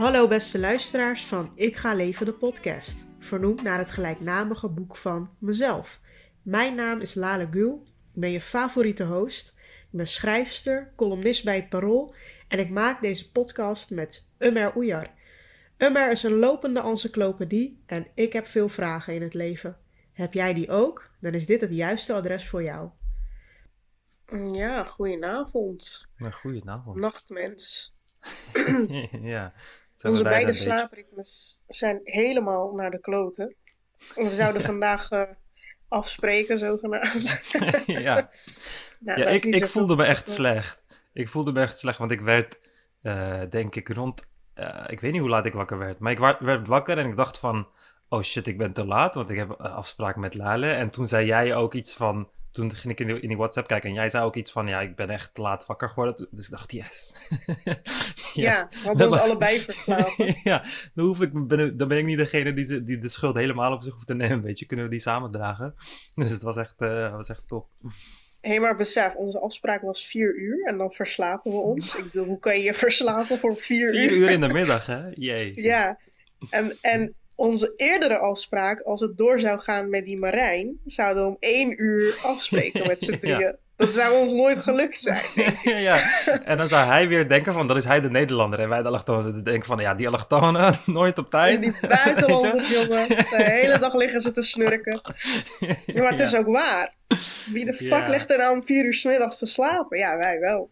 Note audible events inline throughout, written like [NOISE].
Hallo beste luisteraars van Ik ga leven de podcast, vernoemd naar het gelijknamige boek van mezelf. Mijn naam is Lale Gul, ik ben je favoriete host, ik ben schrijfster, columnist bij het Parool en ik maak deze podcast met Umer Oejar. Umer is een lopende encyclopedie en ik heb veel vragen in het leven. Heb jij die ook? Dan is dit het juiste adres voor jou. Ja, goedenavond. Nou, goedenavond. Nachtmens. [LAUGHS] [CLEARS THROAT] ja, onze beide slaapritmes zijn helemaal naar de kloten. En we zouden [LAUGHS] vandaag eh, afspreken, zogenaamd. [LAUGHS] ja, [LAUGHS] nou, ja ik, ik voelde me echt slecht. Ik voelde me echt slecht, want ik werd, eh, denk ik, rond... Eh, ik weet niet hoe laat ik wakker werd, maar ik werd wakker en ik dacht van... Oh shit, ik ben te laat, want ik heb een afspraak met Lale. En toen zei jij ook iets van toen ging ik in die, in WhatsApp kijken en jij zei ook iets van, ja, ik ben echt laat wakker geworden. Dus ik dacht, yes. [LAUGHS] yes. Ja, want we ons allebei verslapen. [LAUGHS] ja, dan, hoef ik, ben, dan ben ik niet degene die, ze, die de schuld helemaal op zich hoeft te nemen, weet je. Kunnen we die samen dragen? [LAUGHS] Dus het was echt, eh, was echt top. Hé, hey, maar besef, onze afspraak was vier uur en dan verslapen we ons. Ik bedoel, hoe kan je je verslapen voor vier, uur? Vier uur in de middag, hè? Jezus. Ja, en, en onze eerdere afspraak, als het door zou gaan met die Marijn, zouden we om één uur afspreken met z'n [LAUGHS] drieën. Dat zou ons nooit gelukt zijn. [LAUGHS] ja, en dan zou hij weer denken van, dat is hij de Nederlander. En wij de allochtonen denken van, ja, die allochtonen, [LAUGHS] nooit op tijd. Die buitenlanders, jongen. De hele dag liggen ze te snurken. Ja, maar het is ook waar. Wie de fuck legt er nou om vier uur s middags te slapen? Ja, wij wel.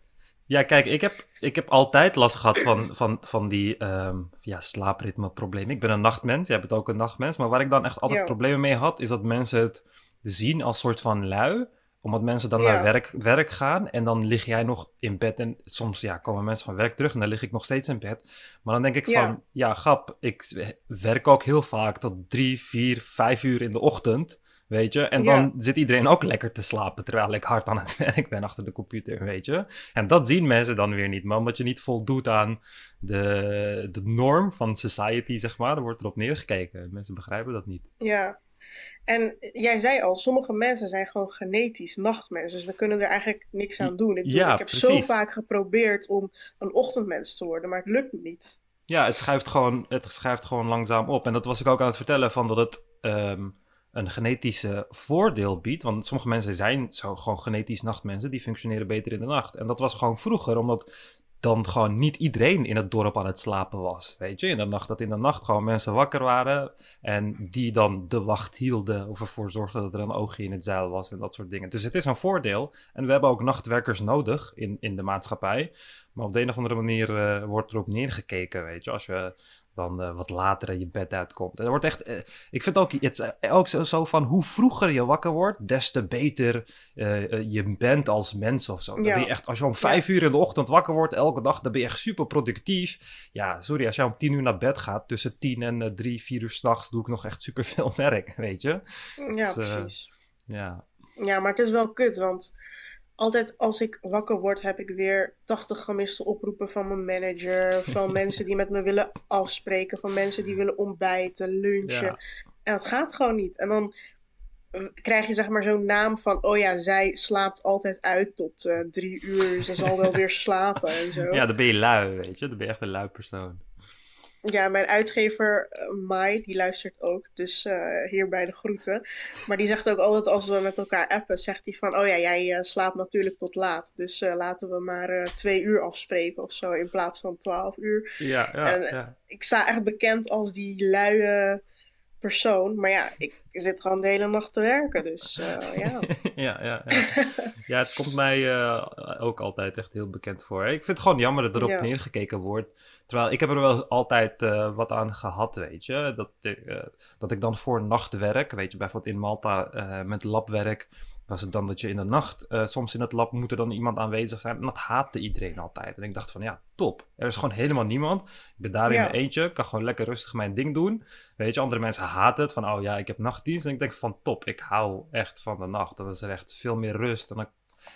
Ja, kijk, ik heb, ik heb altijd last gehad van, van, van die um, ja, slaapritmeproblemen. Ik ben een nachtmens, jij bent ook een nachtmens. Maar waar ik dan echt altijd problemen mee had, is dat mensen het zien als soort van lui omdat mensen dan naar werk, werk gaan en dan lig jij nog in bed. En soms ja, komen mensen van werk terug en dan lig ik nog steeds in bed. Maar dan denk ik van, ja, grap, ik werk ook heel vaak tot drie, vier, vijf uur in de ochtend. Weet je? En dan zit iedereen ook lekker te slapen terwijl ik hard aan het [LAUGHS] werk ben achter de computer, weet je? En dat zien mensen dan weer niet. Maar omdat je niet voldoet aan de, de norm van society, zeg maar, dan wordt erop neergekeken. Mensen begrijpen dat niet. Ja. En jij zei al, sommige mensen zijn gewoon genetisch nachtmensen Dus we kunnen er eigenlijk niks aan doen. Ik, ja, ik heb zo vaak geprobeerd om een ochtendmens te worden, maar het lukt niet. Ja, het schuift gewoon, het schuift gewoon langzaam op. En dat was ik ook aan het vertellen van dat het. Ehm, een genetische voordeel biedt. Want sommige mensen zijn zo gewoon genetisch nachtmensen, die functioneren beter in de nacht. En dat was gewoon vroeger, omdat dan gewoon niet iedereen in het dorp aan het slapen was. Weet je, in de nacht, dat in de nacht gewoon mensen wakker waren en die dan de wacht hielden of ervoor zorgden dat er een oogje in het zeil was en dat soort dingen. Dus het is een voordeel en we hebben ook nachtwerkers nodig in, in de maatschappij. Maar op de een of andere manier uh, wordt erop neergekeken, weet je. Als je dan eh, wat later in je bed uitkomt. En er wordt echt, eh, ik vind ook, het eh, ook zo, van hoe vroeger je wakker wordt, des te beter je bent als mens of zo. Dan je echt, als je om vijf uur in de ochtend wakker wordt elke dag, dan ben je echt super productief. Ja, sorry, als jij om tien uur naar bed gaat, tussen tien en drie, vier uur s'nachts, doe ik nog echt super veel [LAUGHS] werk, weet je. Ja, dus, precies. Ja. ja, maar het is wel kut, want altijd als ik wakker word, heb ik weer 80 gemiste oproepen van mijn manager. Van [LAUGHS] mensen die met me willen afspreken. Van mensen die willen ontbijten, lunchen. En dat gaat gewoon niet. En dan eh, krijg je zeg maar zo'n naam van... oh ja, zij slaapt altijd uit tot eh, drie uur. Ze zal wel weer slapen en zo. Ja, dan ben je lui, weet je. Dan ben je echt een lui persoon. Ja, mijn uitgever eh, Mai, die luistert ook, dus uh, eh, hierbij de groeten. Maar die zegt ook altijd als we met elkaar appen, zegt hij van, oh ja, jij eh, slaapt natuurlijk tot laat. Dus laten we maar twee uur afspreken of zo in plaats van twaalf uur. Ja, ja, en, Ik sta echt bekend als die luie persoon. Maar ja, ik zit gewoon de hele nacht te werken, dus eh, ja. [LAUGHS] ja. ja, ja, ja. het komt mij eh, ook altijd echt heel bekend voor. Ik vind het gewoon jammer dat erop neergekeken wordt. Terwijl ik heb er wel altijd eh, wat aan gehad, weet je. Dat, dat ik dan voor nachtwerk, weet je, bijvoorbeeld in Malta met labwerk was het dan dat je in de nacht, eh, soms in het lab moet er dan iemand aanwezig zijn. En dat haatte iedereen altijd. En ik dacht van ja, top. Er is gewoon helemaal niemand. Ik ben daar in mijn eentje, kan gewoon lekker rustig mijn ding doen. Weet je, andere mensen haten het van oh ja, ik heb nachtdienst. En ik denk van top, ik hou echt van de nacht. Dan is er echt veel meer rust. En dan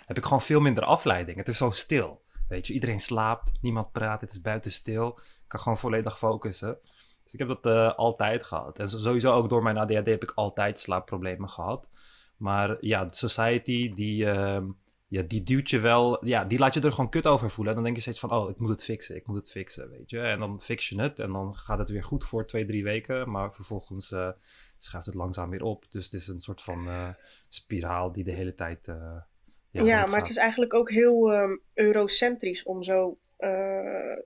heb ik gewoon veel minder afleiding. Het is zo stil. Weet je, iedereen slaapt, niemand praat, het is buiten stil. Ik kan gewoon volledig focussen. Dus ik heb dat eh, altijd gehad. En sowieso ook door mijn ADHD heb ik altijd slaapproblemen gehad. Maar ja, Society, die, ehm, ja, die duwt je wel... Ja, die laat je er gewoon kut over voelen. En dan denk je steeds van, oh, ik moet het fixen, ik moet het fixen, weet je. En dan fix je het en dan gaat het weer goed voor twee, drie weken. Maar vervolgens uh, schuift het langzaam weer op. Dus het is een soort van eh, spiraal die de hele tijd... Eh, ja, ja maar het is eigenlijk ook heel ehm, eurocentrisch om zo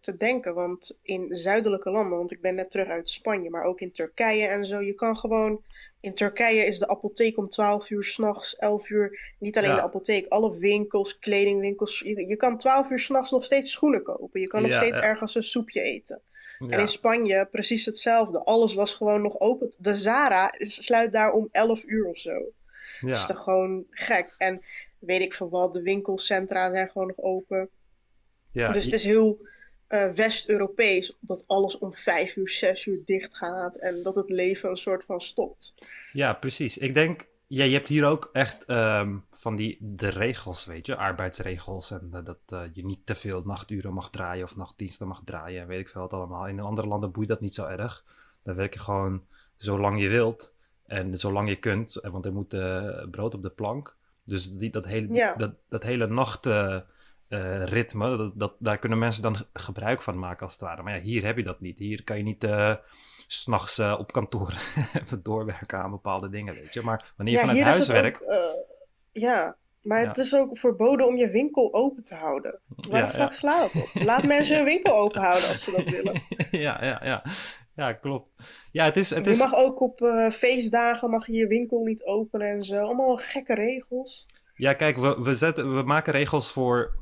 te denken. Want in zuidelijke landen, want ik ben net terug uit Spanje, maar ook in Turkije en zo, je kan gewoon in Turkije is de apotheek om 12 uur s'nachts, 11 uur. Niet alleen de apotheek, alle winkels, kledingwinkels. Je, kan 12 uur s'nachts nog steeds schoenen kopen. Je kan nog steeds ergens een soepje eten. En in Spanje precies hetzelfde. Alles was gewoon nog open. De Zara sluit daar om 11 uur of zo. Dat is toch gewoon gek. En weet ik veel wat, de winkelcentra zijn gewoon nog open. dus het is heel eh, West-Europees, dat alles om vijf uur, zes uur dicht gaat en dat het leven een soort van stopt. Ja, precies. Ik denk, ja, je hebt hier ook echt ehm, van die de regels, weet je, arbeidsregels en eh, dat eh, je niet te veel nachturen mag draaien of nachtdiensten mag draaien en weet ik veel wat allemaal. In andere landen boeit dat niet zo erg. Dan werk je gewoon zolang je wilt en zolang je kunt, want er moet brood op de plank. Dus die, dat hele, dat, dat hele nacht uh, ritme, dat, daar kunnen mensen dan gebruik van maken als het ware. Maar ja, hier heb je dat niet. Hier kan je niet uh, eh, s'nachts eh, op kantoor [LAUGHS] even doorwerken aan bepaalde dingen, weet je. Maar wanneer je vanuit huis werkt... ja, maar het is ook verboden om je winkel open te houden. Waar ja, ja. slaat op? Laat [LAUGHS] mensen hun winkel open houden als ze dat willen. [LAUGHS] Ja, ja, ja. Ja, klopt. Ja, het is, het je mag ook op feestdagen mag je, je winkel niet openen en zo. Allemaal gekke regels. Ja, kijk, we, we, zetten, we maken regels voor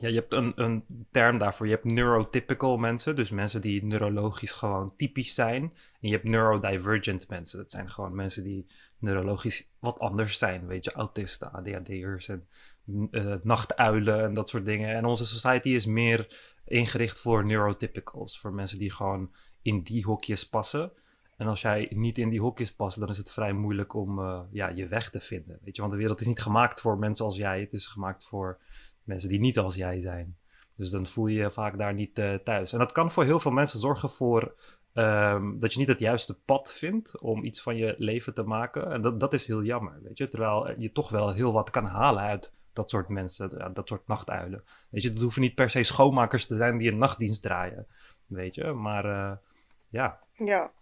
ja, je hebt een, term daarvoor. Je hebt neurotypical mensen, dus mensen die neurologisch gewoon typisch zijn. En je hebt neurodivergent mensen. Dat zijn gewoon mensen die neurologisch wat anders zijn. Weet je, autisten, ADHD'ers en eh, nachtuilen en dat soort dingen. En onze society is meer ingericht voor neurotypicals. Voor mensen die gewoon in die hokjes passen. En als jij niet in die hokjes past, dan is het vrij moeilijk om eh, ja, je weg te vinden. Weet je? Want de wereld is niet gemaakt voor mensen als jij. Het is gemaakt voor Mensen die niet als jij zijn. Dus dan voel je je vaak daar niet eh, thuis. En dat kan voor heel veel mensen zorgen voor ehm, dat je niet het juiste pad vindt om iets van je leven te maken. En dat, dat is heel jammer, weet je. Terwijl je toch wel heel wat kan halen uit dat soort mensen, dat soort nachtuilen. Weet je, dat hoeven niet per se schoonmakers te zijn die een nachtdienst draaien, weet je. Maar eh, ja. Ja,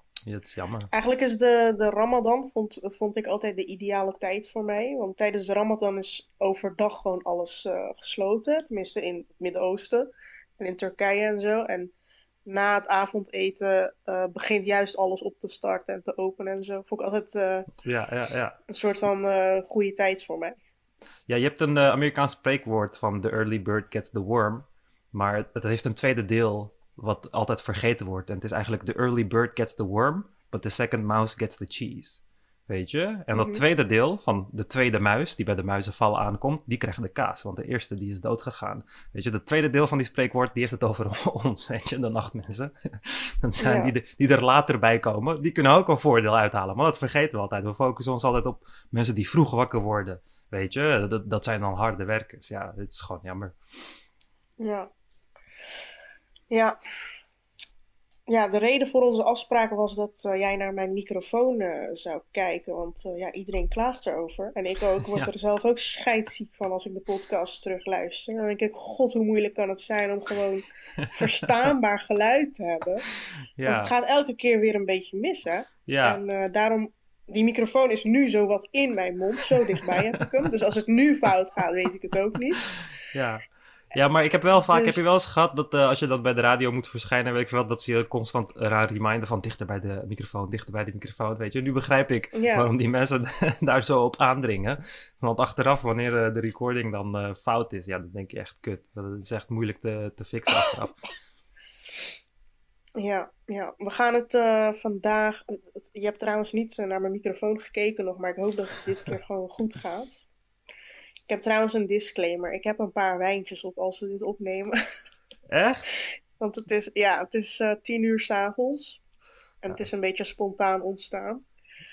jammer. Eigenlijk is de, de Ramadan, vond, vond ik altijd de ideale tijd voor mij. Want tijdens de Ramadan is overdag gewoon alles eh, gesloten. Tenminste in het Midden-Oosten en in Turkije en zo. En na het avondeten eh, begint juist alles op te starten en te openen en zo. Vond ik altijd eh, ja, ja, ja. een soort van goede tijd voor mij. Ja, je hebt een Amerikaans spreekwoord van The Early Bird Gets the Worm. Maar het heeft een tweede deel wat altijd vergeten wordt. En het is eigenlijk the early bird gets the worm, but the second mouse gets the cheese. Weet je? En dat mhm. tweede deel van de tweede muis, die bij de muizenvallen aankomt, die krijgt de kaas. Want de eerste die is dood gegaan. Weet je, dat tweede deel van die spreekwoord, die heeft het over [LAUGHS] ons, weet je, de nachtmensen. [LAUGHS] Dan zijn die, die er later bij komen, die kunnen ook een voordeel uithalen. Maar dat vergeten we altijd. We focussen ons altijd op mensen die vroeg wakker worden. Weet je, dat, dat zijn dan harde werkers. Ja, dit is gewoon jammer. Ja. Ja. Ja, de reden voor onze afspraak was dat eh, jij naar mijn microfoon eh, zou kijken. Want eh, ja, iedereen klaagt erover. En ik ook, word er zelf ook scheidziek van als ik de podcast terugluister. Dan denk ik, god, hoe moeilijk kan het zijn om gewoon [LAUGHS] verstaanbaar geluid te hebben. Ja. Want het gaat elke keer weer een beetje mis, hè? Ja. En daarom, die microfoon is nu zo wat in mijn mond, zo dichtbij heb ik hem. Dus als het nu fout gaat, weet ik het ook niet. Ja. Ja, maar ik heb wel vaak, heb dus- je wel eens gehad dat eh, als je dat bij de radio moet verschijnen, weet ik wel, dat ze je constant eraan reminden van dichter bij de microfoon, dichter bij de microfoon, weet je. Nu begrijp ik waarom die mensen [LAUGHS] daar zo op aandringen. Want achteraf, wanneer eh, de recording dan eh, fout is, ja, dan denk je echt kut. Dat is echt moeilijk te, te fixen achteraf. [LAUGHS] Ja, ja, we gaan het vandaag. Je hebt trouwens niet naar mijn microfoon gekeken nog, maar ik hoop dat het dit keer gewoon goed gaat heb trouwens een disclaimer. Ik heb een paar wijntjes op als we dit opnemen. [LAUGHS] Echt? Want het is, ja, het is eh, tien uur s'avonds. En het is een beetje spontaan ontstaan.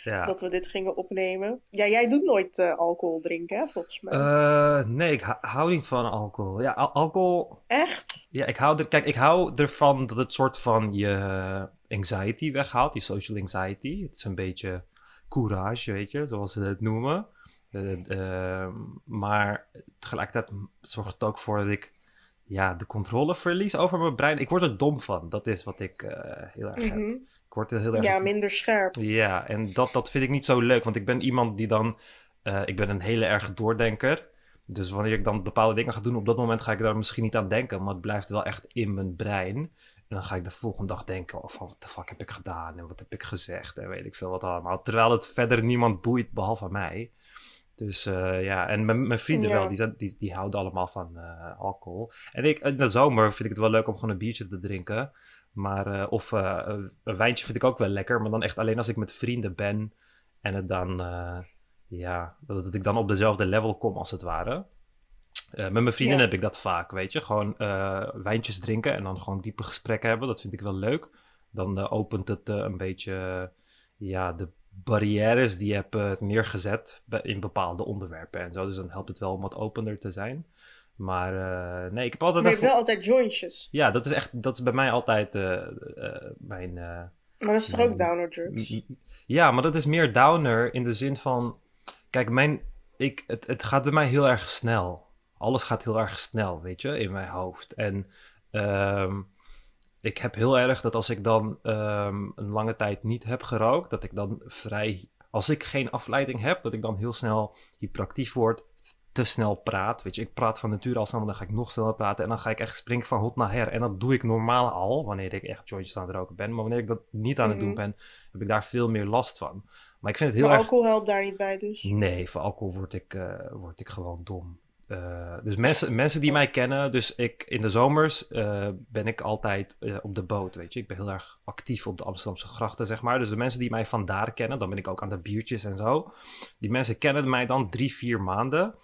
Ja. Dat we dit gingen opnemen. Ja, jij doet nooit eh, alcohol drinken, volgens mij. Uh, nee, ik hou niet van alcohol. Ja, alcohol. Echt? Ja, ik hou er. Kijk, ik hou ervan dat het soort van je anxiety weghaalt, die social anxiety. Het is een beetje courage, weet je, zoals ze het noemen. Eh, eh, maar tegelijkertijd zorgt het ook voor dat ik ja, de controle verlies over mijn brein. Ik word er dom van. Dat is wat ik eh, heel erg heb. Mhm. Ik word heel erg... Ja, minder scherp. Ja, en dat, dat vind ik niet zo leuk. Want ik ben iemand die dan... ik ben een hele erg doordenker. Dus wanneer ik dan bepaalde dingen ga doen, op dat moment ga ik daar misschien niet aan denken, maar het blijft wel echt in mijn brein. En dan ga ik de volgende dag denken of oh, wat de fuck heb ik gedaan en wat heb ik gezegd en weet ik veel wat allemaal. Terwijl het verder niemand boeit behalve mij. Dus eh, ja, en mijn, vrienden wel, die, zijn, die, die houden allemaal van eh, alcohol. En ik, in de zomer vind ik het wel leuk om gewoon een biertje te drinken. Maar, eh, of een wijntje vind ik ook wel lekker, maar dan echt alleen als ik met vrienden ben. En het dan, ja, dat, ik dan op dezelfde level kom als het ware. met mijn vrienden heb ik dat vaak, weet je. Gewoon wijntjes drinken en dan gewoon diepe gesprekken hebben. Dat vind ik wel leuk. Dan opent het een beetje ja, de barrières die je hebt eh, neergezet in bepaalde onderwerpen en zo. Dus dan helpt het wel om wat opener te zijn. Maar uh, nee, ik heb altijd. Maar je hebt wel altijd jointjes. Ja, dat is echt. Dat is bij mij altijd eh, mijn. maar dat is toch ook downer drugs? Ja, maar dat is meer downer in de zin van. Kijk, mijn, ik, het, het gaat bij mij heel erg snel. Alles gaat heel erg snel, weet je, in mijn hoofd. En ehm, ik heb heel erg dat als ik dan ehm, een lange tijd niet heb gerookt, dat ik dan vrij, als ik geen afleiding heb, dat ik dan heel snel hyperactief word, te snel praat. Weet je, ik praat van nature al snel, dan ga ik nog sneller praten en dan ga ik echt springen van hot naar her. En dat doe ik normaal al, wanneer ik echt jointjes aan het roken ben. Maar wanneer ik dat niet aan het doen mhm. ben, heb ik daar veel meer last van. Maar ik vind het heel erg... alcohol helpt daar niet bij dus? Nee, voor alcohol word ik, eh, word ik gewoon dom. Eh, dus mensen, mensen die mij kennen, dus ik in de zomers eh, ben ik altijd eh, op de boot, weet je. Ik ben heel erg actief op de Amsterdamse grachten, zeg maar. Dus de mensen die mij vandaar kennen, dan ben ik ook aan de biertjes en zo. Die mensen kennen mij dan drie, vier maanden.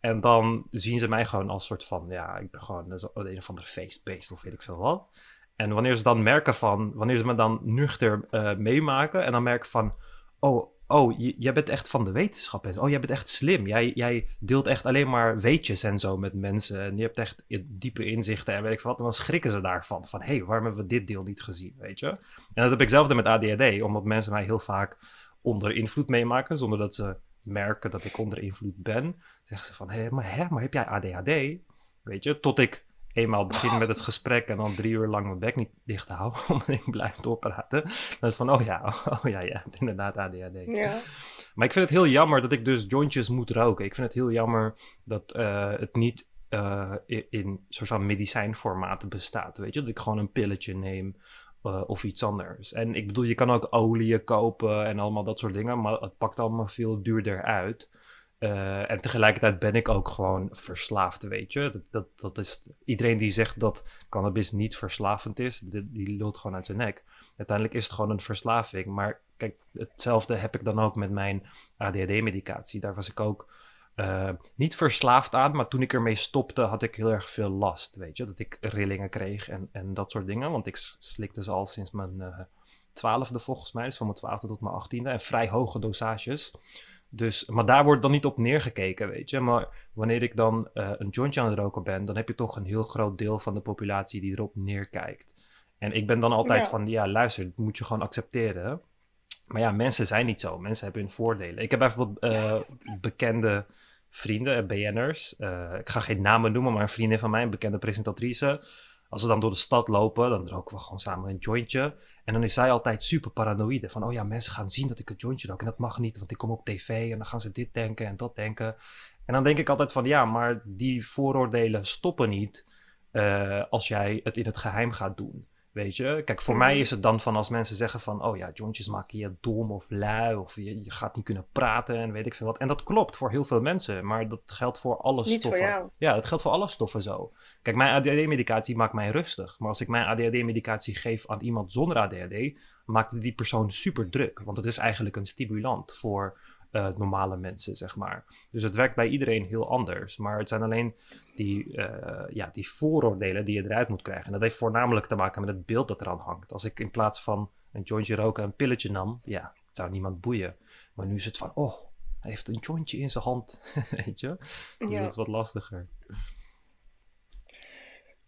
En dan zien ze mij gewoon als soort van, ja, ik ben gewoon een, een of andere feestbeest of weet ik veel wat. En wanneer ze dan merken van, wanneer ze me dan nuchter meemaken en dan merken van, oh, oh, jij bent echt van de wetenschap. En, oh, jij bent echt slim. Jij, jij deelt echt alleen maar weetjes en zo met mensen. En je hebt echt diepe inzichten en weet ik wat. En dan schrikken ze daarvan. Van, hé, hey, waarom hebben we dit deel niet gezien, weet je? En dat heb ik zelfde met ADHD. Omdat mensen mij heel vaak onder invloed meemaken. Zonder dat ze merken dat ik onder invloed ben. Zeggen ze van, hé, hey, maar, hè, maar heb jij ADHD? Weet je, tot ik eenmaal beginnen met het oh. gesprek en dan drie uur lang mijn bek niet dicht houden, [LAUGHS] omdat ik blijf doorpraten. Dan is van, oh ja, [LAUGHS] oh ja, ja, inderdaad ADHD. Ja. Maar ik vind het heel jammer dat ik dus jointjes moet roken. Ik vind het heel jammer dat eh, het niet eh, in, in soort van medicijnformaten bestaat. Weet je, dat ik gewoon een pilletje neem eh, of iets anders. En ik bedoel, je kan ook olieën kopen en allemaal dat soort dingen, maar het pakt allemaal veel duurder uit. Eh, en tegelijkertijd ben ik ook gewoon verslaafd, weet je. Dat, dat, dat, is, iedereen die zegt dat cannabis niet verslavend is, die, die lult gewoon uit zijn nek. Uiteindelijk is het gewoon een verslaving. Maar kijk, hetzelfde heb ik dan ook met mijn ADHD-medicatie. Daar was ik ook eh, niet verslaafd aan, maar toen ik ermee stopte, had ik heel erg veel last, weet je. Dat ik rillingen kreeg en, en dat soort dingen. Want ik slikte ze al sinds mijn eh, twaalfde, volgens mij. Dus van mijn twaalfde tot mijn achttiende. En vrij hoge dosages. Dus, maar daar wordt dan niet op neergekeken, weet je. Maar wanneer ik dan eh, een jointje aan het roken ben, dan heb je toch een heel groot deel van de populatie die erop neerkijkt. En ik ben dan altijd van, ja, luister, dat moet je gewoon accepteren. Maar ja, mensen zijn niet zo. Mensen hebben hun voordelen. Ik heb bijvoorbeeld eh, bekende vrienden, eh, BN'ers. ik ga geen namen noemen, maar een vriendin van mij, een bekende presentatrice. Als we dan door de stad lopen, dan roken we gewoon samen een jointje. En dan is zij altijd super paranoïde. Van, oh ja, mensen gaan zien dat ik een jointje rook. En dat mag niet, want ik kom op tv en dan gaan ze dit denken en dat denken. En dan denk ik altijd van, ja, maar die vooroordelen stoppen niet eh, als jij het in het geheim gaat doen. Weet je, kijk, voor mhm. mij is het dan van als mensen zeggen van, oh ja, jointjes maken je dom of lui of je, gaat niet kunnen praten en weet ik veel wat. En dat klopt voor heel veel mensen, maar dat geldt voor alle stoffen. Voor jou. Ja, dat geldt voor alle stoffen zo. Kijk, mijn ADHD-medicatie maakt mij rustig, maar als ik mijn ADHD-medicatie geef aan iemand zonder ADHD, maakt die persoon super druk, want het is eigenlijk een stimulant voor eh, normale mensen, zeg maar. Dus het werkt bij iedereen heel anders. Maar het zijn alleen die, eh, ja, die vooroordelen die je eruit moet krijgen. En dat heeft voornamelijk te maken met het beeld dat eraan hangt. Als ik in plaats van een jointje roken een pilletje nam, ja, zou niemand boeien. Maar nu is het van, oh, hij heeft een jointje in zijn hand, [LAUGHS] weet je. Dus dat is wat lastiger.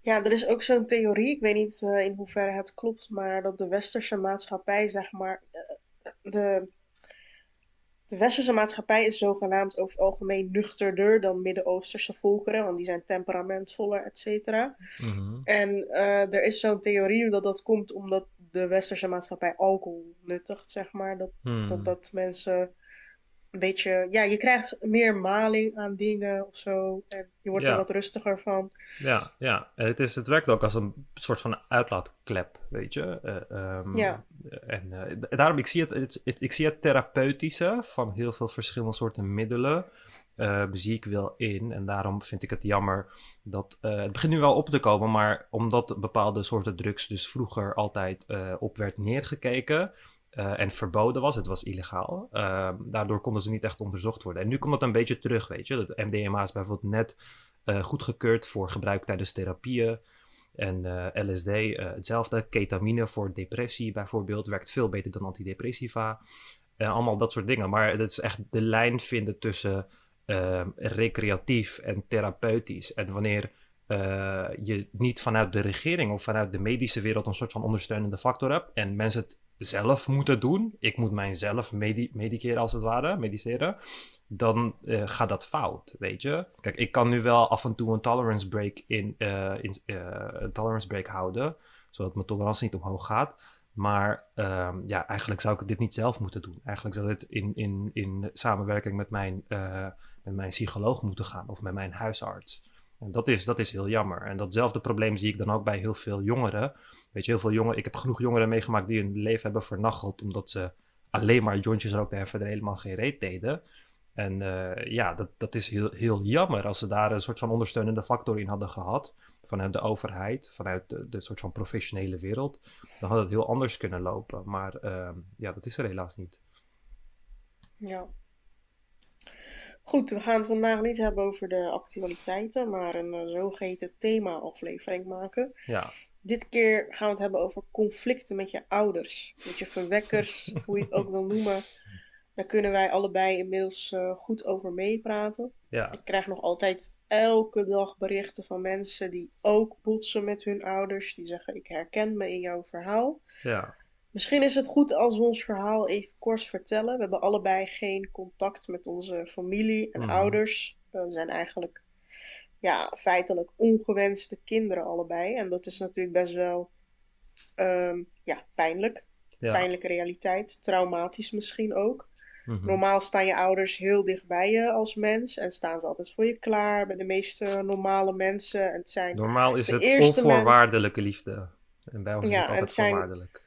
Ja, er is ook zo'n theorie, ik weet niet eh, in hoeverre het klopt, maar dat de westerse maatschappij, zeg maar, de de westerse maatschappij is zogenaamd over het algemeen nuchterder dan Midden-Oosterse volkeren, want die zijn temperamentvoller, et cetera. Mhm. En eh, er is zo'n theorie dat dat komt omdat de westerse maatschappij alcohol nuttigt, zeg maar. Dat, hmm. dat, dat mensen een beetje, ja, je krijgt meer maling aan dingen of zo. En je wordt er wat rustiger van. Ja, ja. En het, is, het werkt ook als een soort van uitlaatklep, weet je. Eh, ehm, ja. En eh, daarom, ik zie het, ik zie het therapeutische van heel veel verschillende soorten middelen. Uh, zie ik wel in. En daarom vind ik het jammer dat. Eh, het begint nu wel op te komen, maar omdat bepaalde soorten drugs dus vroeger altijd op werd neergekeken, uh, en verboden was. Het was illegaal. Ehm, daardoor konden ze niet echt onderzocht worden. En nu komt dat een beetje terug, weet je. Dat MDMA is bijvoorbeeld net uh, goedgekeurd voor gebruik tijdens therapieën. En eh, LSD, hetzelfde. Ketamine voor depressie bijvoorbeeld, werkt veel beter dan antidepressiva. en allemaal dat soort dingen. Maar het is echt de lijn vinden tussen ehm, recreatief en therapeutisch. En wanneer eh, je niet vanuit de regering of vanuit de medische wereld een soort van ondersteunende factor hebt en mensen het zelf moeten doen, ik moet mijzelf mediceren als het ware, mediceren, dan eh, gaat dat fout, weet je. Kijk, ik kan nu wel af en toe een tolerance break, in, eh, in een tolerance break houden, zodat mijn tolerantie niet omhoog gaat. Maar ehm, ja, eigenlijk zou ik dit niet zelf moeten doen. Eigenlijk zou dit in, in, in samenwerking met mijn, met mijn psycholoog moeten gaan of met mijn huisarts. En dat is, dat is heel jammer. En datzelfde probleem zie ik dan ook bij heel veel jongeren. Weet je, heel veel jongeren, ik heb genoeg jongeren meegemaakt die hun leven hebben vernacheld omdat ze alleen maar jointjes rookten en verder helemaal geen reet deden. En eh, ja, dat, dat is heel, heel jammer als ze daar een soort van ondersteunende factor in hadden gehad. Vanuit de overheid, vanuit de, de soort van professionele wereld. Dan had het heel anders kunnen lopen. Maar ehm, ja, dat is er helaas niet. Ja. Goed, we gaan het vandaag niet hebben over de actualiteiten, maar een eh, zogeheten thema-aflevering maken. Ja. Dit keer gaan we het hebben over conflicten met je ouders, met je verwekkers, [LAUGHS] hoe je het ook wil noemen. Daar kunnen wij allebei inmiddels eh, goed over meepraten. Ja. Ik krijg nog altijd elke dag berichten van mensen die ook botsen met hun ouders. Die zeggen: Ik herken me in jouw verhaal. Ja. Misschien is het goed als we ons verhaal even kort vertellen. We hebben allebei geen contact met onze familie en mhm. ouders. We zijn eigenlijk ja, feitelijk ongewenste kinderen allebei. En dat is natuurlijk best wel ehm, ja, pijnlijk. Pijnlijke realiteit. Traumatisch misschien ook. Mhm. Normaal staan je ouders heel dicht bij je als mens en staan ze altijd voor je klaar bij de meeste normale mensen. En het zijn Normaal is het onvoorwaardelijke liefde. En bij ons is het altijd het zijn... voorwaardelijk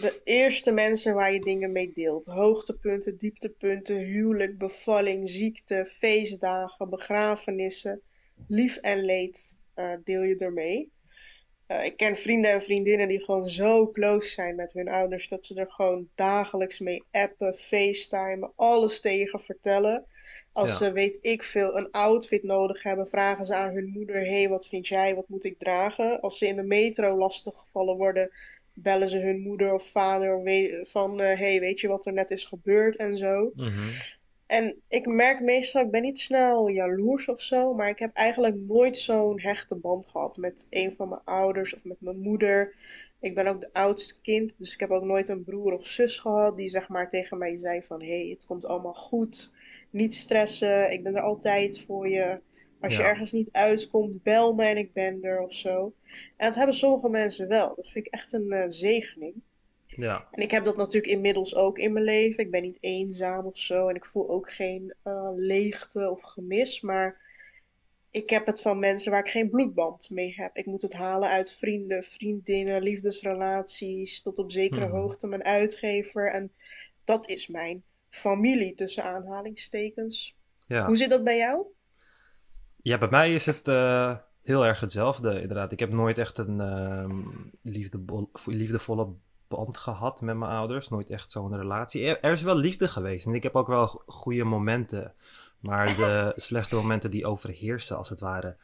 de eerste mensen waar je dingen mee deelt. Hoogtepunten, dieptepunten, huwelijk, bevalling, ziekte, feestdagen, begrafenissen, lief en leed eh, deel je ermee. Eh, ik ken vrienden en vriendinnen die gewoon zo close zijn met hun ouders dat ze er gewoon dagelijks mee appen, facetimen, alles tegen vertellen. Als ze, weet ik veel, een outfit nodig hebben, vragen ze aan hun moeder: hé, hey, wat vind jij, wat moet ik dragen? Als ze in de metro lastig gevallen worden, bellen ze hun moeder of vader van eh, hey, weet je wat er net is gebeurd en zo. Mhm. En ik merk meestal, ik ben niet snel jaloers of zo, maar ik heb eigenlijk nooit zo'n hechte band gehad met een van mijn ouders of met mijn moeder. Ik ben ook de oudste kind, dus ik heb ook nooit een broer of zus gehad die zeg maar tegen mij zei van hey, het komt allemaal goed, niet stressen, ik ben er altijd voor je. Als je ergens niet uitkomt, bel me en ik ben er of zo. En dat hebben sommige mensen wel. Dat vind ik echt een eh, zegening. Ja. En ik heb dat natuurlijk inmiddels ook in mijn leven. Ik ben niet eenzaam of zo. En ik voel ook geen eh, leegte of gemis. Maar ik heb het van mensen waar ik geen bloedband mee heb. Ik moet het halen uit vrienden, vriendinnen, liefdesrelaties. Tot op zekere mhm. hoogte mijn uitgever. En dat is mijn familie tussen aanhalingstekens. Ja. Hoe zit dat bij jou? Ja, bij mij is het eh, heel erg hetzelfde, inderdaad. Ik heb nooit echt een ehm, liefdevolle band gehad met mijn ouders. Nooit echt zo'n relatie. Er, er, is wel liefde geweest en ik heb ook wel goede momenten. Maar de [LAUGHS] slechte momenten die overheersen, als het ware,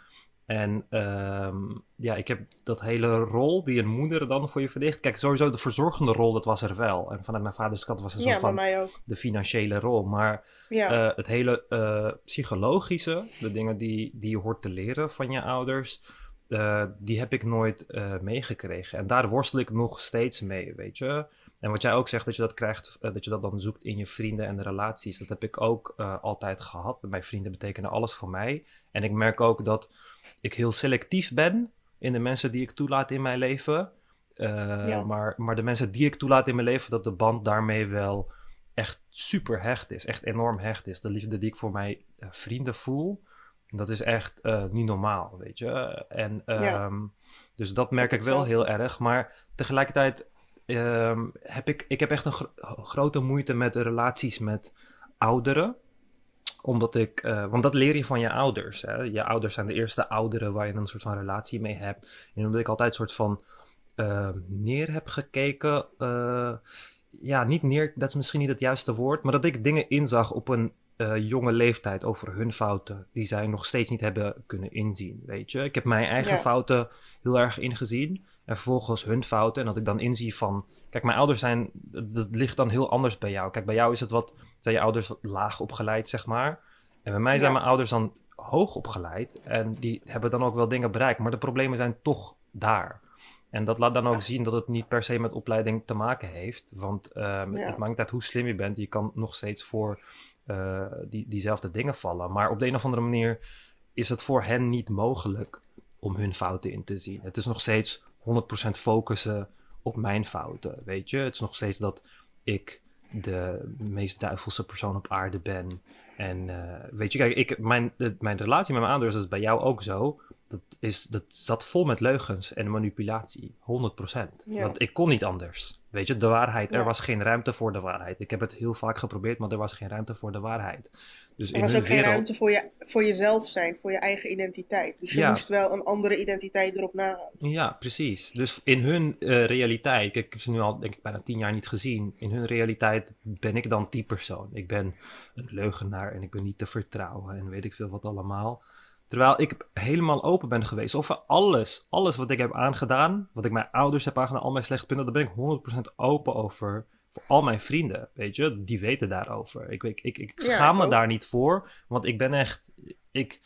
en ehm, ja, ik heb dat hele rol die een moeder dan voor je verricht. Kijk, sowieso de verzorgende rol, dat was er wel. En vanuit mijn vaders kant was er zo van de financiële rol. Maar eh, het hele eh, psychologische, de dingen die, die je hoort te leren van je ouders, eh, die heb ik nooit meegekregen. En daar worstel ik nog steeds mee, weet je. En wat jij ook zegt, dat je dat krijgt, dat je dat dan zoekt in je vrienden en de relaties. Dat heb ik ook altijd gehad. Mijn vrienden betekenen alles voor mij. En ik merk ook dat ik heel selectief ben in de mensen die ik toelaat in mijn leven. Eh, maar, maar de mensen die ik toelaat in mijn leven, dat de band daarmee wel echt super hecht is. Echt enorm hecht is. De liefde die ik voor mijn eh, vrienden voel, dat is echt eh, niet normaal, weet je. En, ehm, Dus dat merk ik wel heel erg. Maar tegelijkertijd ehm, heb ik, ik heb echt een grote moeite met relaties met ouderen omdat ik, eh, want dat leer je van je ouders. Hè? Je ouders zijn de eerste ouderen waar je een soort van relatie mee hebt. En omdat ik altijd een soort van eh, neer heb gekeken. Eh, ja, niet neer, dat is misschien niet het juiste woord. Maar dat ik dingen inzag op een jonge leeftijd over hun fouten. Die zij nog steeds niet hebben kunnen inzien. Weet je, ik heb mijn eigen fouten heel erg ingezien. En vervolgens hun fouten. En dat ik dan inzie van. Kijk, mijn ouders zijn. Dat ligt dan heel anders bij jou. Kijk, bij jou is het wat zijn je ouders laag opgeleid, zeg maar. En bij mij zijn mijn ouders dan hoog opgeleid. En die hebben dan ook wel dingen bereikt. Maar de problemen zijn toch daar. En dat laat dan ook zien dat het niet per se met opleiding te maken heeft. Want eh, het maakt niet uit hoe slim je bent. Je kan nog steeds voor eh, die, diezelfde dingen vallen. Maar op de een of andere manier is het voor hen niet mogelijk om hun fouten in te zien. Het is nog steeds 100% focussen op mijn fouten. Weet je, het is nog steeds dat ik de meest duivelse persoon op aarde ben. En eh, weet je, kijk, ik, mijn, mijn relatie met mijn ouders is bij jou ook zo. Dat, is, dat zat vol met leugens en manipulatie, 100%. Want ik kon niet anders. Weet je, de waarheid. Er was geen ruimte voor de waarheid. Ik heb het heel vaak geprobeerd, maar er was geen ruimte voor de waarheid. Dus er in was ook geen ruimte voor, je, voor jezelf zijn, voor je eigen identiteit. Dus je moest wel een andere identiteit erop nahouden. Ja, precies. Dus in hun eh, realiteit, ik heb ze nu al denk ik bijna tien jaar niet gezien. In hun realiteit ben ik dan die persoon. Ik ben een leugenaar en ik ben niet te vertrouwen en weet ik veel wat allemaal. Terwijl ik helemaal open ben geweest over alles. Alles wat ik heb aangedaan, wat ik mijn ouders heb aangedaan, al mijn slechte punten, daar ben ik 100% open over. Voor al mijn vrienden, weet je, die weten daarover. Ik, ik, ik, schaam me daar niet voor, want ik ben echt, ik,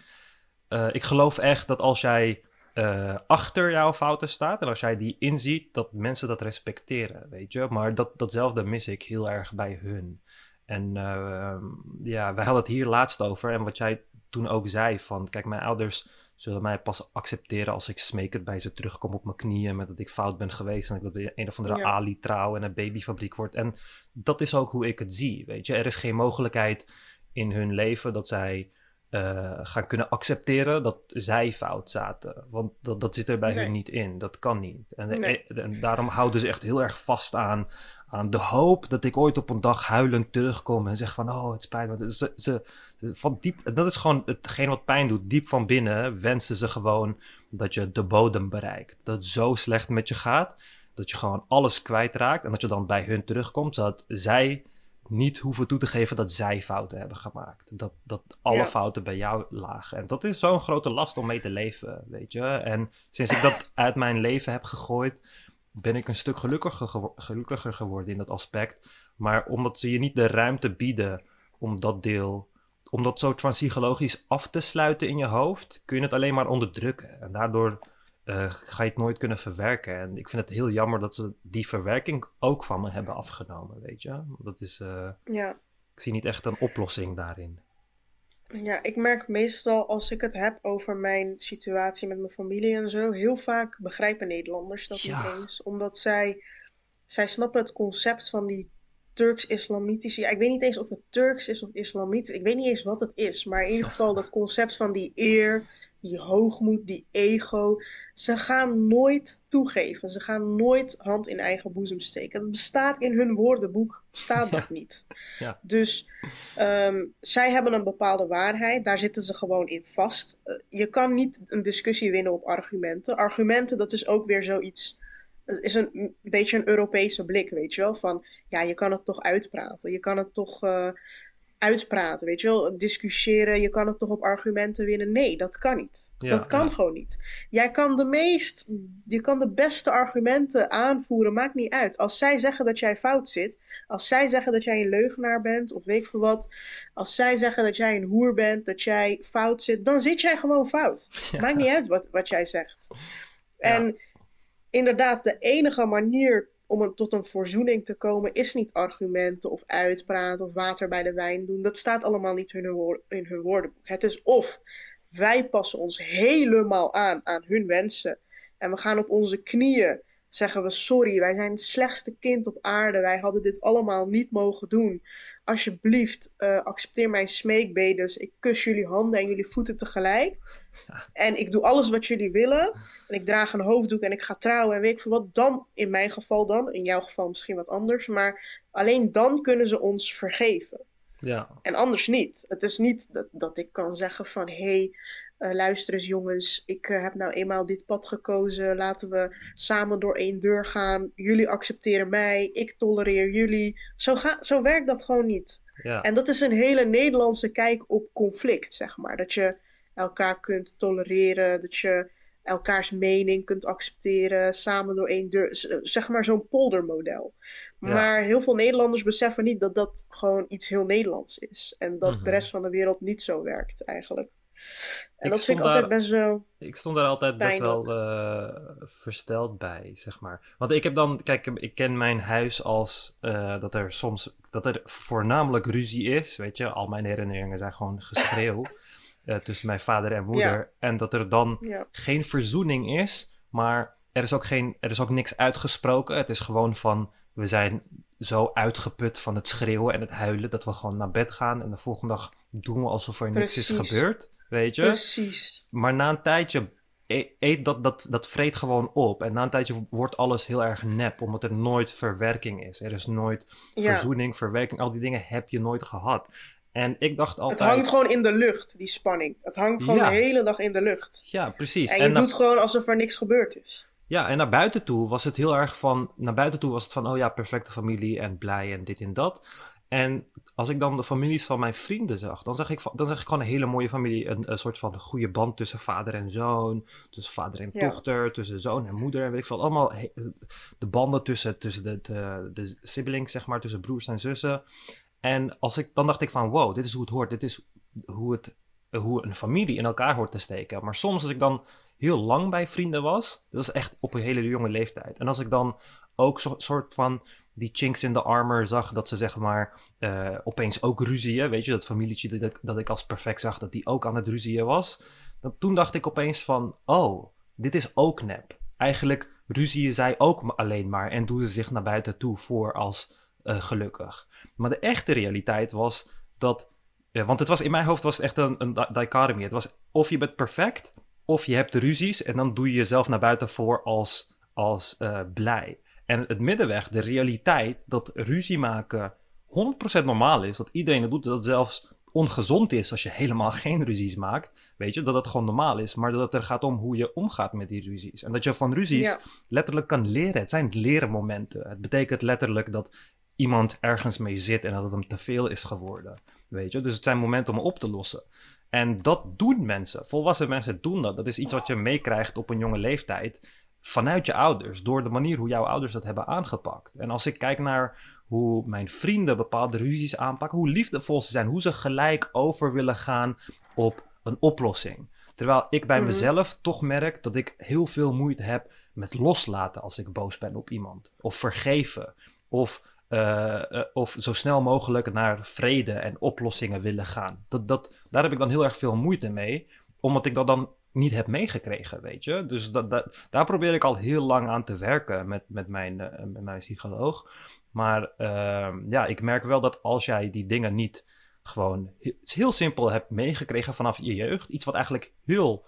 eh, ik geloof echt dat als jij eh, achter jouw fouten staat en als jij die inziet, dat mensen dat respecteren, weet je. Maar dat, datzelfde mis ik heel erg bij hun. En ehm, ja, we hadden het hier laatst over. En wat jij toen ook zei van, kijk, mijn ouders zullen mij pas accepteren als ik smekend bij ze terugkom op mijn knieën met dat ik fout ben geweest en dat ik dat een of andere Ali trouw en een babyfabriek word. En dat is ook hoe ik het zie, weet je. Er is geen mogelijkheid in hun leven dat zij eh, gaan kunnen accepteren dat zij fout zaten. Want dat, dat zit er bij nee. hun niet in. Dat kan niet. Eh, en, daarom houden ze echt heel erg vast aan, aan de hoop dat ik ooit op een dag huilend terugkom en zeg van, oh, het spijt me. ze van diep, dat is gewoon hetgeen wat pijn doet. Diep van binnen wensen ze gewoon dat je de bodem bereikt. Dat het zo slecht met je gaat, dat je gewoon alles kwijtraakt. En dat je dan bij hun terugkomt, zodat zij niet hoeven toe te geven dat zij fouten hebben gemaakt. Dat, dat alle fouten bij jou lagen. En dat is zo'n grote last om mee te leven, weet je. En sinds ik dat uit mijn leven heb gegooid, ben ik een stuk gelukkiger, gelukkiger geworden in dat aspect. Maar omdat ze je niet de ruimte bieden om dat deel om dat zo psychologisch af te sluiten in je hoofd, kun je het alleen maar onderdrukken. En daardoor eh, ga je het nooit kunnen verwerken. En ik vind het heel jammer dat ze die verwerking ook van me hebben afgenomen, weet je. Dat is, eh, ja. ik zie niet echt een oplossing daarin. Ja, ik merk meestal als ik het heb over mijn situatie met mijn familie en zo, heel vaak begrijpen Nederlanders dat niet eens. Omdat zij, zij snappen het concept van die turks Islamitisch. Ja, ik weet niet eens of het Turks is of islamitisch. Ik weet niet eens wat het is. Maar in ieder geval dat concept van die eer, die hoogmoed, die ego. Ze gaan nooit toegeven. Ze gaan nooit hand in eigen boezem steken. Dat bestaat in hun woordenboek, staat dat niet. Ja. Dus ehm, zij hebben een bepaalde waarheid. Daar zitten ze gewoon in vast. Eh, je kan niet een discussie winnen op argumenten. Argumenten, dat is ook weer zoiets het is een, beetje een Europese blik, weet je wel. Van ja, je kan het toch uitpraten. Je kan het toch eh, uitpraten, weet je wel. Discussiëren, je kan het toch op argumenten winnen. Nee, dat kan niet. dat kan gewoon niet. Jij kan de meest, je kan de beste argumenten aanvoeren, maakt niet uit. Als zij zeggen dat jij fout zit, als zij zeggen dat jij een leugenaar bent of weet ik veel wat. Als zij zeggen dat jij een hoer bent, dat jij fout zit, dan zit jij gewoon fout. [LAUGHS] Maakt niet uit wat, wat jij zegt. En inderdaad, de enige manier om tot een verzoening te komen is niet argumenten of uitpraten of water bij de wijn doen. Dat staat allemaal niet in hun, in hun woordenboek. Het is of wij passen ons helemaal aan aan hun wensen en we gaan op onze knieën zeggen we sorry, wij zijn het slechtste kind op aarde, wij hadden dit allemaal niet mogen doen alsjeblieft, eh, accepteer mijn smeekbedes. Ik kus jullie handen en jullie voeten tegelijk. [LAUGHS] En ik doe alles wat jullie willen. En ik draag een hoofddoek en ik ga trouwen. En weet ik veel wat dan, in mijn geval dan, in jouw geval misschien wat anders. Maar alleen dan kunnen ze ons vergeven. Ja. En anders niet. Het is niet dat, dat ik kan zeggen van, hé, hey, eh, luister eens jongens, ik eh, heb nou eenmaal dit pad gekozen. Laten we samen door één deur gaan. Jullie accepteren mij, ik tolereer jullie. Zo, ga, zo werkt dat gewoon niet. Ja. En dat is een hele Nederlandse kijk op conflict, zeg maar. Dat je elkaar kunt tolereren, dat je elkaars mening kunt accepteren, samen door één deur. Eh, zeg maar zo'n poldermodel. Maar heel veel Nederlanders beseffen niet dat dat gewoon iets heel Nederlands is. En dat mhm. de rest van de wereld niet zo werkt eigenlijk. En ik dat vind ik altijd best wel. Ik stond daar altijd best wel eh, versteld bij, zeg maar. Want ik heb dan, kijk, ik ken mijn huis als eh, dat er soms, dat er voornamelijk ruzie is, weet je. Al mijn herinneringen zijn gewoon geschreeuw [LAUGHS] eh, tussen mijn vader en moeder. En dat er dan geen verzoening is, maar er is, ook geen, er is ook niks uitgesproken. Het is gewoon van, we zijn zo uitgeput van het schreeuwen en het huilen dat we gewoon naar bed gaan. En de volgende dag doen we alsof er Precies. niks is gebeurd. Weet je? Precies. Maar na een tijdje e-, eet dat, dat, dat vreet gewoon op. En na een tijdje wordt alles heel erg nep, omdat er nooit verwerking is. Er is nooit verzoening, verwerking. Al die dingen heb je nooit gehad. En ik dacht altijd... Het hangt gewoon in de lucht, die spanning. Het hangt gewoon de hele dag in de lucht. Ja, precies. En je doet gewoon alsof er niks gebeurd is. Ja, en naar buiten toe was het heel erg van... Naar buiten toe was het van, oh ja, perfecte familie en blij en dit en dat. En als ik dan de families van mijn vrienden zag, dan zag ik, dan zag ik gewoon een hele mooie familie. Een, soort van goede band tussen vader en zoon, tussen vader en dochter, tussen zoon en moeder. En weet ik veel. Allemaal de banden tussen, tussen de, de, de siblings, zeg maar, tussen broers en zussen. En als ik, dan dacht ik van, wow, dit is hoe het hoort. Dit is hoe, het, hoe een familie in elkaar hoort te steken. Maar soms als ik dan heel lang bij vrienden was, dat was echt op een hele jonge leeftijd. En als ik dan ook een soort van die chinks in de armor zag. Dat ze zeg maar eh, opeens ook ruzieën. Weet je, dat familietje dat, dat, ik als perfect zag, dat die ook aan het ruzieën was. Dan, toen dacht ik opeens van, oh, dit is ook nep. Eigenlijk ruzieën zij ook alleen maar en doen ze zich naar buiten toe voor als eh, gelukkig. Maar de echte realiteit was dat... Eh, want het was, in mijn hoofd was het echt een, een dichotomie. Het was of je bent perfect, of je hebt de ruzies en dan doe je jezelf naar buiten voor als, als blij. En het middenweg, de realiteit dat ruzie maken 100% normaal is, dat iedereen het doet, dat het zelfs ongezond is als je helemaal [LAUGHS] geen ruzies maakt. Weet je, dat dat gewoon normaal is, maar dat het er gaat om hoe je omgaat met die ruzies. En dat je van ruzies letterlijk kan leren. Het zijn lerenmomenten. Het betekent letterlijk dat iemand ergens mee zit en dat het hem te veel is geworden. Weet je, dus het zijn momenten om op te lossen. En dat doen mensen. Volwassen mensen doen dat. Dat is iets wat je meekrijgt op een jonge leeftijd vanuit je ouders, door de manier hoe jouw ouders dat hebben aangepakt. En als ik kijk naar hoe mijn vrienden bepaalde ruzies aanpakken, hoe liefdevol ze zijn, hoe ze gelijk over willen gaan op een oplossing. Terwijl ik bij mhm. mezelf toch merk dat ik heel veel moeite heb met loslaten als ik boos ben op iemand. Of vergeven. Of, eh, eh, of zo snel mogelijk naar vrede en oplossingen willen gaan. Dat, dat, daar heb ik dan heel erg veel moeite mee. Omdat ik dat dan niet heb meegekregen, weet je. Dus dat, daar probeer ik al heel lang aan te werken met, met, mijn, eh, met mijn psycholoog. Maar ehm, ja, ik merk wel dat als jij die dingen niet gewoon heel simpel hebt meegekregen vanaf je jeugd, iets wat eigenlijk heel,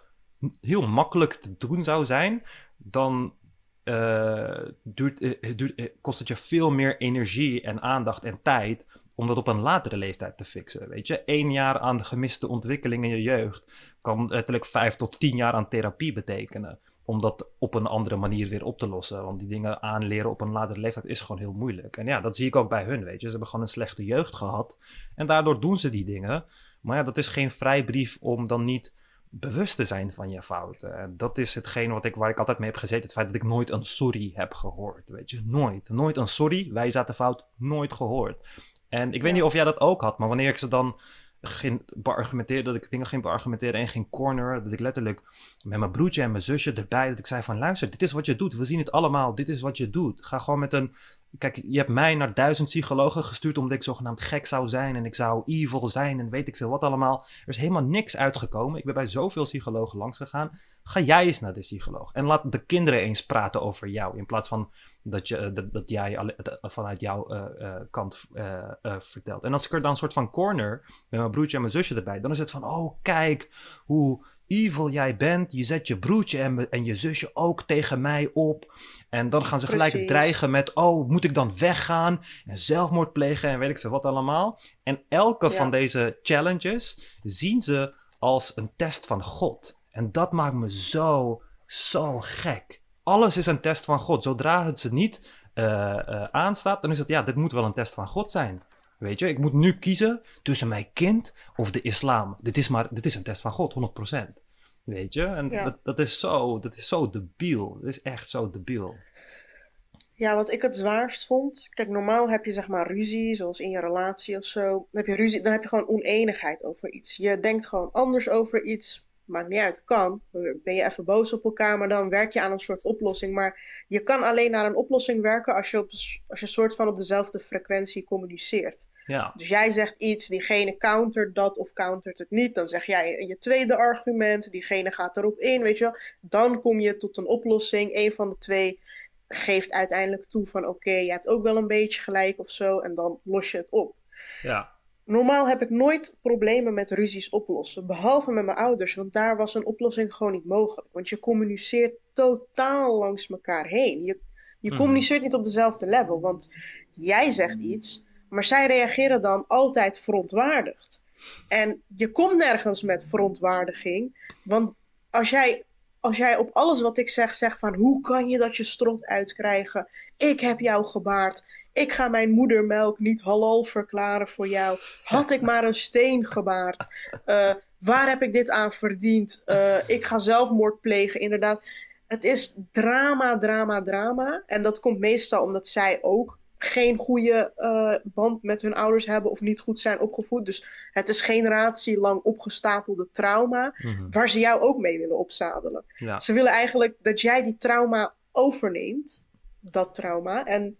heel makkelijk te doen zou zijn, dan eh, duurt, eh, duurt, kost het je veel meer energie en aandacht en tijd om dat op een latere leeftijd te fixen. Weet je, één jaar aan gemiste ontwikkeling in je jeugd kan letterlijk vijf tot tien jaar aan therapie betekenen. Om dat op een andere manier weer op te lossen. Want die dingen aanleren op een latere leeftijd is gewoon heel moeilijk. En ja, dat zie ik ook bij hun, weet je. Ze hebben gewoon een slechte jeugd gehad. En daardoor doen ze die dingen. Maar ja, dat is geen vrijbrief om dan niet bewust te zijn van je fouten. En dat is hetgeen wat ik, waar ik altijd mee heb gezeten. Het feit dat ik nooit een sorry heb gehoord. Weet je, nooit. Nooit een sorry. Wij zaten fout. Nooit gehoord. En ik weet niet of jij dat ook had, maar wanneer ik ze dan ging beargumenteren, dat ik dingen ging beargumenteren en ging corner. Dat ik letterlijk met mijn broertje en mijn zusje erbij, dat ik zei van luister, dit is wat je doet. We zien het allemaal, dit is wat je doet. Ga gewoon met een, kijk, je hebt mij naar duizend psychologen gestuurd omdat ik zogenaamd gek zou zijn en ik zou evil zijn en weet ik veel wat allemaal. Er is helemaal niks uitgekomen. Ik ben bij zoveel psychologen langs gegaan. Ga jij eens naar de psycholoog en laat de kinderen eens praten over jou in plaats van dat, je, eh, dat, dat jij eh, vanuit jouw eh, kant vertelt. En als ik er dan een soort van corner met mijn broertje en mijn zusje erbij, dan is het van: oh, kijk hoe evil jij bent. Je zet je broertje en, en je zusje ook tegen mij op. En dan gaan ze gelijk dreigen met: oh, moet ik dan weggaan? En zelfmoord plegen en weet ik veel wat allemaal. En elke van deze challenges zien ze als een test van God. En dat maakt me zo, zo gek. Alles is een test van God. Zodra het ze niet eh, eh, aanstaat, dan is het ja, dit moet wel een test van God zijn. Weet je, ik moet nu kiezen tussen mijn kind of de islam. Dit is, maar, dit is een test van God, 100%. Weet je, en dat, dat, is zo, dat is zo debiel. Dat is echt zo debiel. Ja, wat ik het zwaarst vond. Kijk, normaal heb je zeg maar ruzie, zoals in je relatie of zo. Dan heb je ruzie, dan heb je gewoon oneenigheid over iets. Je denkt gewoon anders over iets maakt niet uit, kan. Ben je even boos op elkaar, maar dan werk je aan een soort oplossing. Maar je kan alleen naar een oplossing werken als je, op, als je soort van op dezelfde frequentie communiceert. Ja. Dus jij zegt iets, diegene countert dat of countert het niet. Dan zeg jij je tweede argument, diegene gaat erop in, weet je wel. Dan kom je tot een oplossing. Een van de twee geeft uiteindelijk toe van oké, je hebt ook wel een beetje gelijk of zo. En dan los je het op. Ja. Normaal heb ik nooit problemen met ruzies oplossen, behalve met mijn ouders, want daar was een oplossing gewoon niet mogelijk. Want je communiceert totaal langs elkaar heen. Je, je mhm. communiceert niet op dezelfde level, want jij zegt iets, maar zij reageren dan altijd verontwaardigd. En je komt nergens met verontwaardiging, want als jij, als jij op alles wat ik zeg zegt van hoe kan je dat je strot uitkrijgen? Ik heb jou gebaard, ik ga mijn moedermelk niet halal verklaren voor jou. Had ik maar een steen gebaard. Eh, waar heb ik dit aan verdiend? Eh, ik ga zelfmoord plegen, inderdaad. Het is drama, drama, drama. En dat komt meestal omdat zij ook geen goede eh, band met hun ouders hebben of niet goed zijn opgevoed. Dus het is lang opgestapelde trauma mhm. waar ze jou ook mee willen opzadelen. Ze willen eigenlijk dat jij die trauma overneemt, dat trauma, en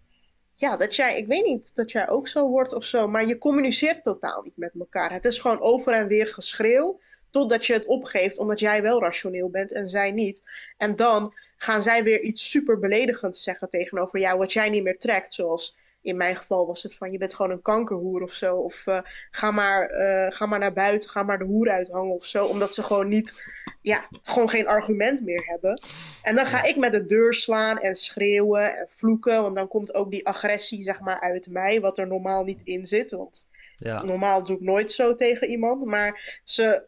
ja, dat jij, ik weet niet dat jij ook zo wordt of zo, maar je communiceert totaal niet met elkaar. Het is gewoon over en weer geschreeuw totdat je het opgeeft omdat jij wel rationeel bent en zij niet. En dan gaan zij weer iets super beledigends zeggen tegenover jou wat jij niet meer trekt, zoals in mijn geval was het van je bent gewoon een kankerhoer of zo. Of eh, ga, maar, eh, ga maar naar buiten, ga maar de hoer uithangen of zo. Omdat ze gewoon niet, ja, gewoon geen argument meer hebben. En dan ga ik met de deur slaan en schreeuwen en vloeken. Want dan komt ook die agressie, zeg maar, uit mij. Wat er normaal niet in zit. Want ja. normaal doe ik nooit zo tegen iemand. Maar ze,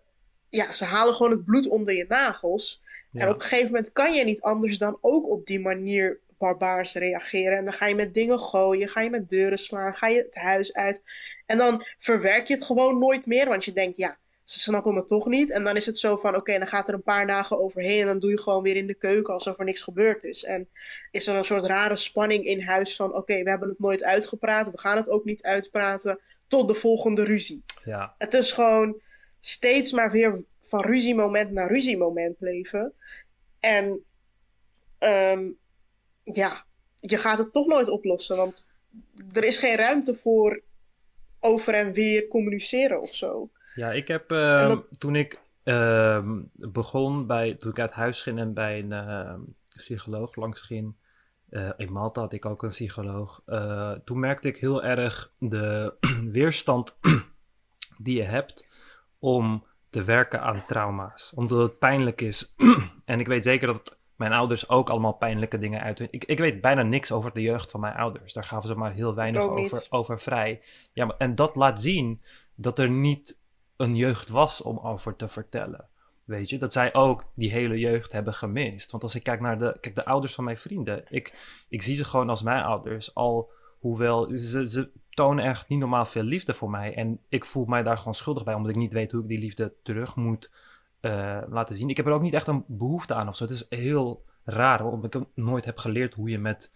ja, ze halen gewoon het bloed onder je nagels. En op een gegeven moment kan je niet anders dan ook op die manier barbaars reageren. En dan ga je met dingen gooien, ga je met deuren slaan, ga je het huis uit. En dan verwerk je het gewoon nooit meer, want je denkt, ja, ze snappen me toch niet. En dan is het zo van, oké, dan gaat er een paar dagen overheen en dan doe je gewoon weer in de keuken alsof er niks gebeurd is. En is er een soort rare spanning in huis van, oké, we hebben het nooit uitgepraat, we gaan het ook niet uitpraten, tot de volgende ruzie. Ja. Het is gewoon steeds maar weer van ruziemoment naar ruziemoment leven. En ehm, ja, je gaat het toch nooit oplossen. Want er is geen ruimte voor over en weer communiceren of zo. Ja, ik heb ehm, toen ik ehm, begon bij, toen ik uit huis ging en bij een ehm, psycholoog langs ging. Eh, in Malta had ik ook een psycholoog. Eh, toen merkte ik heel erg de [CLEARS THROAT] weerstand [CLEARS THROAT] die je hebt om te werken aan trauma's. Omdat het pijnlijk is. [CLEARS THROAT] en ik weet zeker dat mijn ouders ook allemaal pijnlijke dingen uit. Ik, ik weet bijna niks over de jeugd van mijn ouders. Daar gaven ze maar heel weinig over, over vrij. Ja, maar, en dat laat zien dat er niet een jeugd was om over te vertellen. Weet je, dat zij ook die hele jeugd hebben gemist. Want als ik kijk naar de, kijk, de ouders van mijn vrienden, ik, ik zie ze gewoon als mijn ouders. Al, hoewel ze, ze tonen echt niet normaal veel liefde voor mij. En ik voel mij daar gewoon schuldig bij, omdat ik niet weet hoe ik die liefde terug moet eh, laten zien. Ik heb er ook niet echt een behoefte aan of zo. Het is heel raar, want ik heb nooit heb geleerd hoe je met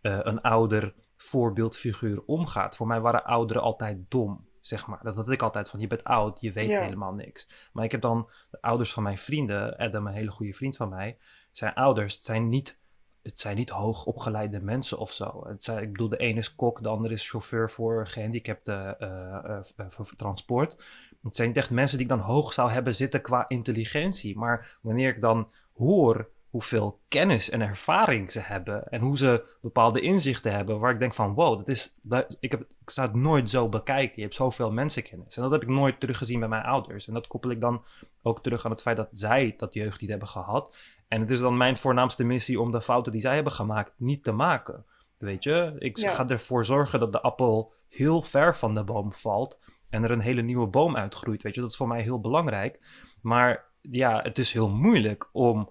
eh, een ouder voorbeeldfiguur omgaat. Voor mij waren ouderen altijd dom, zeg maar. Dat had ik altijd van, je bent oud, je weet helemaal niks. Maar ik heb dan de ouders van mijn vrienden, Adam, een hele goede vriend van mij, zijn ouders, het zijn niet het zijn niet hoogopgeleide mensen of zo. Het zijn, ik bedoel, de ene is kok, de andere is chauffeur voor gehandicapte eh, voor transport het zijn echt mensen die ik dan hoog zou hebben zitten qua intelligentie. Maar wanneer ik dan hoor hoeveel kennis en ervaring ze hebben en hoe ze bepaalde inzichten hebben, waar ik denk van wow, dat is, ik, heb, ik zou het nooit zo bekijken. Je hebt zoveel mensenkennis. En dat heb ik nooit teruggezien bij mijn ouders. En dat koppel ik dan ook terug aan het feit dat zij dat jeugd niet hebben gehad. En het is dan mijn voornaamste missie om de fouten die zij hebben gemaakt niet te maken. Weet je, ik ga ervoor zorgen dat de appel heel ver van de boom valt en er een hele nieuwe boom uitgroeit. Weet je, dat is voor mij heel belangrijk. Maar ja, het is heel moeilijk om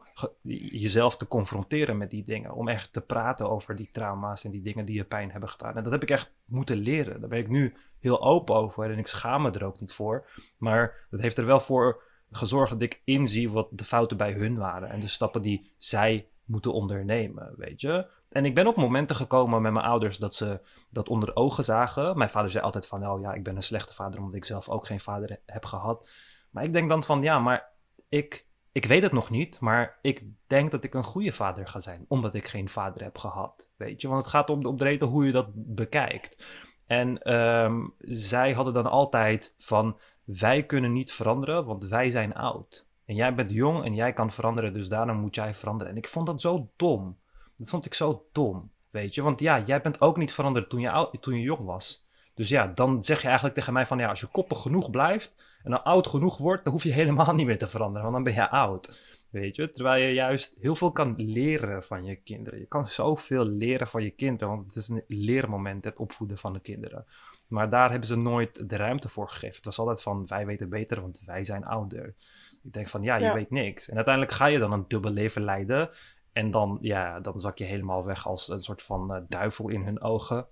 jezelf te confronteren met die dingen. Om echt te praten over die trauma's en die dingen die je pijn hebben gedaan. En dat heb ik echt moeten leren. Daar ben ik nu heel open over en ik schaam me er ook niet voor. Maar dat heeft er wel voor gezorgd dat ik inzie wat de fouten bij hun waren. En de stappen die zij moeten ondernemen, weet je en ik ben op momenten gekomen met mijn ouders dat ze dat onder ogen zagen. Mijn vader zei altijd van, oh ja, ik ben een slechte vader omdat ik zelf ook geen vader heb gehad. Maar ik denk dan van, ja, maar ik, ik weet het nog niet, maar ik denk dat ik een goede vader ga zijn omdat ik geen vader heb gehad. Weet je, want het gaat om de, reden hoe je dat bekijkt. En ehm, zij hadden dan altijd van, wij kunnen niet veranderen, want wij zijn oud. En jij bent jong en jij kan veranderen, dus daarom moet jij veranderen. En ik vond dat zo dom. Dat vond ik zo dom, weet je. Want ja, jij bent ook niet veranderd toen je, oud, toen je jong was. Dus ja, dan zeg je eigenlijk tegen mij van ja, als je koppig genoeg blijft en dan oud genoeg wordt, dan hoef je helemaal [LAUGHS] niet meer te veranderen, want dan ben je oud. Weet je, terwijl je juist heel veel kan leren van je kinderen. Je kan zoveel leren van je kinderen, want het is een leermoment, het opvoeden van de kinderen. Maar daar hebben ze nooit de ruimte voor gegeven. Het was altijd van wij weten beter, want wij zijn ouder. Ik denk van ja, je weet niks. En uiteindelijk ga je dan een dubbel leven leiden. En dan, ja, dan zak je helemaal weg als een soort van eh, duivel in hun ogen.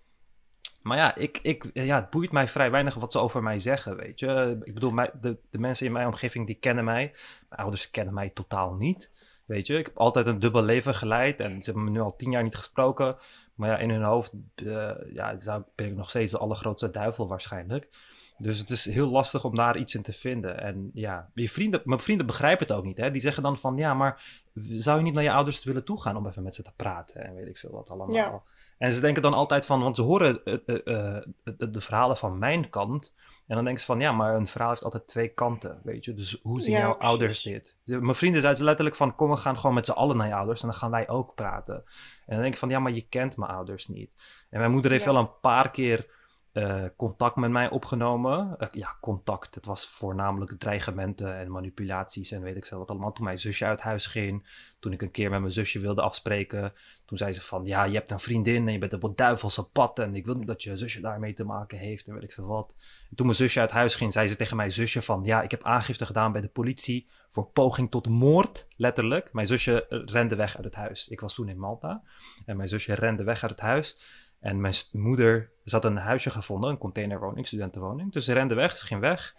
Maar ja, ik, ik, eh, ja, het boeit mij vrij weinig wat ze over mij zeggen, weet je. Ik bedoel, de, de mensen in mijn omgeving, die kennen mij. Mijn ouders kennen mij totaal niet, weet je. Ik heb altijd een dubbel leven geleid en ze hebben me nu al tien jaar niet gesproken. Maar ja, in hun hoofd eh, ja, ben ik nog steeds de allergrootste duivel waarschijnlijk. Dus het is heel lastig om daar iets in te vinden. En ja, vrienden, mijn vrienden begrijpen het ook niet. Hè? Die zeggen dan van, ja, maar zou je niet naar je ouders willen toegaan om even met ze te praten? En weet ik veel wat allemaal. En ze denken dan altijd van, want ze horen eh, eh, eh, de verhalen van mijn kant. En dan denken ze van, ja, maar een verhaal heeft altijd twee kanten, weet je. Dus hoe zien jouw ouders dit? Mijn vrienden zeiden letterlijk van, kom, we gaan gewoon met z'n allen naar je ouders. En dan gaan wij ook praten. En dan denk ik van, ja, maar je kent mijn ouders niet. En mijn moeder heeft wel een paar keer eh, contact met mij opgenomen. Eh, ja, contact. Het was voornamelijk dreigementen en manipulaties en weet ik veel wat allemaal. Toen mijn zusje uit huis ging, toen ik een keer met mijn zusje wilde afspreken, toen zei ze van, ja, je hebt een vriendin en je bent op het duivelse pad en ik wil niet dat je zusje daarmee te maken heeft en weet ik veel wat. En toen mijn zusje uit huis ging, zei ze tegen mijn zusje van, ja, ik heb aangifte gedaan bij de politie voor poging tot moord, letterlijk. Mijn zusje eh, rende weg uit het huis. Ik was toen in Malta en mijn zusje rende weg uit het huis. En mijn moeder, ze had een huisje gevonden, een containerwoning, studentenwoning. Dus ze rende weg, ze ging weg.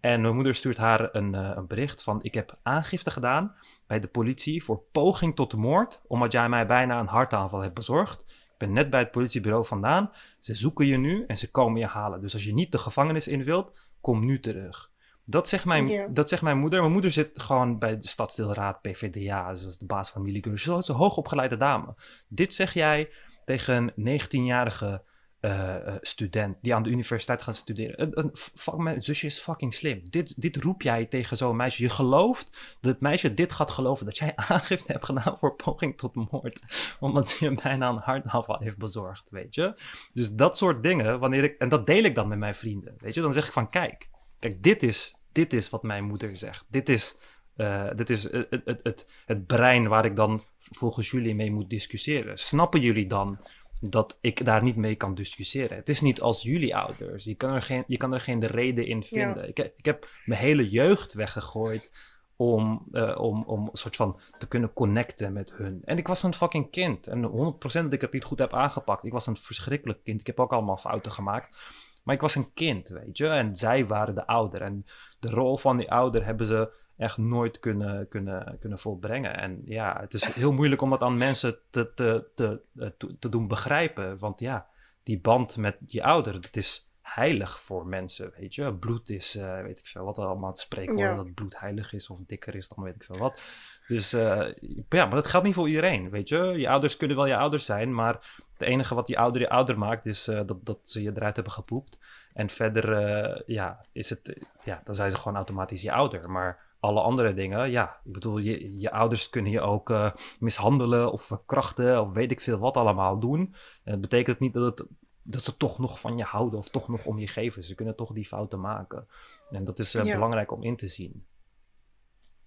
En mijn moeder stuurt haar een, eh, een, bericht van: Ik heb aangifte gedaan bij de politie voor poging tot moord, omdat jij mij bijna een hartaanval hebt bezorgd. Ik ben net bij het politiebureau vandaan. Ze zoeken je nu en ze komen je halen. Dus als je niet de gevangenis in wilt, kom nu terug. Dat zegt, mijn, dat zegt mijn moeder. Mijn moeder zit gewoon bij de stadsdeelraad PVDA. Ze was de baas van Millie Ze is een hoogopgeleide dame. Dit zeg jij tegen een 19-jarige eh, eh, student die aan de universiteit gaat studeren. fuck, mijn zusje is fucking slim. Dit, dit roep jij tegen zo'n meisje. Je gelooft dat het meisje dit gaat geloven. Dat jij [LAUGHS] aangifte hebt gedaan voor poging tot moord. Omdat ze je bijna een hartaanval heeft bezorgd, weet je. Dus dat soort dingen, wanneer ik... En dat deel ik dan met mijn vrienden, weet je. Dan zeg ik van, kijk, kijk, dit is, dit is wat mijn moeder zegt. Dit is eh, dit is het, het, het, het brein waar ik dan volgens jullie mee moet discussiëren. Snappen jullie dan dat ik daar niet mee kan discussiëren. Het is niet als jullie ouders. Je kan er geen, je kan er geen de reden in vinden. Ik, ik heb mijn hele jeugd weggegooid om, eh, om, om een soort van te kunnen connecten met hun. En ik was een fucking kind. En 100% dat ik het niet goed heb aangepakt. Ik was een verschrikkelijk kind. Ik heb ook allemaal fouten gemaakt. Maar ik was een kind, weet je. En zij waren de ouder. En de rol van die ouder hebben ze echt nooit kunnen, kunnen, kunnen volbrengen. En ja, het is heel moeilijk om dat aan mensen te, te, te, eh, te doen begrijpen. Want ja, die band met die ouder, dat is heilig voor mensen, weet je. Bloed is, eh, weet ik veel wat, allemaal het spreken ja. dat bloed heilig is of dikker is dan weet ik veel wat. Dus eh, ja, maar dat geldt niet voor iedereen, weet je. Je ouders kunnen wel je ouders zijn, maar het enige wat die ouder je ouder maakt is dat, dat ze je eruit hebben gepoept. En verder, ja, is het, ja, dan zijn ze gewoon automatisch je ouder, maar alle andere dingen. Ja, ik bedoel, je, je ouders kunnen je ook eh, mishandelen of verkrachten of weet ik veel wat allemaal doen. En dat betekent niet dat, het, dat ze toch nog van je houden of toch nog om je geven. Ze kunnen toch die fouten maken. En dat is eh, belangrijk om in te zien.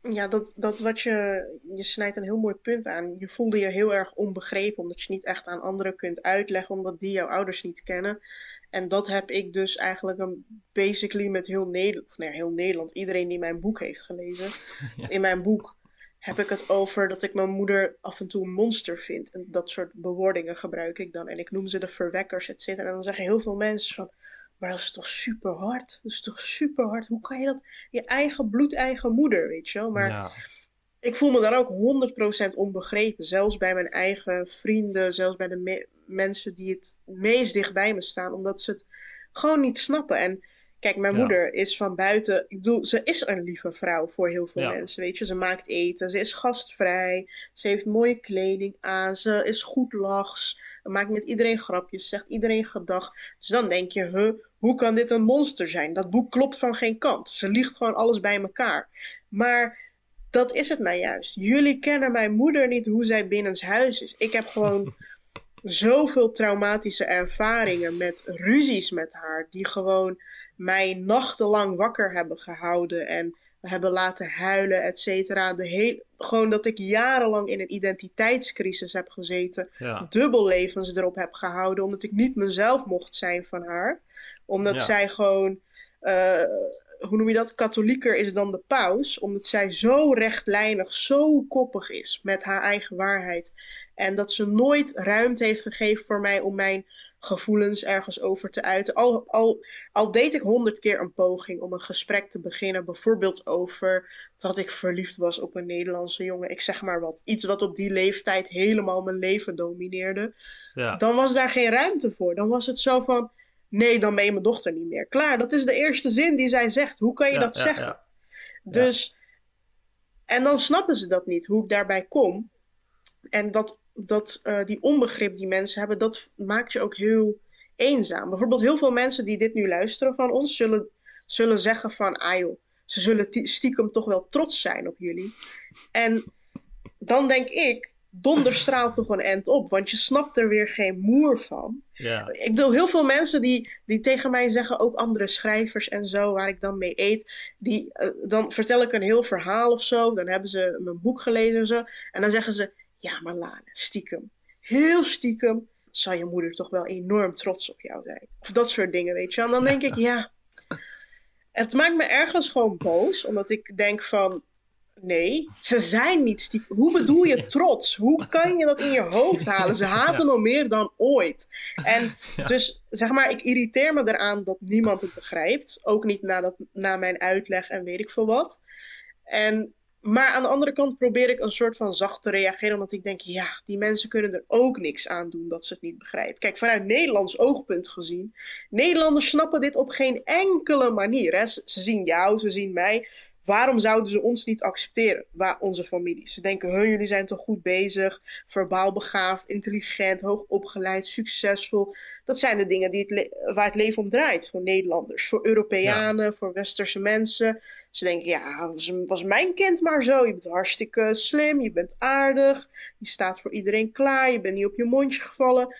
Ja, dat, dat wat je, je snijdt een heel mooi punt aan. Je voelde je heel erg onbegrepen, omdat je niet echt aan anderen kunt uitleggen, omdat die jouw ouders niet kennen. En dat heb ik dus eigenlijk een, basically met heel Nederland, of nee, heel Nederland, iedereen die mijn boek heeft gelezen. [LAUGHS] In mijn boek heb ik het over dat ik mijn moeder af en toe een monster vind. En dat soort bewoordingen gebruik ik dan. En ik noem ze de verwekkers, et cetera. En dan zeggen heel veel mensen van, maar dat is toch super hard? Dat is toch super hard? Hoe kan je dat? Je eigen bloed, eigen moeder, weet je wel? Maar... Ja ik voel me daar ook 100% onbegrepen. Zelfs bij mijn eigen vrienden, zelfs bij de mensen die het meest dichtbij me staan, omdat ze het gewoon niet snappen. En kijk, mijn moeder is van buiten, ik bedoel, ze is een lieve vrouw voor heel veel mensen, weet je. Ze maakt eten, ze is gastvrij, ze heeft mooie kleding aan, ze is goed lachs, maakt met iedereen grapjes, zegt iedereen gedag. Dus dan denk je, hoe kan dit een monster zijn? Dat boek klopt van geen kant. Ze liegt gewoon alles bij elkaar. Maar dat is het nou juist. Jullie kennen mijn moeder niet hoe zij binnenshuis is. Ik heb gewoon [LAUGHS] zoveel traumatische ervaringen met ruzies met haar, die gewoon mij nachtenlang wakker hebben gehouden en hebben laten huilen, et cetera. De gewoon dat ik jarenlang in een identiteitscrisis heb gezeten, ja. dubbel levens erop heb gehouden, omdat ik niet mezelf mocht zijn van haar. Omdat zij gewoon eh, hoe noem je dat, katholieker is dan de paus, omdat zij zo rechtlijnig, zo koppig is met haar eigen waarheid. En dat ze nooit ruimte heeft gegeven voor mij om mijn gevoelens ergens over te uiten. Al, al, al deed ik honderd keer een poging om een gesprek te beginnen, bijvoorbeeld over dat ik verliefd was op een Nederlandse jongen, ik zeg maar wat. Iets wat op die leeftijd helemaal mijn leven domineerde. Ja. Dan was daar geen ruimte voor. Dan was het zo van: nee, dan ben je mijn dochter niet meer. Klaar, dat is de eerste zin die zij zegt. Hoe kan je dat zeggen? Dus, en dan snappen ze dat niet, hoe ik daarbij kom. En dat, dat eh, die onbegrip die mensen hebben, dat maakt je ook heel eenzaam. Bijvoorbeeld heel veel mensen die dit nu luisteren van ons, zullen, zullen zeggen van, ah ze zullen stiekem toch wel trots zijn op jullie. En dan denk ik, donderstraalt toch een end op, want je snapt er weer geen moer van. Ik bedoel, heel veel mensen die, die tegen mij zeggen, ook andere schrijvers en zo, waar ik dan mee eet, die, eh, dan vertel ik een heel verhaal of zo, dan hebben ze mijn boek gelezen en zo, en dan zeggen ze, ja maar Lane, stiekem, heel stiekem, zou je moeder toch wel enorm trots op jou zijn. Of dat soort dingen, weet je. En dan denk [LAUGHS] ik, ja, het maakt me ergens gewoon boos, omdat ik denk van, Nee, ze zijn niet stiekem. Hoe bedoel je [LAUGHS] trots? Hoe kan je dat in je hoofd [LAUGHS] halen? Ze haten me meer dan ooit. En [LAUGHS] dus zeg maar, ik irriteer me eraan dat niemand het begrijpt. Ook niet na, dat, na mijn uitleg en weet ik veel wat. En, maar aan de andere kant probeer ik een soort van zacht te reageren. Omdat ik denk, ja, die mensen kunnen er ook niks aan doen dat ze het niet begrijpen. Kijk, vanuit Nederlands oogpunt gezien. Nederlanders snappen dit op geen enkele manier. Hè. ze zien jou, ze zien mij Waarom zouden ze ons niet accepteren, waar onze families? Ze denken, hun jullie zijn toch goed bezig, verbaal begaafd, intelligent, hoogopgeleid, succesvol. Dat zijn de dingen die waar het leven om draait voor Nederlanders, voor Europeanen, voor Westerse mensen. Ze denken, ja, was, was mijn kind maar zo. Je bent hartstikke slim, je bent aardig, je staat voor iedereen klaar, je bent niet op je mondje gevallen.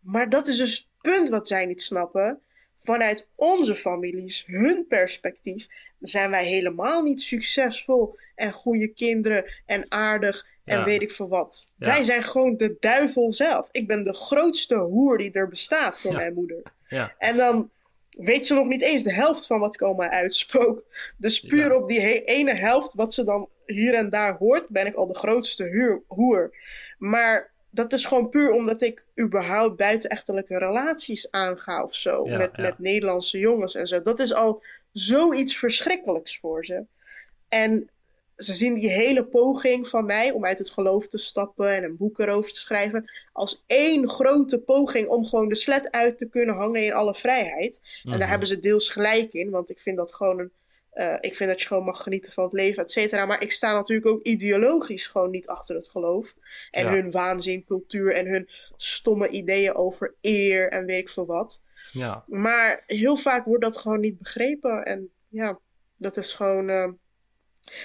Maar dat is dus het punt wat zij niet snappen. Vanuit onze families, hun perspectief, zijn wij helemaal niet succesvol en goede kinderen en aardig en weet ik veel wat. Wij zijn gewoon de duivel zelf. Ik ben de grootste hoer die er bestaat voor mijn moeder. En dan weet ze nog niet eens de helft van wat ik allemaal uitspook. Dus puur op die ene helft wat ze dan hier en daar hoort, ben ik al de grootste hoer. Maar dat is gewoon puur omdat ik überhaupt buitenechtelijke relaties aanga of zo. met, met Nederlandse jongens en zo. Dat is al zoiets verschrikkelijks voor ze. En ze zien die hele poging van mij om uit het geloof te stappen en een boek erover te schrijven. als één grote poging om gewoon de slet uit te kunnen hangen in alle vrijheid. En daar mhm. hebben ze deels gelijk in, want ik vind dat gewoon een. Eh, ik vind dat je gewoon mag genieten van het leven, et cetera. Maar ik sta natuurlijk ook ideologisch gewoon niet achter het geloof. En hun waanzin, cultuur en hun stomme ideeën over eer en weet ik veel wat. Ja. Maar heel vaak wordt dat gewoon niet begrepen. En ja, dat is gewoon. Eh,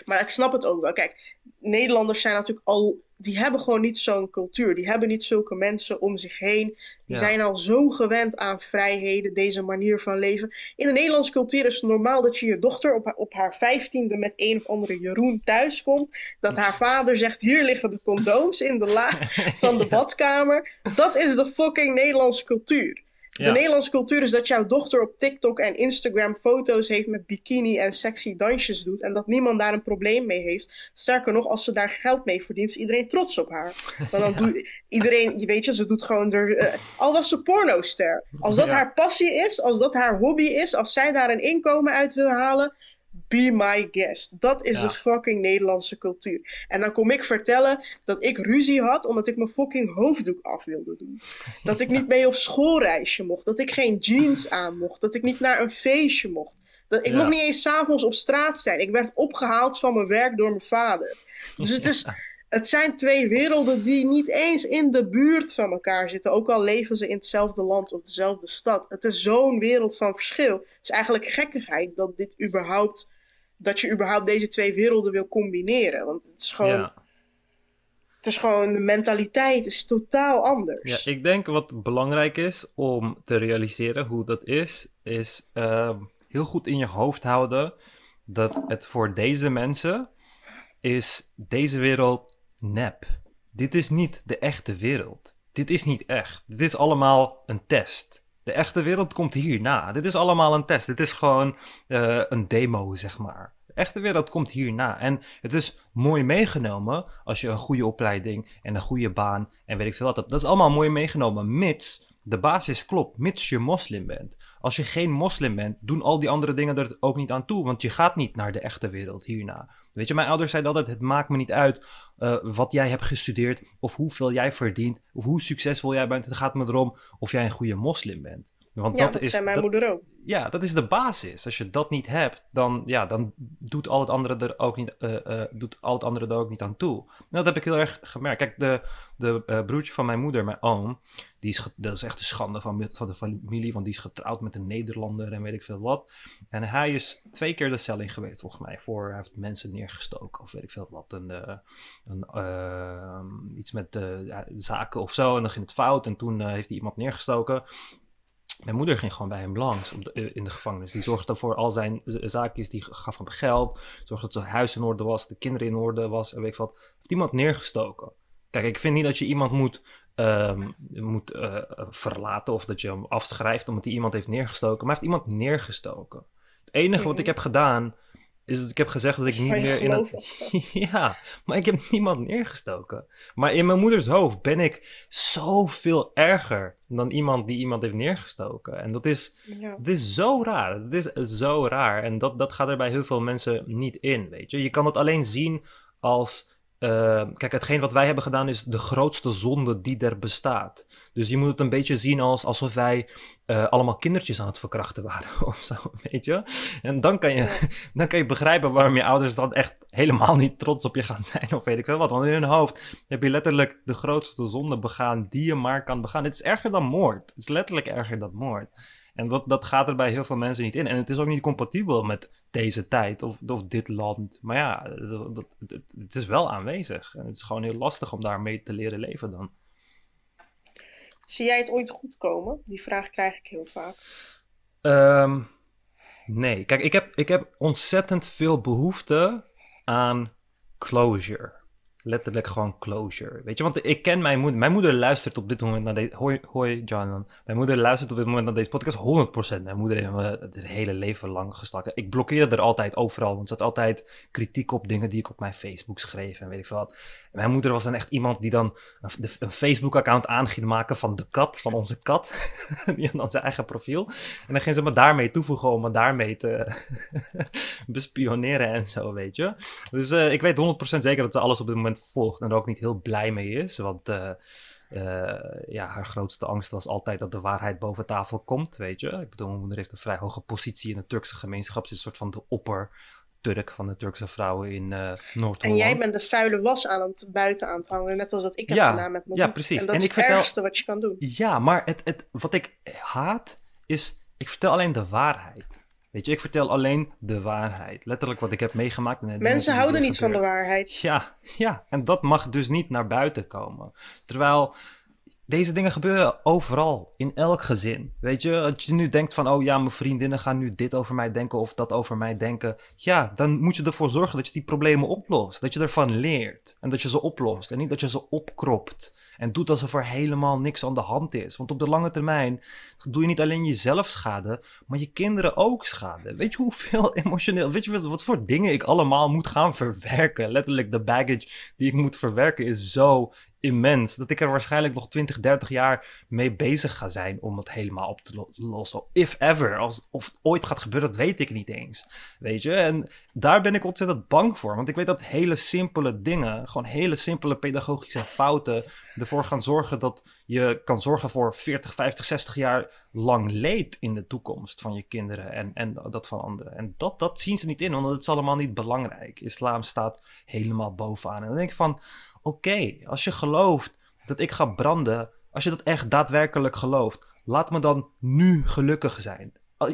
maar ik snap het ook wel. Kijk, Nederlanders zijn natuurlijk al. Die hebben gewoon niet zo'n cultuur. Die hebben niet zulke mensen om zich heen. Die zijn al zo gewend aan vrijheden, deze manier van leven. In de Nederlandse cultuur is het normaal dat je je dochter op haar, vijftiende met een of andere Jeroen thuis komt. Dat haar vader zegt: Hier liggen de condooms in de laag [LAUGHS] van de badkamer. Dat is de fucking Nederlandse cultuur. De Nederlandse cultuur is dat jouw dochter op TikTok en Instagram foto's heeft met bikini en sexy dansjes doet. En dat niemand daar een probleem mee heeft. Sterker nog, als ze daar geld mee verdient, is iedereen trots op haar. Want dan [LAUGHS] ja. doet iedereen, je weet je, ze doet gewoon. Er, eh, al was ze pornoster. Als dat haar passie is, als dat haar hobby is, als zij daar een inkomen uit wil halen, Be my guest. Dat is de fucking Nederlandse cultuur. En dan kom ik vertellen dat ik ruzie had omdat ik mijn fucking hoofddoek af wilde doen. Dat ik [LAUGHS] niet mee op schoolreisje mocht. Dat ik geen jeans aan mocht. Dat ik niet naar een feestje mocht. Dat, ik nog niet eens s'avonds op straat zijn. Ik werd opgehaald van mijn werk door mijn vader. Dus het is. Het zijn twee werelden die niet eens in de buurt van elkaar zitten. Ook al leven ze in hetzelfde land of dezelfde stad. Het is zo'n wereld van verschil. Het is eigenlijk gekkigheid dat dit überhaupt dat je überhaupt deze twee werelden wil combineren. Want het is gewoon. Het is gewoon de mentaliteit is totaal anders. Ja, ik denk wat belangrijk is om te realiseren hoe dat is, is ehm, heel goed in je hoofd houden dat het voor deze mensen is deze wereld nep. Dit is niet de echte wereld. Dit is niet echt. Dit is allemaal een test. De echte wereld komt hierna. Dit is allemaal een test. Dit is gewoon eh, een demo, zeg maar. De echte wereld komt hierna. En het is mooi meegenomen als je een goede opleiding en een goede baan en weet ik veel wat hebt. Dat is allemaal mooi meegenomen, mits de basis klopt, mits je moslim bent. Als je geen moslim bent, doen al die andere dingen er ook niet aan toe. Want je gaat niet naar de echte wereld hierna. Weet je, mijn ouders zeiden altijd: het maakt me niet uit eh, wat jij hebt gestudeerd, of hoeveel jij verdient, of hoe succesvol jij bent. Het gaat me erom of jij een goede moslim bent. Want ja, dat, dat is, mijn moeder ook. Ja, dat is de basis. Als je dat niet hebt, dan, ja, dan doet, al het andere er ook niet, eh, eh, doet al het andere er ook niet aan toe. Nou, dat heb ik heel erg gemerkt. Kijk, de, de eh, broertje van mijn moeder, mijn oom, die is, dat is echt de schande van, van de familie, want die is getrouwd met een Nederlander en weet ik veel wat. En hij is twee keer de cel in geweest, volgens mij. Voor hij heeft mensen neergestoken of weet ik veel wat. een een, iets met zaken of zo. En dan ging het fout en toen heeft hij iemand neergestoken mijn moeder ging gewoon bij hem langs eh, in de gevangenis. Die zorgde voor al zijn eh, zaakjes, die gaf hem geld, zorgde dat zijn huis in orde was, de kinderen in orde was en weet ik wat. Heeft iemand neergestoken? Kijk, ik vind niet dat je iemand moet, ehm, moet eh, verlaten of dat je hem afschrijft omdat hij iemand heeft neergestoken, maar hij heeft iemand neergestoken. Het enige wat ik heb gedaan is ik heb gezegd dat ik niet meer in het. [LAUGHS] ja, maar ik heb niemand neergestoken. Maar in mijn moeders hoofd ben ik zoveel erger dan iemand die iemand heeft neergestoken. En dat is, dat is zo raar. Dat is zo raar. En dat, dat gaat er bij heel veel mensen niet in, weet je. Je kan het alleen zien als Ehm, kijk, hetgeen wat wij hebben gedaan is de grootste zonde die er bestaat. Dus je moet het een beetje zien als alsof wij eh, allemaal kindertjes aan het verkrachten waren [LAUGHS] of zo, weet je. En dan kan je, [LAUGHS] dan kan je begrijpen waarom je ouders dan echt helemaal niet trots op je gaan [LAUGHS] zijn of weet ik wel wat. Want in hun hoofd heb je letterlijk de grootste zonde begaan die je maar kan begaan. Het is erger dan moord. Het is letterlijk erger dan moord. En dat, dat gaat er bij heel veel mensen niet in. En het is ook niet compatibel met deze tijd of, of dit land. Maar ja, dat, dat, het, is wel aanwezig. En het is gewoon heel lastig om daarmee te leren leven dan. Zie jij het ooit goed komen? Die vraag krijg ik heel vaak. Ehm, nee, kijk, ik heb, ik heb ontzettend veel behoefte aan closure letterlijk gewoon closure. Weet je, want ik ken mijn moeder. Mijn moeder luistert op dit moment naar deze. Hoi, hoi John. Mijn moeder luistert op dit moment naar deze podcast 100%. Mijn moeder heeft me het hele leven lang gestakken. Ik blokkeerde er altijd overal, want ze had altijd kritiek op dingen die ik op mijn Facebook schreef en weet ik veel wat mijn moeder was dan echt iemand die dan een, Facebook-account aan ging maken van de kat, van onze kat. [LAUGHS] die had dan zijn eigen profiel. En dan ging ze me daarmee toevoegen om me daarmee te [LAUGHS] bespioneren en zo, weet je. Dus eh, ik weet 100% zeker dat ze alles op dit moment volgt en er ook niet heel blij mee is. Want eh, eh, ja, haar grootste angst was altijd dat de waarheid boven tafel komt, weet je. Ik bedoel, mijn moeder heeft een vrij hoge positie in de Turkse gemeenschap. Ze is een soort van de opper Turk van de Turkse vrouwen in uh, eh, Noord-Holland. En jij bent de vuile was aan het buiten aan het hangen, net als dat ik heb ja, met mijn Ja, precies. En dat is het ergste wat je kan doen. Ja, maar het, het, wat ik haat is, ik vertel alleen de waarheid. Weet je, ik vertel alleen de waarheid. Letterlijk wat ik heb meegemaakt. En Mensen houden niet van de waarheid. Ja, ja, en dat mag dus niet naar buiten komen. Terwijl deze dingen gebeuren overal, in elk gezin. Weet je, als je nu denkt van, oh ja, mijn vriendinnen gaan nu dit over mij denken of dat over mij denken. Ja, dan moet je ervoor zorgen dat je die problemen oplost. Dat je ervan leert en dat je ze oplost. En niet dat je ze opkropt en doet alsof er helemaal niks aan de hand is. Want op de lange termijn doe je niet alleen jezelf schade, maar je kinderen ook schade. Weet je hoeveel [LAUGHS] emotioneel, weet je wat, wat voor dingen ik allemaal moet gaan verwerken? Letterlijk, de baggage die ik moet verwerken is zo immens. Dat ik er waarschijnlijk nog 20, 30 jaar mee bezig ga zijn om het helemaal op te lossen. If ever. Als, of het ooit gaat gebeuren, dat weet ik niet eens. Weet je? En daar ben ik ontzettend bang voor. Want ik weet dat hele simpele dingen, gewoon hele simpele pedagogische fouten, ervoor gaan zorgen dat je kan zorgen voor 40, 50, 60 jaar lang leed in de toekomst van je kinderen en, en dat van anderen. En dat, dat zien ze niet in, want het is allemaal niet belangrijk. Islam staat helemaal bovenaan. En dan denk ik van oké, als je gelooft dat ik ga branden, als je dat echt daadwerkelijk gelooft, laat me dan nu gelukkig zijn.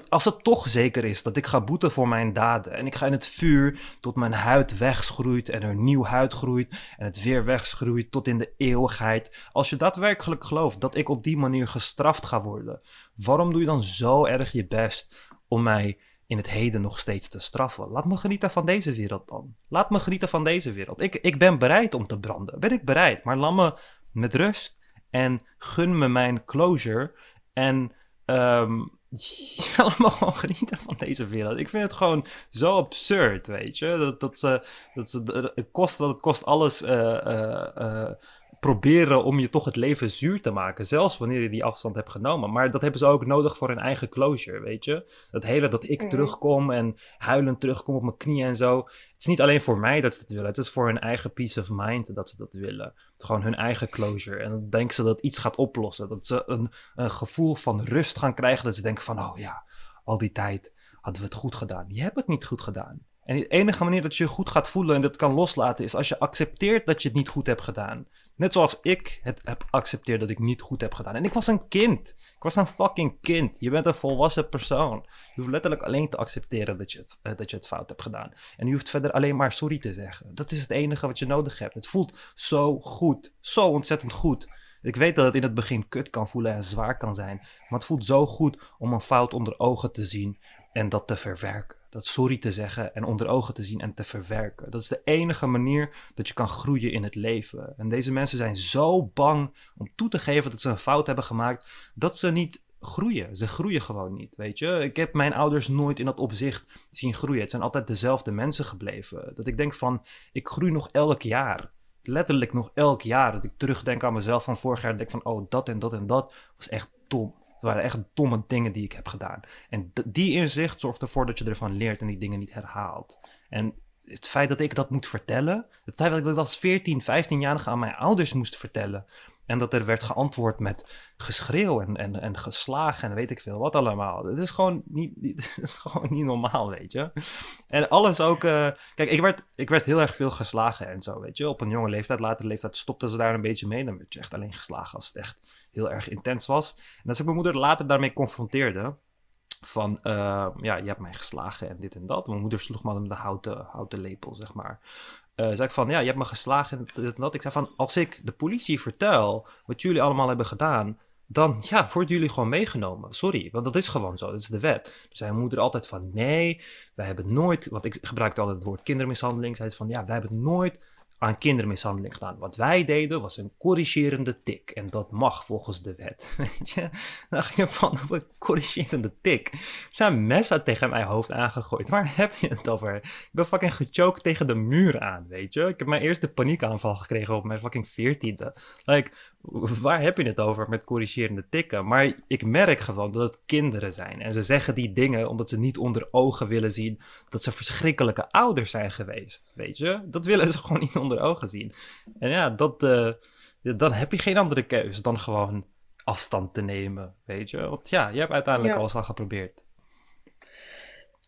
Als het toch zeker is dat ik ga boeten voor mijn daden en ik ga in het vuur tot mijn huid wegschroeit en er nieuw huid groeit en het weer wegschroeit tot in de eeuwigheid. Als je daadwerkelijk gelooft dat ik op die manier gestraft ga worden, waarom doe je dan zo erg je best om mij in het heden nog steeds te straffen. Laat me genieten van deze wereld dan. Laat me genieten van deze wereld. Ik, ik ben bereid om te branden. Ben ik bereid. Maar laat me met rust en gun me mijn closure. En um, [LAUGHS] gewoon genieten van deze wereld. Ik vind het gewoon zo absurd, weet je. Dat, dat, ze, dat ze, het kost, dat het kost alles... Eh, eh, eh, proberen om je toch het leven zuur te maken. Zelfs wanneer je die afstand hebt genomen. Maar dat hebben ze ook nodig voor hun eigen closure, weet je. Dat hele dat ik mm. terugkom en huilend terugkom op mijn knieën en zo. Het is niet alleen voor mij dat ze dat willen. Het is voor hun eigen peace of mind dat ze dat willen. Gewoon hun eigen closure. En dan denken ze dat iets gaat oplossen. Dat ze een, een gevoel van rust gaan krijgen. Dat ze denken van, oh ja, al die tijd hadden we het goed gedaan. Je hebt het niet goed gedaan. En de enige manier dat je je goed gaat voelen en dat kan loslaten is als je accepteert dat je het niet goed hebt gedaan. Net zoals ik het heb accepteerd dat ik niet goed heb gedaan. En ik was een kind. Ik was een fucking kind. Je bent een volwassen persoon. Je hoeft letterlijk alleen te accepteren dat je eh, dat je het fout hebt gedaan. En je hoeft verder alleen maar sorry te zeggen. Dat is het enige wat je nodig hebt. Het voelt zo goed. Zo ontzettend goed. Ik weet dat het in het begin kut kan voelen en zwaar kan zijn. Maar het voelt zo goed om een fout onder ogen te zien en dat te verwerken dat sorry te zeggen en onder ogen te zien en te verwerken. Dat is de enige manier dat je kan groeien in het leven. En deze mensen zijn zo bang om toe te geven dat ze een fout hebben gemaakt, dat ze niet groeien. Ze groeien gewoon niet, weet je. Ik heb mijn ouders nooit in dat opzicht zien groeien. Het zijn altijd dezelfde mensen gebleven. Dat ik denk van, ik groei nog elk jaar. Letterlijk nog elk jaar. Dat ik terugdenk aan mezelf van vorig jaar en denk van, oh, dat en dat en dat was echt dom. Het waren echt domme dingen die ik heb gedaan. En die inzicht zorgt ervoor dat je ervan leert en die dingen niet herhaalt. En het feit dat ik dat moet vertellen, het feit dat ik dat als 14, 15-jarige aan mijn ouders moest vertellen. En dat er werd geantwoord met geschreeuw en, en, en geslagen en weet ik veel wat allemaal. Het is gewoon niet, [LAUGHS] het is gewoon niet normaal, weet je. En alles ook... Eh, kijk, ik werd, ik werd heel erg veel geslagen en zo, weet je. Op een jonge leeftijd, later leeftijd stopten ze daar een beetje mee. Dan werd je echt alleen geslagen als het echt heel erg intens was. En als ik mijn moeder later daarmee confronteerde, van eh, ja, je hebt mij geslagen en dit en dat. Mijn moeder sloeg me met de houten, houten lepel, zeg maar. Uh, zei ik van, ja, je hebt me geslagen en dit en dat. Ik zei van, als ik de politie vertel wat jullie allemaal hebben gedaan, dan ja, worden jullie gewoon meegenomen. Sorry, want dat is gewoon zo, dat is de wet. Dus zijn moeder altijd van, nee, wij hebben nooit, want ik gebruikte altijd het woord kindermishandeling. Zij zei van, ja, wij hebben nooit aan kindermishandeling gedaan. Wat wij deden was een corrigerende tik. En dat mag volgens de wet. [LAUGHS] Weet je? Dan ging je van een corrigerende tik. Er zijn messen tegen mijn hoofd aangegooid. Waar heb je het over? Ik ben fucking gechoked tegen de muur aan, weet je? Ik heb mijn eerste paniekaanval gekregen op mijn fucking veertiende. Like, waar heb je het over met corrigerende tikken? Maar ik merk gewoon dat het kinderen zijn. En ze zeggen die dingen omdat ze niet onder ogen willen zien dat ze verschrikkelijke ouders zijn geweest. Weet je? Dat willen ze [LAUGHS] gewoon niet onder ogen zien. En ja, dat, eh, dan heb je geen andere keus dan gewoon afstand te nemen. Weet je? Want ja, je hebt uiteindelijk alles al geprobeerd.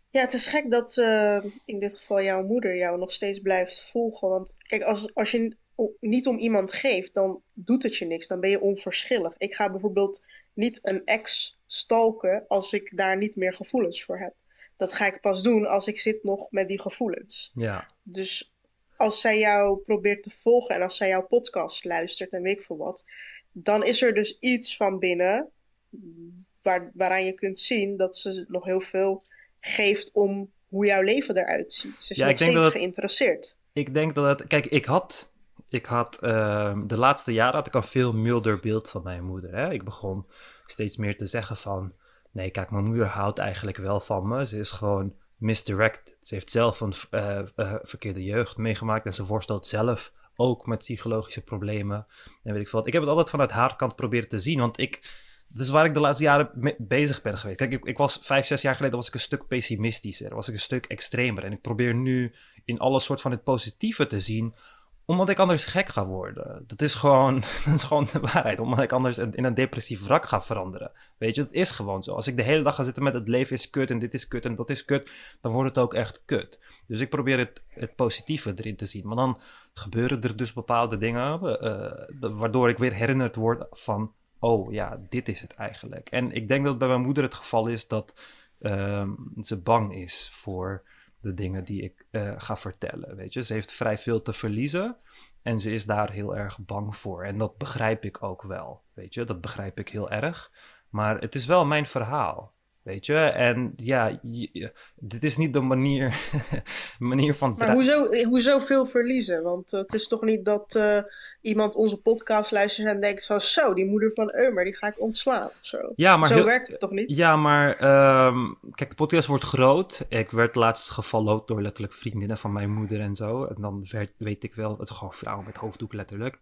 Ja, het is gek dat eh, in dit geval jouw moeder jou nog steeds blijft volgen. Want kijk, als, als je niet om iemand geeft, dan doet het je niks. Dan ben je onverschillig. Ik ga bijvoorbeeld niet een ex stalken als ik daar niet meer gevoelens voor heb. Dat ga ik pas doen als ik zit nog met die gevoelens. Ja. Dus als zij jou probeert te volgen en als zij jouw podcast luistert en weet ik veel wat, dan is er dus iets van binnen waar, waaraan je kunt zien dat ze nog heel veel geeft om hoe jouw leven eruit ziet. Ze is ja, nog steeds dat... geïnteresseerd. Ik denk dat het. Kijk, ik had ik had ehm, de laatste jaren had ik een veel milder beeld van mijn moeder. Hè? Ik begon steeds meer te zeggen van. Nee, kijk, mijn moeder houdt eigenlijk wel van me. Ze is gewoon misdirect. Ze heeft zelf een eh, eh, verkeerde jeugd meegemaakt en ze worstelt zelf ook met psychologische problemen. En weet ik veel wat. Ik heb het altijd vanuit haar kant proberen te zien, want ik. Dat is waar ik de laatste jaren mee bezig ben geweest. Kijk, ik, ik, was vijf, zes jaar geleden was ik een stuk pessimistischer. Was ik een stuk extremer. En ik probeer nu in alle soort van het positieve te zien omdat ik anders gek ga worden. Dat is gewoon, [LAUGHS] dat is gewoon de waarheid. Omdat ik anders in een depressief wrak ga veranderen. Weet je, dat is gewoon zo. Als ik de hele dag ga zitten met het leven is kut en dit is kut en dat is kut, dan wordt het ook echt kut. Dus ik probeer het, het positieve erin te zien. Maar dan gebeuren er dus bepaalde dingen eh, eh, waardoor ik weer herinnerd word van, oh ja, dit is het eigenlijk. En ik denk dat bij mijn moeder het geval is dat ehm, ze bang is voor de dingen die ik eh, ga vertellen. Weet je, ze heeft vrij veel te verliezen en ze is daar heel erg bang voor. En dat begrijp ik ook wel. Weet je, dat begrijp ik heel erg. Maar het is wel mijn verhaal. Weet je, en ja, dit is niet de manier, [LAUGHS] manier van. Maar hoezo, hoezo veel verliezen? Want het is toch niet dat eh, iemand onze podcast luistert en denkt zo zo, die moeder van Umer die ga ik ontslaan zo. Ja, maar zo werkt het toch niet? Ja, maar ehm, kijk, de podcast wordt groot. Ik werd laatst gevolgd door letterlijk vriendinnen van mijn moeder en zo. En dan werd, weet ik wel, het gewoon vrouwen met hoofddoek letterlijk.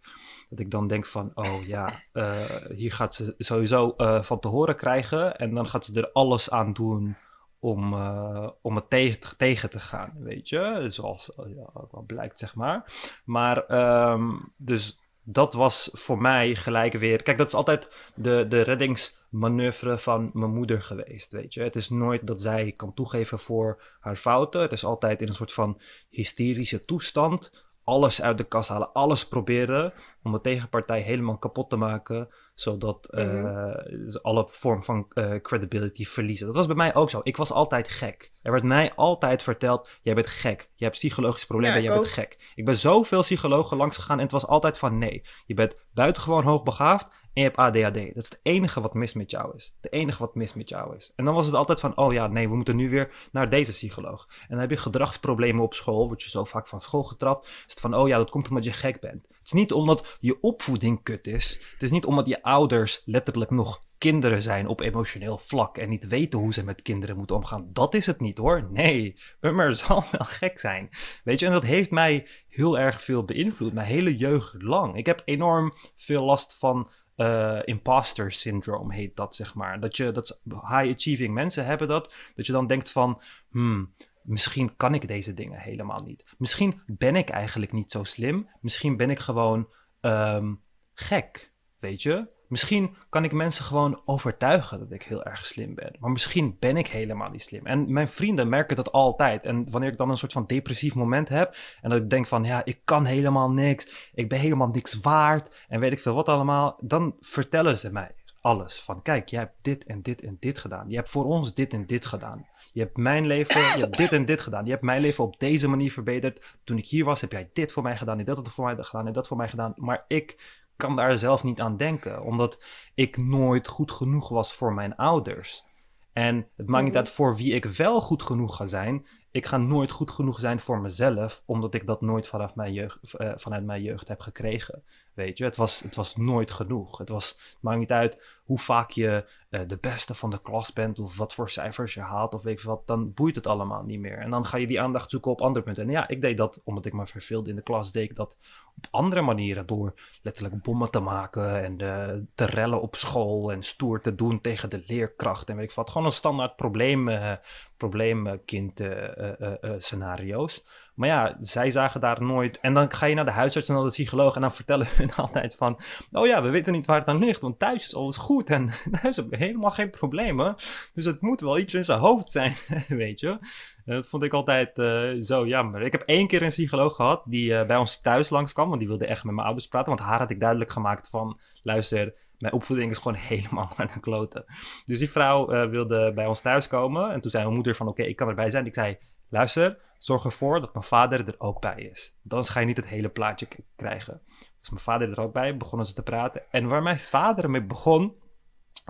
Dat ik dan denk van, oh ja, [LAUGHS] eh, hier gaat ze sowieso eh, van te horen krijgen. En dan gaat ze er alles aan doen om, eh, om het tegen te, gaan, weet je. Zoals eh, ja, blijkt, zeg maar. Maar ehm, dus dat was voor mij gelijk weer... Kijk, dat is altijd de, de reddingsmanoeuvre van mijn moeder geweest, weet je. Het is nooit dat zij kan toegeven voor haar fouten. Het is altijd in een soort van hysterische toestand... Alles uit de kast halen, alles proberen om de tegenpartij helemaal kapot te maken zodat mhm. eh, alle vorm van eh, credibility verliezen. Dat was bij mij ook zo. Ik was altijd gek. Er werd mij altijd verteld: jij bent gek. Je hebt psychologische problemen, jij bent gek. Ik ben zoveel psychologen langs gegaan en het was altijd van nee. Je bent buitengewoon hoogbegaafd en je hebt ADHD. Dat is het enige wat mis met jou is. Het enige wat mis met jou is. En dan was het altijd van, oh ja, nee, we moeten nu weer naar deze psycholoog. En dan heb je gedragsproblemen op school, word je zo vaak van school getrapt. Is het van, oh ja, dat komt omdat je gek bent. Het is niet omdat je opvoeding kut is. Het is niet omdat je ouders letterlijk nog kinderen zijn op emotioneel vlak en niet weten hoe ze met kinderen moeten omgaan. Dat is het niet hoor. Nee, Ummer [LAUGHS] zal wel gek zijn. Weet je, en dat heeft mij heel erg veel beïnvloed, mijn hele jeugd lang. Ik heb enorm veel last van eh, imposter syndroom heet dat, zeg maar. Dat, je, dat high-achieving mensen hebben dat. Dat je dan denkt van, hmm, misschien kan ik deze dingen helemaal niet. Misschien ben ik eigenlijk niet zo slim. Misschien ben ik gewoon ehm, gek, weet je. Misschien kan ik mensen gewoon overtuigen dat ik heel erg slim ben. Maar misschien ben ik helemaal niet slim. En mijn vrienden merken dat altijd. En wanneer ik dan een soort van depressief moment heb. En dat ik denk van ja, ik kan helemaal niks. Ik ben helemaal niks waard. En weet ik veel wat allemaal. Dan vertellen ze mij alles. Van kijk, jij hebt dit en dit en dit gedaan. Je hebt voor ons dit en dit gedaan. Je hebt mijn leven, je hebt dit en dit gedaan. Je hebt mijn leven op deze manier verbeterd. Toen ik hier was, heb jij dit voor mij gedaan en dat voor mij gedaan en dat voor mij gedaan. Maar ik kan daar zelf niet aan denken, omdat ik nooit goed genoeg was voor mijn ouders. En het maakt niet mhm. uit voor wie ik wel goed genoeg ga zijn. Ik ga nooit goed genoeg zijn voor mezelf, omdat ik dat nooit vanaf mijn jeugd, eh, vanuit mijn jeugd heb gekregen. Weet je, het was, het was nooit genoeg. Het, was, maakt niet uit hoe vaak je eh, de beste van de klas bent, of wat voor cijfers je haalt, of weet ik wat. Dan boeit het allemaal niet meer. En dan ga je die aandacht zoeken op andere punten. En ja, ik deed dat omdat ik me verveelde in de klas, deed ik dat op andere manieren. Door letterlijk bommen te maken en uh, te rellen op school en stoer te doen tegen de leerkracht en weet ik wat. Gewoon een standaard probleem, uh, probleemkind eh, scenario's. Maar ja, zij zagen daar nooit. En dan ga je naar de huisarts en naar de psycholoog en dan vertellen [LAUGHS] hun altijd van... Oh ja, we weten niet waar het aan ligt, want thuis is alles goed en [LAUGHS] thuis hebben we helemaal geen problemen. Dus het moet wel iets in zijn hoofd zijn, [LAUGHS] weet je. En dat vond ik altijd eh, zo jammer. Ik heb één keer een psycholoog gehad die eh, bij ons thuis langskwam, want die wilde echt met mijn ouders praten. Want haar had ik duidelijk gemaakt van, luister, mijn opvoeding is gewoon [LAUGHS] helemaal aan de kloten. Dus die vrouw eh, wilde bij ons thuis komen en toen zei mijn moeder van, oké, ik kan erbij zijn. Ik zei, luister, zorg ervoor dat mijn vader er ook bij is. Dan ga je niet het hele plaatje krijgen. Dus mijn vader er ook bij, begonnen ze te praten. En waar mijn vader mee begon,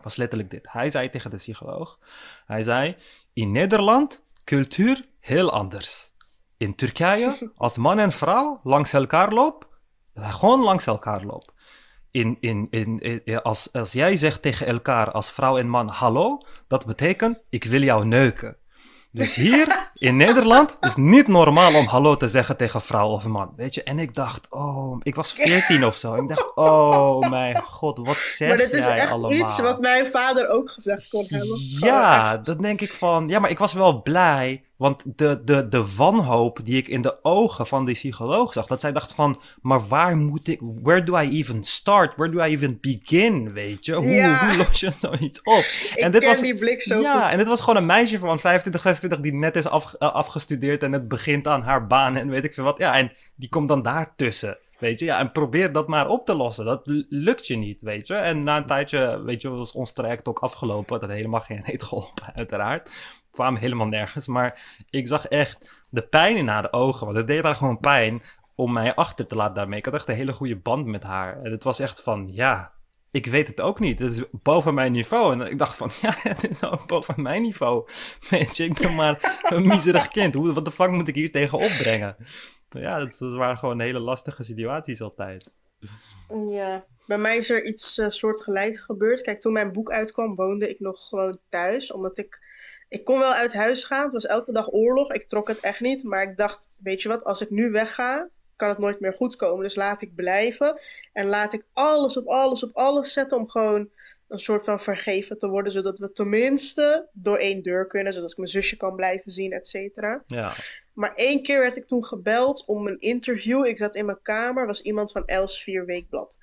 was letterlijk dit. Hij zei tegen de psycholoog, hij zei, in Nederland Cultuur heel anders. In Turkije, als man en vrouw langs elkaar lopen, gewoon langs elkaar lopen. In, in, in, in, als, als jij zegt tegen elkaar als vrouw en man hallo, dat betekent ik wil jou neuken. Dus hier in Nederland is niet normaal om hallo te zeggen tegen vrouw of man. Weet je, en ik dacht, oh, ik was 14 of zo. ik dacht, oh mijn god, wat zeg jij allemaal? Maar dit is echt iets wat mijn vader ook gezegd kon hebben. Ja, dat denk ik van, ja, maar ik was wel blij want de, de, de wanhoop die ik in de ogen van die psycholoog zag, dat zij dacht van, maar waar moet ik, where do I even start? Where do I even begin? Weet je, hoe, los je zoiets op? [LAUGHS] En dit was, blik zo ja, en dit was gewoon een meisje van 25, 26 die net is af, eh, afgestudeerd en het begint aan haar baan en weet ik veel wat. Ja, en die komt dan daartussen. Weet je, ja, en probeer dat maar op te lossen. Dat lukt je niet, weet je. En na een tijdje, weet je, was ons traject ook afgelopen. Dat helemaal geen [LAUGHS] reet geholpen, uiteraard kwam helemaal nergens. Maar ik zag echt de pijn in haar ogen. Want het deed haar gewoon pijn om mij achter te laten daarmee. Ik had echt een hele goede band met haar. En het was echt van, ja, ik weet het ook niet. Het is boven mijn niveau. En ik dacht van, [LAUGHS] ja, het is ook boven mijn niveau. [LAUGHS] Weet je, ik ben maar een miserig kind. Hoe, wat de fuck moet ik hier tegen opbrengen? Ja, dat, waren gewoon hele lastige situaties altijd. Ja, bij mij is er iets eh, soortgelijks gebeurd. Kijk, toen mijn boek uitkwam, woonde ik nog gewoon thuis. Omdat ik ik kon wel uit huis gaan. Het was elke dag oorlog. Ik trok het echt niet. Maar ik dacht, weet je wat, als ik nu wegga, kan het nooit meer goed komen. Dus laat ik blijven. En laat ik alles op alles op alles zetten om gewoon een soort van vergeven te worden. Zodat we tenminste door één deur kunnen. Zodat ik mijn zusje kan blijven zien, et cetera. Ja. Maar één keer werd ik toen gebeld om een interview. Ik zat in mijn kamer. was iemand van Els Vier Weekblad.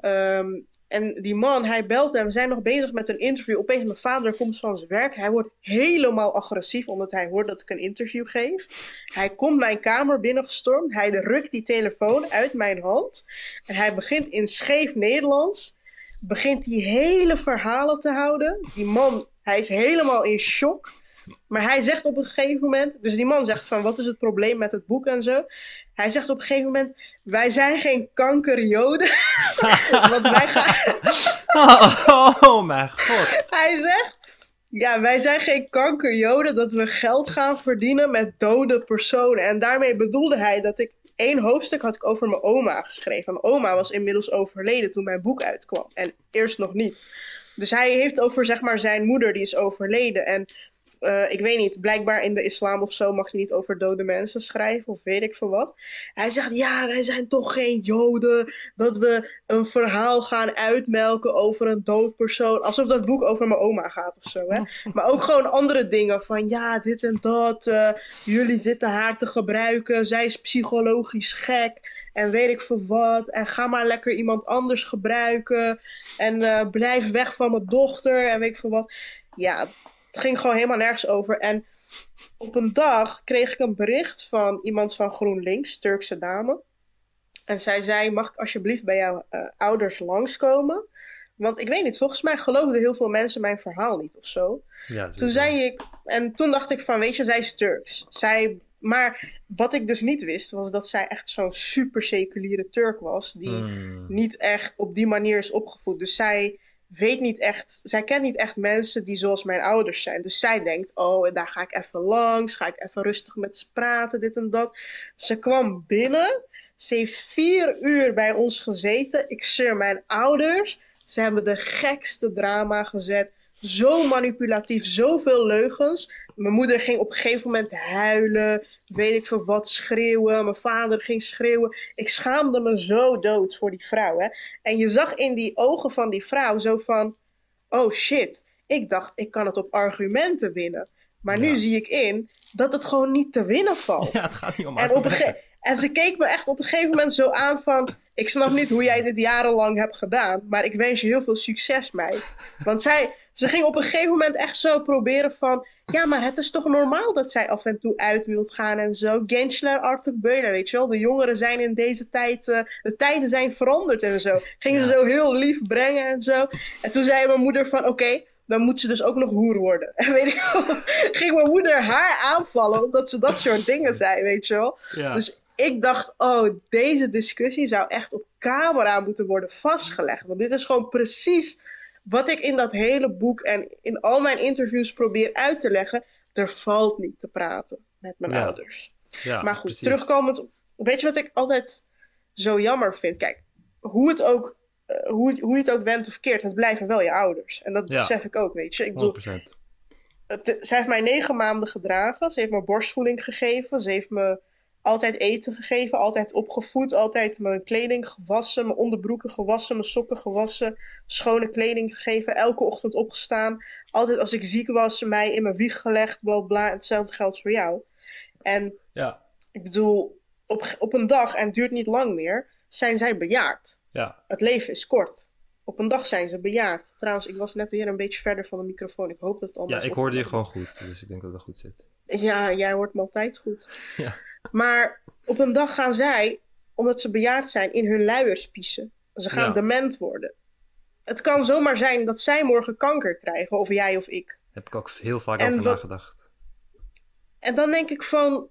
Um, en die man, hij belt en We zijn nog bezig met een interview. Opeens, mijn vader komt van zijn werk. Hij wordt helemaal agressief, omdat hij hoort dat ik een interview geef. Hij komt mijn kamer binnengestormd. Hij rukt die telefoon uit mijn hand. En hij begint in scheef Nederlands. Begint die hele verhalen te houden. Die man, hij is helemaal in shock. Maar hij zegt op een gegeven moment, dus die man zegt van wat is het probleem met het boek en zo. Hij zegt op een gegeven moment: Wij zijn geen kankerjoden. [LAUGHS] want wij gaan. [LAUGHS] oh, mijn god. Hij zegt: Ja, wij zijn geen kankerjoden dat we geld gaan verdienen met dode personen. En daarmee bedoelde hij dat ik. één hoofdstuk had ik over mijn oma geschreven. Mijn oma was inmiddels overleden toen mijn boek uitkwam. En eerst nog niet. Dus hij heeft over zeg maar, zijn moeder die is overleden. En eh, ik weet niet, blijkbaar in de islam of zo mag je niet over dode mensen schrijven of weet ik veel wat. Hij zegt, ja, wij zijn toch geen joden dat we een verhaal gaan uitmelken over een dood persoon. Alsof dat boek over mijn oma gaat of zo. Hè? [LAUGHS] Maar ook gewoon andere dingen van, ja, dit en dat, eh, jullie zitten haar te gebruiken, zij is psychologisch gek en weet ik veel wat. En ga maar lekker iemand anders gebruiken. En eh, blijf weg van mijn dochter en weet ik veel wat. Ja, het ging gewoon helemaal nergens over. En op een dag kreeg ik een bericht van iemand van GroenLinks, Turkse dame. En zij zei: Mag ik alsjeblieft bij jouw eh, ouders langskomen? Want ik weet niet, volgens mij geloofden heel veel mensen mijn verhaal niet of zo. Ja, toen zei ik, en toen dacht ik van, weet je, zij is Turks. Zij, maar wat ik dus niet wist, was dat zij echt zo'n super seculiere Turk was. Die hmm. niet echt op die manier is opgevoed. Dus zij weet niet echt, zij kent niet echt mensen die zoals mijn ouders zijn. Dus zij denkt, oh, daar ga ik even langs, ga ik even rustig met ze praten, dit en dat. Ze kwam binnen, ze heeft vier uur bij ons gezeten. Ik zeer mijn ouders, ze hebben de gekste drama gezet. Zo manipulatief, zoveel leugens. Mijn moeder ging op een gegeven moment huilen, weet ik veel wat, schreeuwen. Mijn vader ging schreeuwen. Ik schaamde me zo dood voor die vrouw. Hè? En je zag in die ogen van die vrouw zo van, oh shit, ik dacht ik kan het op argumenten winnen. Maar nu zie ik in dat het gewoon niet te winnen valt. Ja, het gaat niet om en, op een en ze keek me echt op een gegeven moment zo aan van... Ik snap niet hoe jij dit jarenlang hebt gedaan, maar ik wens je heel veel succes, meid. Want zij, ze ging op een gegeven moment echt zo proberen van... Ja, maar het is toch normaal dat zij af en toe uit wilt gaan en zo. Gensler, Arthur Beuner, weet je wel. De jongeren zijn in deze tijd, eh, de tijden zijn veranderd en zo. Gingen ze zo heel lief brengen en zo. En toen zei mijn moeder van, oké, dan moet ze dus ook nog hoer worden. En [LAUGHS] weet ik wel, ging mijn moeder haar aanvallen omdat ze dat soort dingen zei, weet je wel. Dus ik dacht, oh, deze discussie zou echt op camera moeten worden vastgelegd. Want dit is gewoon precies wat ik in dat hele boek en in al mijn interviews probeer uit te leggen, er valt niet te praten met mijn ouders. Ja, maar goed, precies. terugkomend, weet je wat ik altijd zo jammer vind? Kijk, hoe het ook eh, hoe, hoe je het ook went of keert, het blijven wel je ouders. En dat zeg ik ook, weet je. Ik bedoel, het, zij heeft mij negen maanden gedragen. Ze heeft me borstvoeding gegeven. Ze heeft me altijd eten gegeven, altijd opgevoed, altijd mijn kleding gewassen, mijn onderbroeken gewassen, mijn sokken gewassen, schone kleding gegeven, elke ochtend opgestaan. Altijd als ik ziek was, mij in mijn wieg gelegd, bla bla. Hetzelfde geldt voor jou. En ja. ik bedoel, op, op een dag, en het duurt niet lang meer, zijn zij bejaard. Ja. Het leven is kort. Op een dag zijn ze bejaard. Trouwens, ik was net weer een beetje verder van de microfoon. Ik hoop dat het allemaal. Ja, ik hoorde je gewoon goed, dus ik denk dat het goed zit. Ja, jij hoort me altijd goed. [LAUGHS] Ja. Maar op een dag gaan zij, omdat ze bejaard zijn, in hun luiers piezen. Ze gaan dement worden. Het kan zomaar zijn dat zij morgen kanker krijgen, of jij of ik. Heb ik ook heel vaak over nagedacht. En dan denk ik van.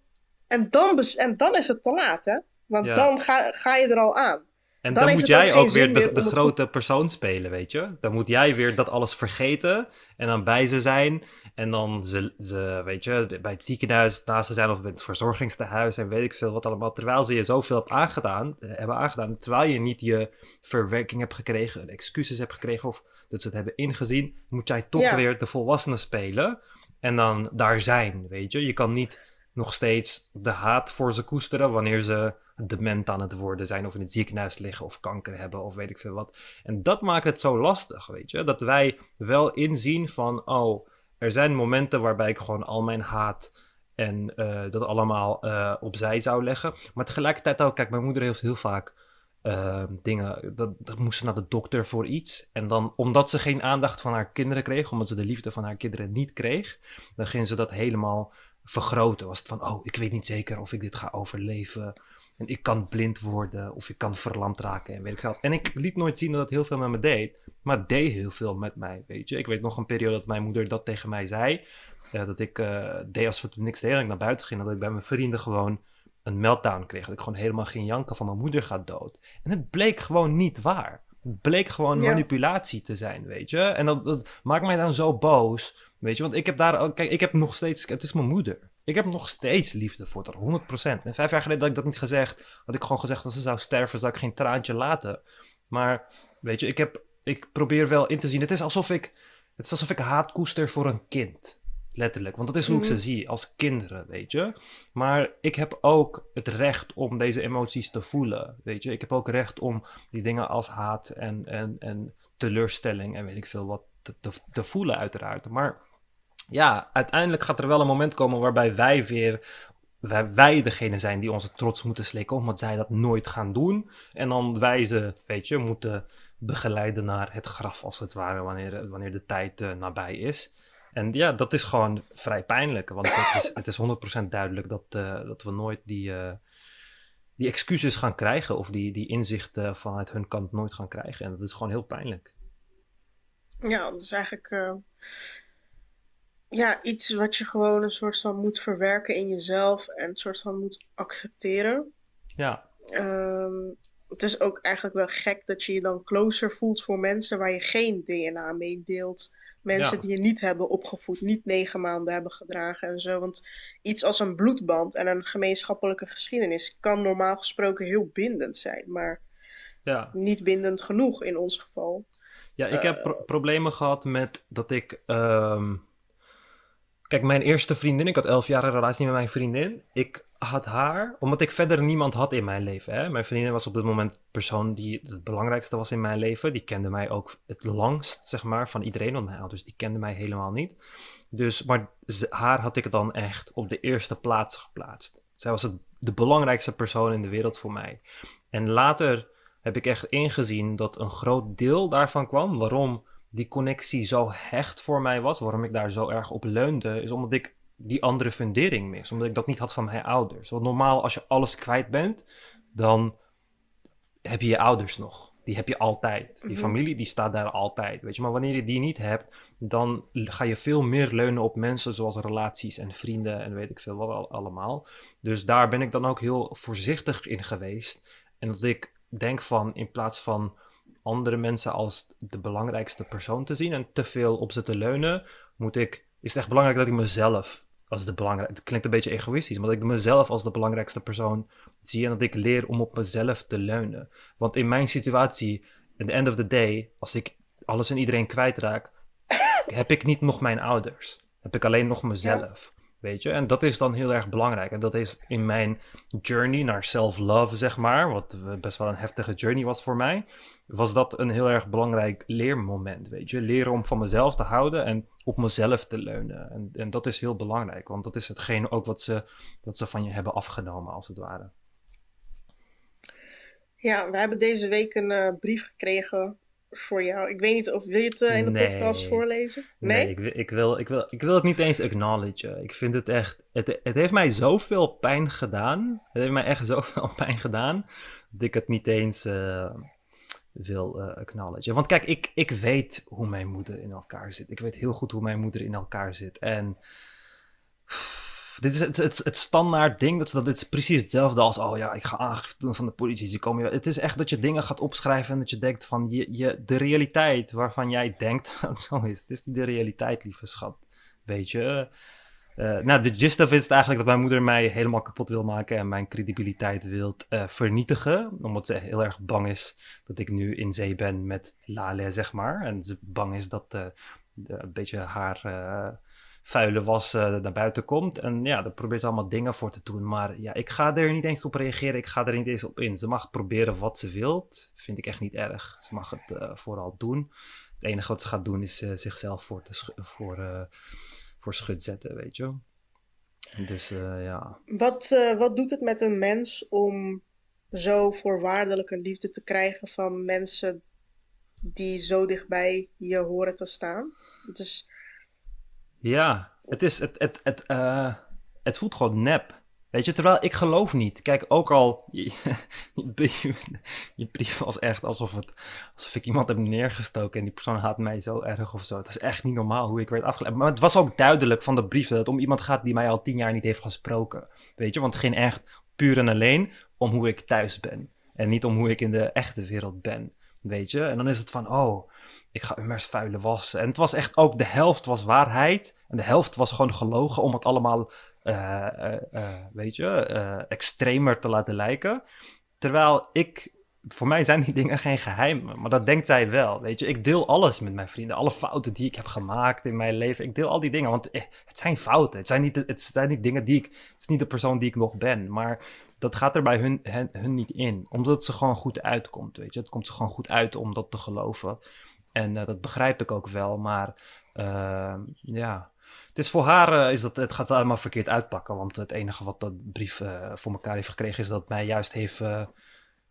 En dan, en dan is het te laat, hè? Want dan ga, ga je er al aan. En dan, moet jij ook weer de, grote persoon spelen, weet je? Dan moet jij weer dat alles vergeten en dan bij ze zijn. En dan ze, ze weet je, bij het ziekenhuis naast ze zijn of bij het verzorgingstehuis en weet ik veel wat allemaal. Terwijl ze je zoveel hebben aangedaan, eh, hebben aangedaan terwijl je niet je verwerking hebt gekregen, excuses hebt gekregen of dat ze het hebben ingezien, moet jij toch weer de volwassene spelen en dan daar zijn, weet je? Je kan niet nog steeds de haat voor ze koesteren wanneer ze dement aan het worden zijn of in het ziekenhuis liggen of kanker hebben of weet ik veel wat. En dat maakt het zo lastig, weet je, dat wij wel inzien van, oh, er zijn momenten waarbij ik gewoon al mijn haat en eh, dat allemaal uh, opzij zou leggen. Maar tegelijkertijd ook, kijk, mijn moeder heeft heel vaak eh, dingen. Dat, dat moest ze naar de dokter voor iets. En dan, omdat ze geen aandacht van haar kinderen kreeg, omdat ze de liefde van haar kinderen niet kreeg, dan ging ze dat helemaal vergroten. Was het van, oh, ik weet niet zeker of ik dit ga overleven. En ik kan blind worden of ik kan verlamd raken en weet ik veel. En ik liet nooit zien dat het heel veel met me deed. Maar het deed heel veel met mij, weet je. Ik weet nog een periode dat mijn moeder dat tegen mij zei. Eh, dat ik eh, deed als het niks deed en ik naar buiten ging. Dat ik bij mijn vrienden gewoon een meltdown kreeg. Dat ik gewoon helemaal ging janken van mijn moeder gaat dood. En het bleek gewoon niet waar. Het bleek gewoon manipulatie te zijn, weet je. En dat, dat maakt mij dan zo boos Weet je, want ik heb daar, kijk, ik heb nog steeds, het is mijn moeder. Ik heb nog steeds liefde voor haar, 100%. En vijf jaar geleden had ik dat niet gezegd. Had ik gewoon gezegd, dat ze zou sterven, zou ik geen traantje laten. Maar, weet je, ik, heb, ik probeer wel in te zien. Het is alsof ik, het is alsof ik haat koester voor een kind. Letterlijk, want dat is hoe ik ze mhm. zie, als kinderen, weet je. Maar ik heb ook het recht om deze emoties te voelen, weet je. Ik heb ook recht om die dingen als haat en, en, en teleurstelling en weet ik veel wat te, te voelen, uiteraard. Maar ja, uiteindelijk gaat er wel een moment komen waarbij wij weer wij, degene zijn die onze trots moeten slikken, omdat zij dat nooit gaan doen. En dan wij ze, weet je, moeten begeleiden naar het graf, als het ware, wanneer, wanneer de tijd eh, nabij is. En ja, dat is gewoon vrij pijnlijk, want het is, het is 100% duidelijk dat, eh, dat we nooit die, eh, die excuses gaan krijgen of die, die inzichten vanuit hun kant nooit gaan krijgen. En dat is gewoon heel pijnlijk. Ja, dat is eigenlijk ja, iets wat je gewoon een soort van moet verwerken in jezelf en een soort van moet accepteren. Ja. Ehm, het is ook eigenlijk wel gek dat je je dan closer voelt voor mensen waar je geen DNA mee deelt. Mensen die je niet hebben opgevoed, niet negen maanden hebben gedragen en zo. Want iets als een bloedband en een gemeenschappelijke geschiedenis kan normaal gesproken heel bindend zijn, maar ja. niet bindend genoeg in ons geval. Ja, ik heb eh, problemen gehad met dat ik. Ehm, Kijk, mijn eerste vriendin, ik had elf jaar relatie met mijn vriendin. Ik had haar, omdat ik verder niemand had in mijn leven. Hè? Mijn vriendin was op dit moment de persoon die het belangrijkste was in mijn leven. Die kende mij ook het langst, zeg maar, van iedereen. mij had. Dus die kende mij helemaal niet. Dus, maar haar had ik dan echt op de eerste plaats geplaatst. Zij was het, de belangrijkste persoon in de wereld voor mij. En later heb ik echt ingezien dat een groot deel daarvan kwam. Waarom die connectie zo hecht voor mij was, waarom ik daar zo erg op leunde, is omdat ik die andere fundering mis. Omdat ik dat niet had van mijn ouders. Want normaal, als je alles kwijt bent, dan heb je je ouders nog. Die heb je altijd. Die mhm. familie die staat daar altijd. Weet je? Maar wanneer je die niet hebt, dan ga je veel meer leunen op mensen zoals relaties en vrienden en weet ik veel wat allemaal. Dus daar ben ik dan ook heel voorzichtig in geweest. En dat ik denk van in plaats van andere mensen als de belangrijkste persoon te zien en te veel op ze te leunen, moet ik, is het echt belangrijk dat ik mezelf als de belangrijkste, het klinkt een beetje egoïstisch, maar dat ik mezelf als de belangrijkste persoon zie en dat ik leer om op mezelf te leunen. Want in mijn situatie, at the end of the day, als ik alles en iedereen kwijtraak, [LAUGHS] heb ik niet nog mijn ouders. Heb ik alleen nog mezelf. Weet je? En dat is dan heel erg belangrijk. En dat is in mijn journey naar self-love, zeg maar, wat best wel een heftige journey was voor mij, was dat een heel erg belangrijk leermoment, weet je. Leren om van mezelf te houden en op mezelf te leunen. En, en dat is heel belangrijk, want dat is hetgeen ook wat ze, dat ze van je hebben afgenomen, als het ware. Ja, we hebben deze week een eh, brief gekregen voor jou. Ik weet niet of wil je het eh, in de podcast voorlezen? Nee, nee ik, wil, ik, wil, ik wil het niet eens acknowledgen. Ik vind het echt. Het, het heeft mij zoveel pijn gedaan. Het heeft mij echt zoveel [LAUGHS] pijn gedaan. Dat ik het niet eens. Eh, wil uh, acknowledgen. Want kijk, ik, ik weet hoe mijn moeder in elkaar zit. Ik weet heel goed hoe mijn moeder in elkaar zit. En dit is het, het, standaard ding. Dat, dat, dit is precies hetzelfde als, oh ja, ik ga aangifte van de politie. Ze komen Het is echt dat je dingen gaat opschrijven en dat je denkt van je, je, de realiteit waarvan jij denkt dat [LAUGHS] zo is. Het is niet de realiteit, lieve schat. Weet je, eh, eh, nou, de gist of is het eigenlijk dat mijn moeder mij helemaal kapot wil maken en mijn credibiliteit wil eh, vernietigen. Omdat ze heel erg bang is dat ik nu in zee ben met Lale, zeg maar. En ze bang is dat eh, een beetje haar vuile was naar buiten komt. En ja, daar probeert ze allemaal dingen voor te doen. Maar ja, ik ga er niet eens op reageren. Ik ga er niet eens op in. Ze mag proberen wat ze wil. Vind ik echt niet erg. Ze mag het vooral doen. Het enige wat ze gaat doen is zichzelf voor te voor voor schut zetten, weet je. wel? Dus eh, ja. Wat, eh, wat doet het met een mens om zo voorwaardelijke liefde te krijgen van mensen die zo dichtbij je horen te staan? Het is... Ja, het, is, het, het, het, eh, het voelt gewoon nep. Weet je, terwijl ik geloof niet. Kijk, ook al [LAUGHS] je, brief was echt alsof, het, alsof ik iemand heb neergestoken en die persoon haat mij zo erg of zo. Het is echt niet normaal hoe ik werd afgeleid. Maar het was ook duidelijk van de brief dat het om iemand gaat die mij al tien jaar niet heeft gesproken. Weet je, want het ging echt puur en alleen om hoe ik thuis ben. En niet om hoe ik in de echte wereld ben. Weet je? En dan is het van, oh, ik ga immers vuile wassen. En het was echt ook, de helft was waarheid. En de helft was gewoon gelogen om het allemaal eh, eh, eh, weet je, extremer te laten lijken. Terwijl ik voor mij zijn die [LAUGHS] dingen geen geheimen, maar dat denkt zij wel. Weet je, ik deel alles met mijn vrienden, alle fouten die ik heb gemaakt in mijn leven. Ik deel al die dingen, want het zijn fouten. Het zijn, niet, het zijn niet dingen die ik. Het is niet de persoon die ik nog ben, maar dat gaat er bij hun, hun niet in, omdat het ze gewoon goed uitkomt. Weet je, het komt ze gewoon goed uit om dat te geloven. En dat begrijp ik ook wel, maar ja. Het is voor haar eh, is dat, het gaat allemaal verkeerd uitpakken. Want het enige wat dat brief eh, voor elkaar heeft gekregen, is dat mij juist heeft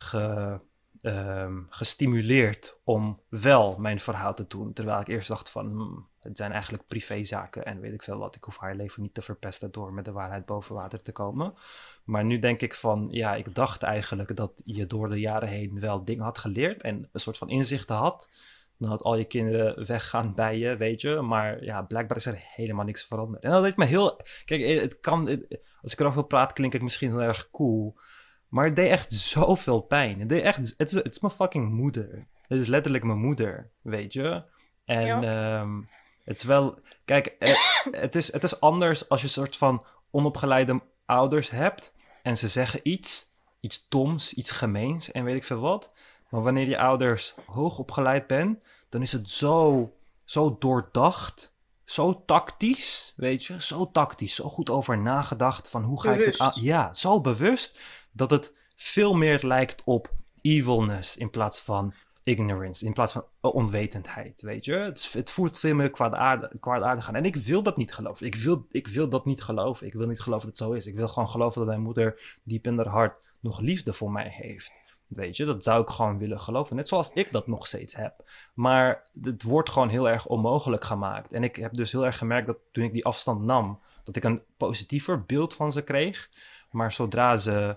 eh, ehm, gestimuleerd om wel mijn verhaal te doen. Terwijl ik eerst dacht van hmm, het zijn eigenlijk privézaken en weet ik veel wat. Ik hoef haar leven niet te verpesten door met de waarheid boven water te komen. Maar nu denk ik van ja, ik dacht eigenlijk dat je door de jaren heen wel dingen had geleerd en een soort van inzichten had dan had al je kinderen weggaan bij je, weet je. Maar ja, blijkbaar is er helemaal niks veranderd. En dat deed me heel... Kijk, eh, het kan... als ik erover praat, klink ik misschien heel erg cool. Maar het deed echt zoveel pijn. Het, deed echt, het, is, het is mijn fucking moeder. Het is letterlijk mijn moeder, weet je. En ehm, het is wel... Kijk, eh, het, is, het is anders als je een soort van onopgeleide ouders hebt... en ze zeggen iets, iets doms, iets gemeens en weet ik veel wat... Maar wanneer je ouders hoogopgeleid bent, dan is het zo, zo doordacht, zo tactisch, weet je, zo tactisch, zo goed over nagedacht van hoe ga bewust. ik aan. Ja, zo bewust dat het veel meer lijkt op evilness in plaats van ignorance, in plaats van onwetendheid, weet je. Het, voert veel meer kwaadaardig, kwaadaardig aan. En ik wil dat niet geloven. Ik wil, ik wil dat niet geloven. Ik wil niet geloven dat het zo is. Ik wil gewoon geloven dat mijn moeder diep in haar hart nog liefde voor mij heeft. Weet je, dat zou ik gewoon willen geloven. Net zoals ik dat nog steeds heb. Maar het wordt gewoon heel erg onmogelijk gemaakt. En ik heb dus heel erg gemerkt dat toen ik die afstand nam, dat ik een positiever beeld van ze kreeg. Maar zodra ze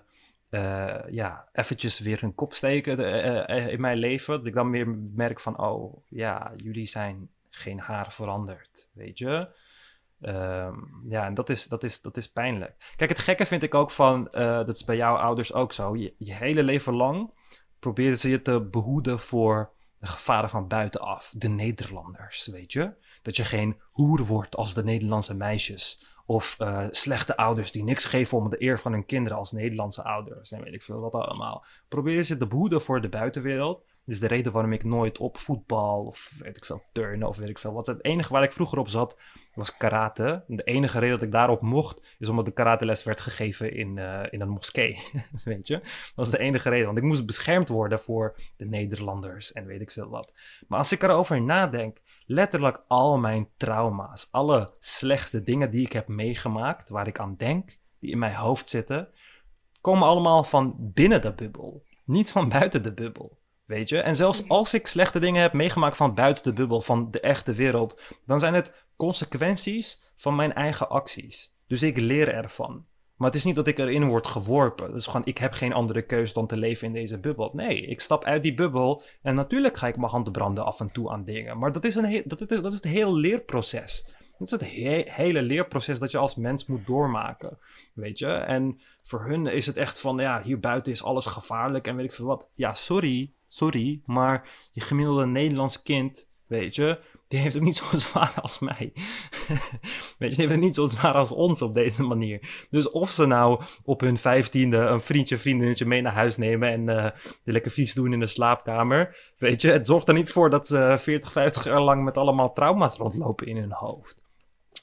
uh, ja, eventjes weer hun kop steken eh, eh, in mijn leven, dat ik dan weer merk van, oh ja, jullie zijn geen haar veranderd. Weet je? Ehm, ja, en dat is, dat, is, dat is pijnlijk. Kijk, het gekke vind ik ook van, eh, dat is bij jouw ouders ook zo. Je, hele leven lang proberen ze je te behoeden voor de gevaren van buitenaf, de Nederlanders, weet je? Dat je geen hoer wordt als de Nederlandse meisjes. Of eh, slechte ouders die niks geven om de eer van hun kinderen als Nederlandse ouders. En weet ik veel wat allemaal. Proberen ze te behoeden voor de buitenwereld is de reden waarom ik nooit op voetbal of weet ik veel, turnen of weet ik veel wat. Het enige waar ik vroeger op zat was karate. De enige reden dat ik daarop mocht is omdat de karateles werd gegeven in, eh, in een moskee. [LAUGHS] weet je, dat was de enige reden. Want ik moest beschermd worden voor de Nederlanders en weet ik veel wat. Maar als ik erover nadenk, letterlijk al mijn trauma's, alle slechte dingen die ik heb meegemaakt, waar ik aan denk, die in mijn hoofd zitten, komen allemaal van binnen de bubbel. Niet van buiten de bubbel. En zelfs mhm. als ik slechte dingen heb meegemaakt van buiten de bubbel, van de echte wereld, dan zijn het consequenties van mijn eigen acties. Dus ik leer ervan. Maar het is niet dat ik erin word geworpen. Dus gewoon, ik heb geen andere keus dan te leven in deze bubbel. Nee, ik stap uit die bubbel en natuurlijk ga ik mijn handen branden af en toe aan dingen. Maar dat is, een dat dat is, dat is het heel leerproces. Dat is het hele leerproces dat je als mens moet doormaken. Weet je? En voor hun is het echt van, ja, hier buiten is alles gevaarlijk en weet ik veel wat. Ja, sorry, sorry, maar je gemiddelde Nederlands kind, weet je, die heeft het niet zo [LAUGHS] zwaar als mij. [LAUGHS] weet je, die heeft het niet zo zwaar als ons op deze manier. Dus of ze nou op hun vijftiende een vriendje, vriendinnetje mee naar huis nemen en uh, eh, de lekker vies doen in de slaapkamer, weet je, het zorgt er niet voor dat ze 40, 50 jaar lang met allemaal trauma's rondlopen in hun hoofd.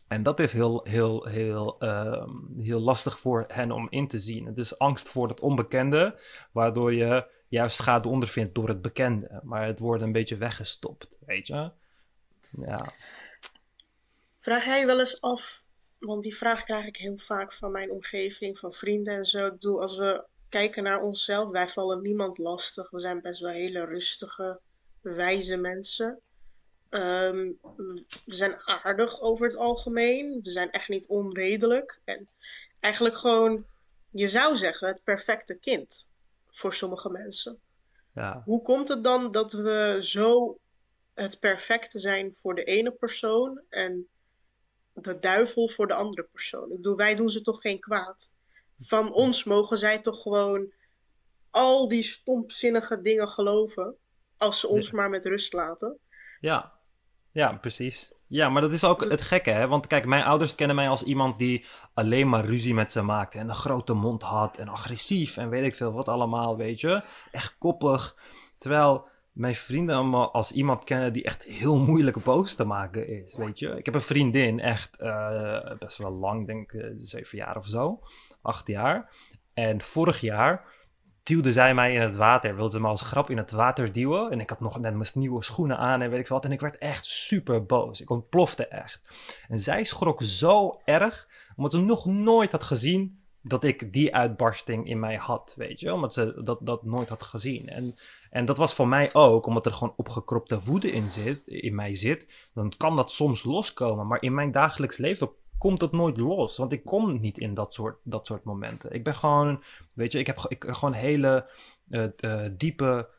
En dat is heel, heel, heel, ehm, heel lastig voor hen om in te zien. Het is angst voor het onbekende, waardoor je juist schade ondervindt door het bekende. Maar het wordt een beetje weggestopt, weet je? Ja. Vraag jij wel eens af, want die vraag krijg ik heel vaak van mijn omgeving, van vrienden en zo. Ik bedoel, als we kijken naar onszelf, wij vallen niemand lastig. We zijn best wel hele rustige, wijze mensen. Ehm, we zijn aardig over het algemeen. We zijn echt niet onredelijk. En eigenlijk gewoon, je zou zeggen, het perfecte kind voor sommige mensen. Ja. Hoe komt het dan dat we zo het perfecte zijn voor de ene persoon en de duivel voor de andere persoon? Ik bedoel, wij doen ze toch geen kwaad? Van ons mogen zij toch gewoon al die stompzinnige dingen geloven als ze ons maar met rust laten? Ja, ja precies. Ja, maar dat is ook het gekke, hè? Want kijk, mijn ouders kennen mij als iemand die alleen maar ruzie met ze maakte. En een grote mond had en agressief en weet ik veel wat allemaal, weet je. Echt koppig. Terwijl mijn vrienden me als iemand kennen die echt heel moeilijk boos te maken is, weet je. Ik heb een vriendin, echt eh, best wel lang, denk ik eh, zeven jaar of zo. Acht jaar. En vorig jaar duwde zij mij in het water. Wilde ze me als grap in het water duwen. En ik had nog net mijn nieuwe schoenen aan en weet ik wat. En ik werd echt super boos. Ik ontplofte echt. En zij schrok zo erg, omdat ze nog nooit had gezien dat ik die uitbarsting in mij had, weet je. Omdat ze dat, dat nooit had gezien. En, en dat was voor mij ook, omdat er gewoon opgekropte woede in, zit, in mij zit. Dan kan dat soms loskomen. Maar in mijn dagelijks leven Komt dat nooit los. Want ik kom niet in dat soort, dat soort momenten. Ik ben gewoon, weet je, ik heb ik, eh, gewoon hele eh, eh, diepe,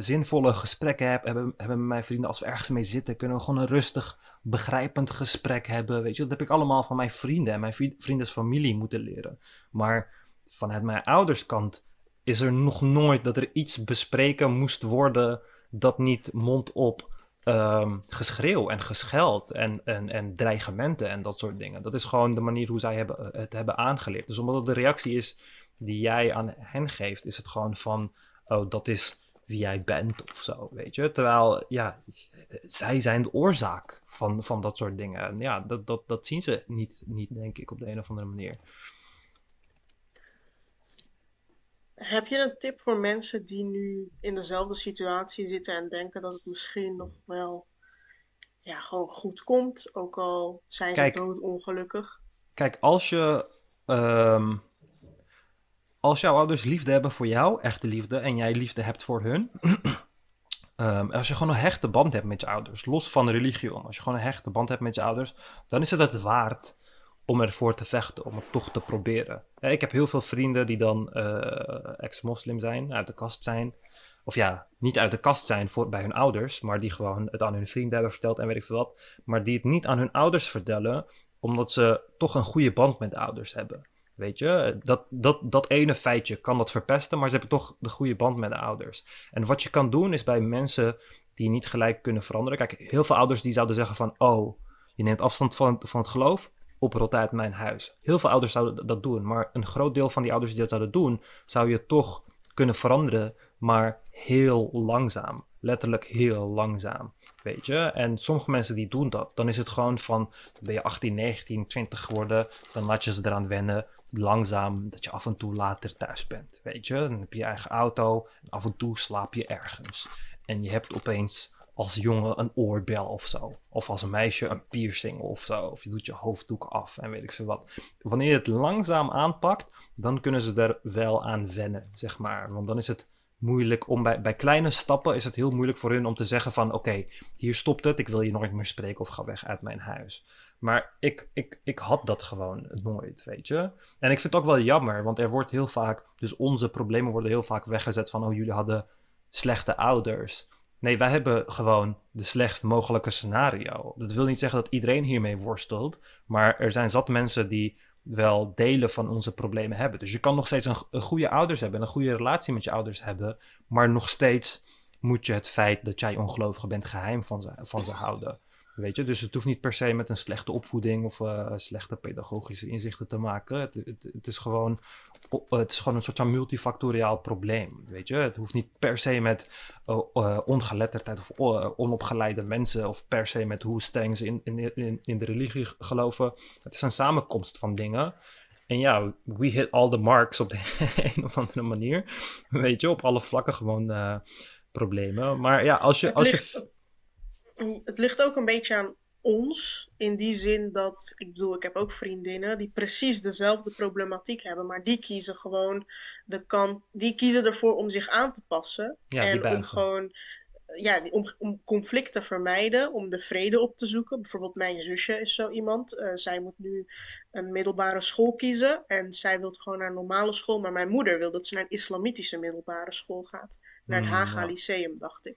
zinvolle gesprekken heb, hebben, hebben mijn vrienden. Als we ergens mee zitten, kunnen we gewoon een rustig, begrijpend gesprek hebben. Weet je, dat heb ik allemaal van mijn vrienden en mijn vriendens familie moeten leren. Maar vanuit mijn ouderskant is er nog nooit dat er iets bespreken moest worden dat niet mond op um, geschreeuw en gescheld en, en, en dreigementen en dat soort dingen. Dat is gewoon de manier hoe zij hebben, eh, het hebben aangeleerd. Dus omdat het de reactie is die jij aan hen geeft, is het gewoon van, oh, dat is wie jij bent of zo, weet je. Terwijl, ja, zij zijn de oorzaak van, van dat soort dingen. En ja, dat, dat, dat zien ze niet, niet, denk ik, op de een of andere manier. Heb je een tip voor mensen die nu in dezelfde situatie zitten en denken dat het misschien nog wel ja, gewoon goed komt, ook al zijn kijk, ze doodongelukkig? Kijk, als je. Ehm, als jouw ouders liefde hebben voor jou, echte liefde, en jij liefde hebt voor hun. [CLEARS THROAT] Ehm, als je gewoon een hechte band hebt met je ouders, los van de religie om, als je gewoon een hechte band hebt met je ouders, dan is het het waard om ervoor te vechten, om het toch te proberen. Ik heb heel veel vrienden die dan eh, ex-moslim zijn, uit de kast zijn. Of ja, niet uit de kast zijn voor, bij hun ouders, maar die gewoon het aan hun vrienden hebben verteld en weet ik veel wat. Maar die het niet aan hun ouders vertellen, omdat ze toch een goede band met de ouders hebben. Weet je, dat, dat, dat ene feitje kan dat verpesten, maar ze hebben toch de goede band met de ouders. En wat je kan doen is bij mensen die niet gelijk kunnen veranderen. Kijk, heel veel ouders die zouden zeggen van, oh, je neemt afstand van, van het geloof, oprotten uit mijn huis. Heel veel ouders zouden dat doen, maar een groot deel van die ouders die dat zouden doen, zou je toch kunnen veranderen, maar heel langzaam. Letterlijk heel langzaam, weet je. En sommige mensen die doen dat. Dan is het gewoon van, ben je 18, 19, 20 geworden, dan laat je ze eraan wennen. Langzaam, dat je af en toe later thuis bent, weet je. Dan heb je je eigen auto en af en toe slaap je ergens. En je hebt opeens als jongen een oorbel of zo. Of als een meisje een piercing of zo. Of je doet je hoofddoek af en weet ik veel wat. Wanneer je het langzaam aanpakt, dan kunnen ze er wel aan wennen, zeg maar. Want dan is het moeilijk om bij, bij kleine stappen is het heel moeilijk voor hun om te zeggen van oké, hier stopt het, ik wil je nooit meer spreken of ga weg uit mijn huis. Maar ik, ik, ik had dat gewoon nooit, weet je. En ik vind het ook wel jammer, want er wordt heel vaak, dus onze problemen worden heel vaak weggezet van oh, jullie hadden slechte ouders. Nee, wij hebben gewoon de slechtst mogelijke scenario. Dat wil niet zeggen dat iedereen hiermee worstelt, maar er zijn zat mensen die wel delen van onze problemen hebben. Dus je kan nog steeds een, goede ouders hebben, een goede relatie met je ouders hebben, maar nog steeds moet je het feit dat jij ongelovige bent geheim van ze, van ze houden dus het hoeft niet per se met een slechte opvoeding of eh, slechte pedagogische inzichten te maken. Het, het, is gewoon, eh, het is gewoon een soort van multifactoriaal probleem. Weet je, het hoeft niet per se met eh, ongeletterdheid of onopgeleide mensen of per se met hoe streng ze in, in, in, in de religie geloven. Het is een samenkomst van dingen. En ja, we hit all the marks op de [LAUGHS] een of andere manier. Weet je, op alle vlakken gewoon problemen. Maar ja, als je. Als je Mm, het ligt ook een beetje aan ons. In die zin dat, ik bedoel, ik heb ook vriendinnen die precies dezelfde problematiek hebben, maar die kiezen gewoon de kant, die kiezen ervoor om zich aan te passen. en om gewoon, ja, om, om conflict te vermijden, om de vrede op te zoeken. Bijvoorbeeld mijn zusje is zo iemand. Eh, zij moet nu een middelbare school kiezen en zij wil gewoon naar een normale school, maar mijn moeder wil dat ze naar een islamitische middelbare school gaat. Naar het mm, Haga Lyceum, dacht ik.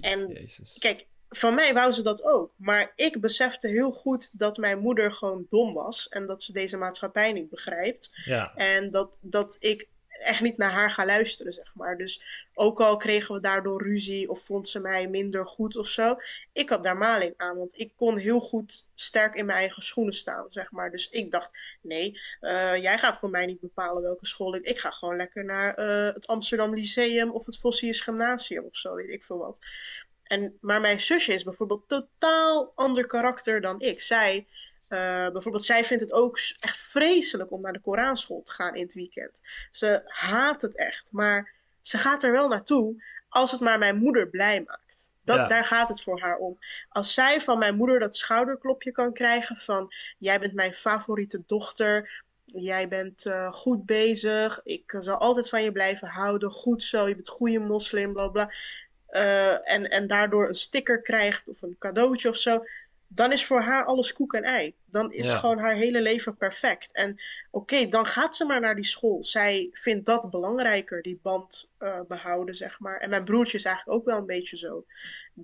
En Jezus. kijk, van mij wou ze dat ook. Maar ik besefte heel goed dat mijn moeder gewoon dom was. En dat ze deze maatschappij niet begrijpt. Ja. En dat, dat ik echt niet naar haar ga luisteren, zeg maar. Dus ook al kregen we daardoor ruzie of vond ze mij minder goed of zo. Ik had daar maling aan, want ik kon heel goed sterk in mijn eigen schoenen staan, zeg maar. Dus ik dacht, nee, eh, jij gaat voor mij niet bepalen welke school ik... Ik ga gewoon lekker naar eh, het Amsterdam Lyceum of het Vossius Gymnasium of zo, weet ik veel wat. En, maar mijn zusje is bijvoorbeeld totaal ander karakter dan ik. Zij, eh, bijvoorbeeld, zij vindt het ook echt vreselijk om naar de Koranschool te gaan in het weekend. Ze haat het echt, maar ze gaat er wel naartoe als het maar mijn moeder blij maakt. Dat, Daar gaat het voor haar om. Als zij van mijn moeder dat schouderklopje kan krijgen van jij bent mijn favoriete dochter, jij bent eh, goed bezig, ik zal altijd van je blijven houden, goed zo, je bent goede moslim, bla bla uh, en, en daardoor een sticker krijgt of een cadeautje of zo, dan is voor haar alles koek en ei. Dan is gewoon haar hele leven perfect. En oké, dan gaat ze maar naar die school. Zij vindt dat belangrijker, die band eh, behouden, zeg maar. En mijn broertje is eigenlijk ook wel een beetje zo.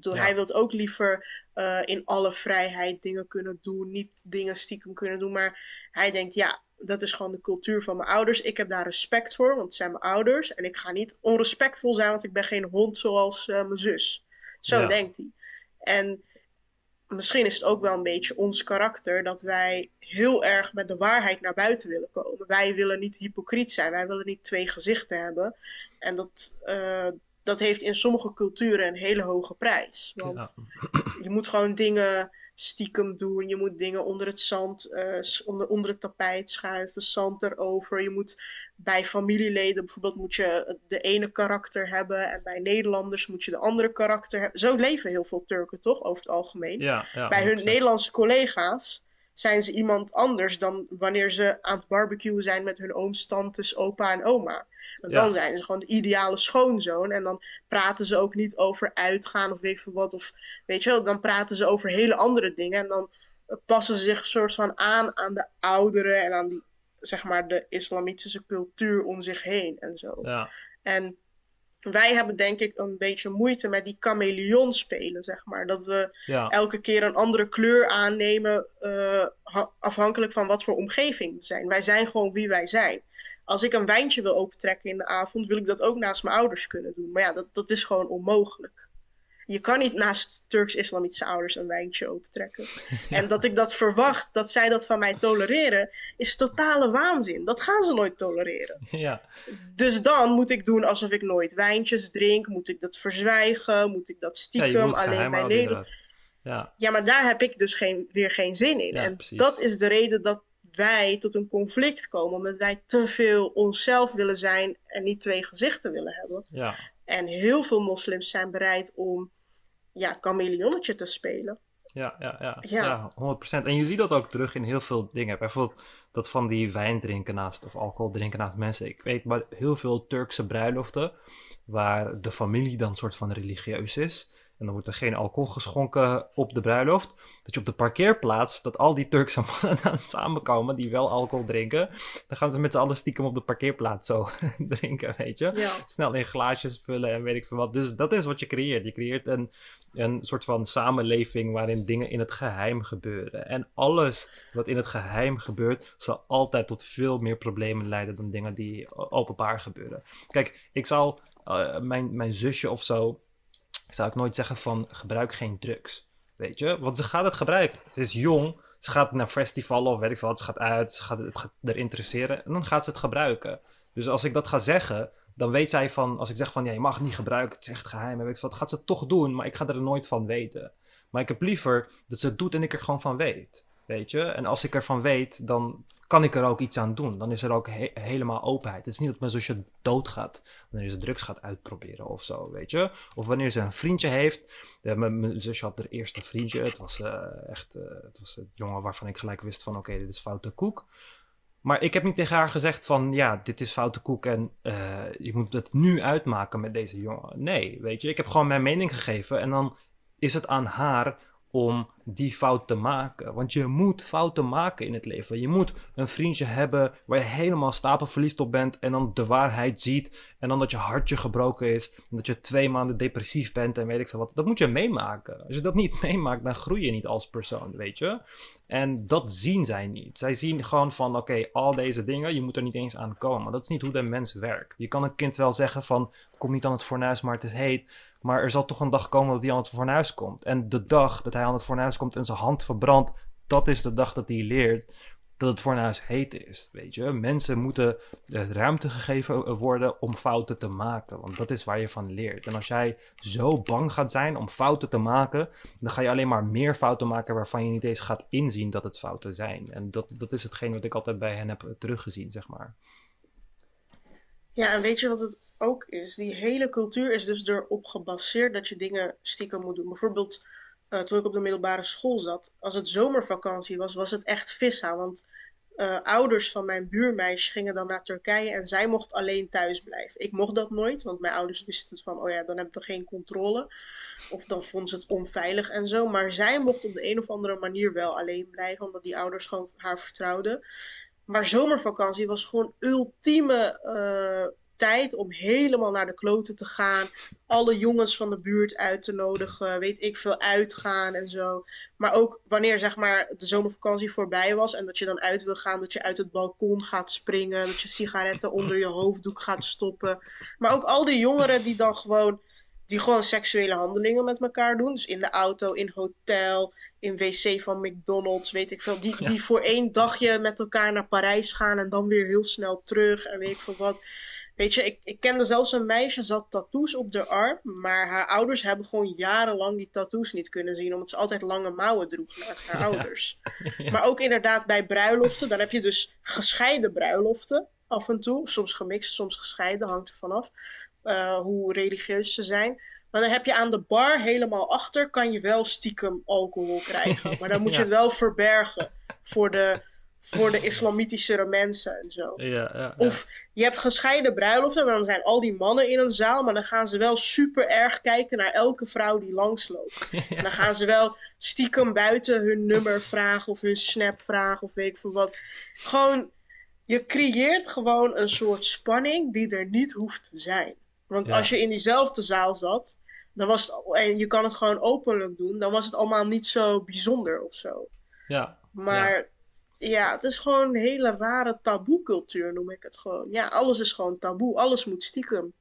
Hij wil ook liever eh, in alle vrijheid dingen kunnen doen, niet dingen stiekem kunnen doen. Maar hij denkt, ja, dat is gewoon de cultuur van mijn ouders. Ik heb daar respect voor, want het zijn mijn ouders. En ik ga niet onrespectvol zijn, want ik ben geen hond zoals eh, mijn zus. Zo denkt hij. En misschien is het ook wel een beetje ons karakter dat wij heel erg met de waarheid naar buiten willen komen. Wij willen niet hypocriet zijn, wij willen niet twee gezichten hebben. En dat, eh, dat heeft in sommige culturen een hele hoge prijs. Want je moet gewoon dingen stiekem doen. Je moet dingen onder het zand, eh, onder, onder het tapijt schuiven, zand erover. Je moet bij familieleden bijvoorbeeld moet je de ene karakter hebben en bij Nederlanders moet je de andere karakter hebben. Zo leven heel veel Turken toch over het algemeen. Ja, ja, bij hun Nederlandse collega's zijn ze iemand anders dan wanneer ze aan het barbecuen zijn met hun ooms, tantes, opa en oma. Want dan zijn ze gewoon de ideale schoonzoon. En dan praten ze ook niet over uitgaan of weet wat. Of weet je wel, dan praten ze over hele andere dingen. En dan passen ze zich soort van aan aan de ouderen en aan die, zeg maar, de islamitische cultuur om zich heen en zo. Ja. En wij hebben denk ik een beetje moeite met die chameleon spelen, zeg maar. Dat we elke keer een andere kleur aannemen, eh, afhankelijk van wat voor omgeving we zijn. Wij zijn gewoon wie wij zijn. Als ik een wijntje wil opentrekken in de avond, wil ik dat ook naast mijn ouders kunnen doen. Maar ja, dat, dat is gewoon onmogelijk je kan niet naast Turks-Islamitische ouders een wijntje optrekken. [LAUGHS] Ja. En dat ik dat verwacht, dat zij dat van mij tolereren, is totale waanzin. Dat gaan ze nooit tolereren. Ja. Dus dan moet ik doen alsof ik nooit wijntjes drink. Moet ik dat verzwijgen? Moet ik dat stiekem alleen bij Nederland? Ja. ja, maar daar heb ik dus geen, weer geen zin in. en precies. dat is de reden dat wij tot een conflict komen. Omdat wij te veel onszelf willen zijn en niet twee gezichten willen hebben. Ja. En heel veel moslims zijn bereid om ja, kameleonnetje te spelen. Ja, ja, ja. ja. ja 100%. En je ziet dat ook terug in heel veel dingen. Bijvoorbeeld dat van die wijn drinken naast, of alcohol drinken naast mensen. Ik weet maar heel veel Turkse bruiloften, waar de familie dan soort van religieus is. En dan wordt er geen alcohol geschonken op de bruiloft. Dat je op de parkeerplaats, dat al die Turkse mannen [LAUGHS] samenkomen die wel alcohol drinken. Dan gaan ze met z'n allen stiekem op de parkeerplaats zo [LAUGHS] drinken, weet je. Snel in glaasjes vullen en weet ik veel wat. Dus dat is wat je creëert. Je creëert een, een soort van samenleving waarin dingen in het geheim gebeuren. En alles wat in het geheim gebeurt, zal altijd tot veel meer problemen leiden dan dingen die openbaar gebeuren. Kijk, ik zal eh, mijn, mijn zusje of zo zou ik nooit zeggen van gebruik geen drugs. Weet je, want ze gaat het gebruiken. Ze is jong, ze gaat naar festival of weet ik wat, ze gaat uit, ze gaat, het gaat er interesseren en dan gaat ze het gebruiken. Dus als ik dat ga zeggen, dan weet zij van, als ik zeg van ja, je mag het niet gebruiken, het is echt geheim, weet ik wat, gaat ze toch doen, maar ik ga er nooit van weten. Maar ik heb liever dat ze het doet en ik er gewoon van weet. Weet je, en als ik ervan weet, dan kan ik er ook iets aan doen? Dan is er ook helemaal openheid. Het is niet dat mijn zusje doodgaat wanneer ze drugs gaat uitproberen of zo, weet je. Of wanneer ze een vriendje heeft. mijn, mijn, zusje had haar eerste vriendje. Het was eh, echt eh, het was een jongen waarvan ik gelijk wist van oké, dit is foute koek. Maar ik heb niet tegen haar gezegd van ja, dit is foute koek en eh, je moet het nu uitmaken met deze jongen. Nee, weet je. Ik heb gewoon mijn mening gegeven en dan is het aan haar om die fout te maken. Want je moet fouten maken in het leven. Je moet een vriendje hebben waar je helemaal stapelverliefd op bent. En dan de waarheid ziet. En dan dat je hartje gebroken is. En dat je twee maanden depressief bent en weet ik veel wat. Dat moet je meemaken. Als je dat niet [LAUGHS] meemaakt, dan groei je niet als persoon, weet je. En dat zien zij niet. Zij zien gewoon van, oké, al deze dingen, je moet er niet eens aan komen. Dat is niet hoe de mens werkt. Je kan een kind wel zeggen van, kom niet aan het fornuis, maar het is heet. Maar er zal toch een dag komen dat hij aan het fornuis komt. En de dag dat hij aan het fornuis komt en zijn hand verbrandt, dat is de dag dat hij leert dat het fornuis heet is. Weet je, mensen moeten ruimte gegeven worden om fouten te maken, want dat is waar je van leert. En als jij zo bang gaat zijn om fouten te maken, dan ga je alleen maar meer fouten maken waarvan je niet eens gaat inzien dat het fouten zijn. En dat, dat is hetgeen wat ik altijd bij hen heb eh, teruggezien, zeg maar. Ja, en weet je wat het ook is? Die hele cultuur is dus erop gebaseerd dat je dingen stiekem moet doen. Bijvoorbeeld eh, toen ik op de middelbare school zat, als het zomervakantie was, was het echt vissa. Want eh, ouders van mijn buurmeisje gingen dan naar Turkije en zij mocht alleen thuis blijven. Ik mocht dat nooit, want mijn ouders wisten het van, oh ja, dan hebben we geen controle. Of dan vonden ze het onveilig en zo. Maar zij mocht op de een of andere manier wel alleen blijven, omdat die ouders gewoon haar vertrouwden. Maar zomervakantie was gewoon ultieme eh, tijd om helemaal naar de kloten te gaan. Alle jongens van de buurt uit te nodigen. Weet ik veel, uitgaan en zo. Maar ook wanneer zeg maar, de zomervakantie voorbij was en dat je dan uit wil gaan. Dat je uit het balkon gaat springen. Dat je sigaretten onder je hoofddoek gaat stoppen. Maar ook al die jongeren die dan gewoon die gewoon seksuele handelingen met elkaar doen. Dus in de auto, in hotel, in wc van McDonald's, weet ik veel. Die, die voor één dagje met elkaar naar Parijs gaan en dan weer heel snel terug en weet ik veel wat. Weet je, ik, ik kende zelfs een meisje, zat tattoos op de arm, maar haar ouders hebben gewoon jarenlang die tattoos niet kunnen zien, omdat ze altijd lange mouwen droeg naast haar [LAUGHS] ouders. [LAUGHS] Maar ook inderdaad bij bruiloften, dan heb je dus gescheiden bruiloften af en toe, soms gemixt, soms gescheiden, hangt er vanaf eh, hoe religieus ze zijn. Maar dan heb je aan de bar helemaal achter, kan je wel stiekem alcohol krijgen. Maar dan moet je [LAUGHS] het wel verbergen voor de voor de islamitischere mensen en zo. Ja, ja, of je hebt gescheiden bruiloften en dan zijn al die mannen in een zaal, maar dan gaan ze wel super erg kijken naar elke vrouw die langsloopt. [LAUGHS] dan gaan ze wel stiekem buiten hun nummer vragen of hun snap vragen of weet ik veel wat. Gewoon, je creëert gewoon een soort spanning die er niet hoeft te zijn. Want als je in diezelfde zaal zat, dan was en je kan het gewoon openlijk doen, dan was het allemaal niet zo bijzonder of zo. Ja. Maar ja, het is gewoon een hele rare taboe-cultuur, noem ik het gewoon. Ja, alles is gewoon taboe, alles moet stiekem.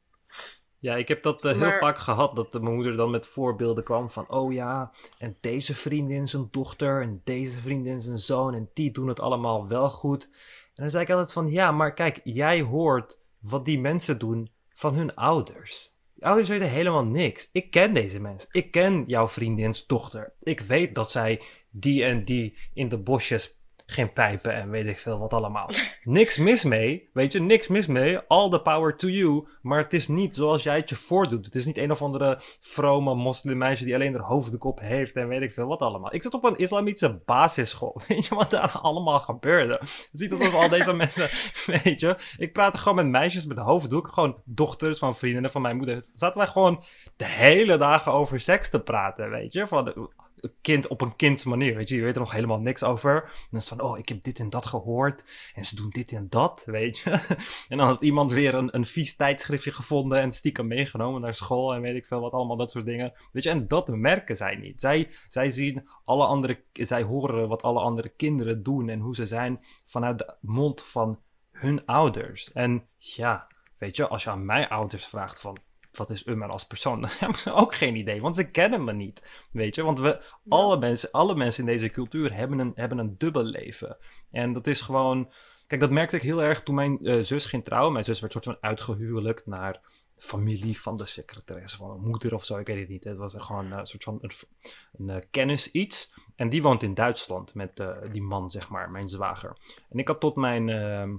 Ja, ik heb dat eh, heel vaak gehad, dat eh, mijn moeder dan met voorbeelden kwam van, oh ja, en deze vriendin zijn dochter, en deze vriendin zijn zoon, en die doen het allemaal wel goed. En dan zei ik altijd van, ja, maar kijk, jij hoort wat die mensen doen van hun ouders. Die ouders weten helemaal niks. Ik ken deze mensen. Ik ken jouw vriendins dochter. Ik weet dat zij die en die in de bosjes geen pijpen en weet ik veel wat allemaal. Niks mis mee, weet je, niks mis mee. All the power to you. Maar het is niet zoals jij het je voordoet. Het is niet een of andere vrome moslimmeisje die alleen haar op heeft en weet ik veel wat allemaal. Ik zat op een islamitische basisschool. [LAUGHS] Weet je wat daar allemaal gebeurde? Het Ziet alsof al deze [LAUGHS] mensen, weet je. Ik praatte gewoon met meisjes met hoofddoek, gewoon dochters van vriendinnen van mijn moeder. Zaten wij gewoon de hele dagen over seks te praten, weet je. Van, de kind op een kind manier. Weet je, je weet er nog helemaal niks over. En dan is van, oh, ik heb dit en dat gehoord. En ze doen dit en dat, weet je. [LAUGHS] en dan had iemand weer een, een vies tijdschriftje gevonden en stiekem meegenomen naar school en weet ik veel wat, allemaal dat soort dingen. Weet je, en dat merken zij niet. Zij, zij zien alle andere, zij horen wat alle andere kinderen doen en hoe ze zijn vanuit de mond van hun ouders. En ja, weet je, als je aan mijn ouders vraagt van, wat is Umar als persoon? [LAUGHS] Dan hebben ze ook geen idee, want ze kennen me niet. Weet je, want we, alle, mensen, alle mensen in deze cultuur hebben een, hebben een dubbel leven. En dat is gewoon. Kijk, dat merkte ik heel erg toen mijn eh, zus ging trouwen. Mijn zus werd soort van uitgehuwelijkd naar familie van de secretaresse van mijn moeder of zo. Ik weet het niet. Het was gewoon een eh, soort van een, een eh, kennis iets. En die woont in Duitsland met die man, zeg maar, mijn zwager. En ik had tot mijn ehm,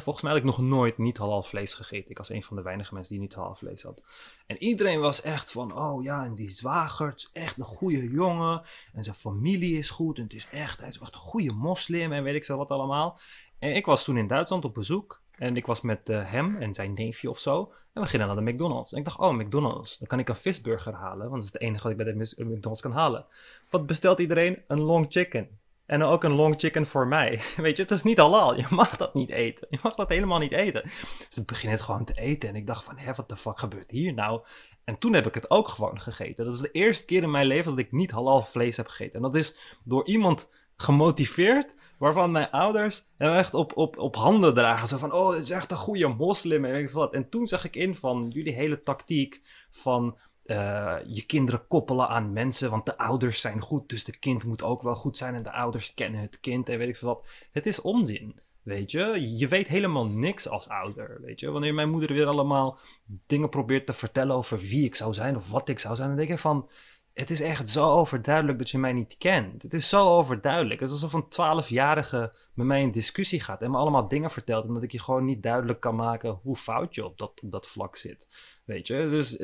volgens mij had ik nog nooit niet halal vlees gegeten. Ik was een van de weinige mensen die niet halal vlees had. En iedereen was echt van, oh ja, en die zwager is echt een goede jongen. En zijn familie is goed. En het is echt, hij is echt een goede moslim en weet ik veel wat allemaal. En ik was toen in Duitsland op bezoek. En ik was met eh, hem en zijn neefje of zo. En we gingen naar de McDonald's. En ik dacht, oh, McDonald's. Dan kan ik een visburger halen. Want dat is het enige wat ik bij de eh, McDonald's kan halen. Wat bestelt iedereen? Een long chicken. En ook een long chicken voor mij. [LAUGHS] Weet je, het is niet halal. Je mag dat niet eten. Je mag dat helemaal niet eten. Ze dus beginnen het gewoon te eten. En ik dacht van, hé, wat de fuck gebeurt hier nou? En toen heb ik het ook gewoon gegeten. Dat is de eerste keer in mijn leven dat ik niet halal vlees heb gegeten. En dat is door iemand gemotiveerd waarvan mijn ouders hem echt op, op, op handen dragen. Zo van, oh, het is echt een goede moslim en wat. En toen zag ik in van jullie hele tactiek van eh, je kinderen koppelen aan mensen, want de ouders zijn goed, dus de kind moet ook wel goed zijn en de ouders kennen het kind en weet ik veel wat. Het is onzin, weet je. Je weet helemaal niks als ouder, weet je. Wanneer mijn moeder weer allemaal dingen probeert te vertellen over wie ik zou zijn of wat ik zou zijn, dan denk ik van, het is echt zo overduidelijk dat je mij niet kent. Het is zo overduidelijk. Het is alsof een twaalfjarige met mij in discussie gaat en me allemaal dingen vertelt, omdat ik je gewoon niet duidelijk kan maken hoe fout je op dat, op dat vlak zit je, dus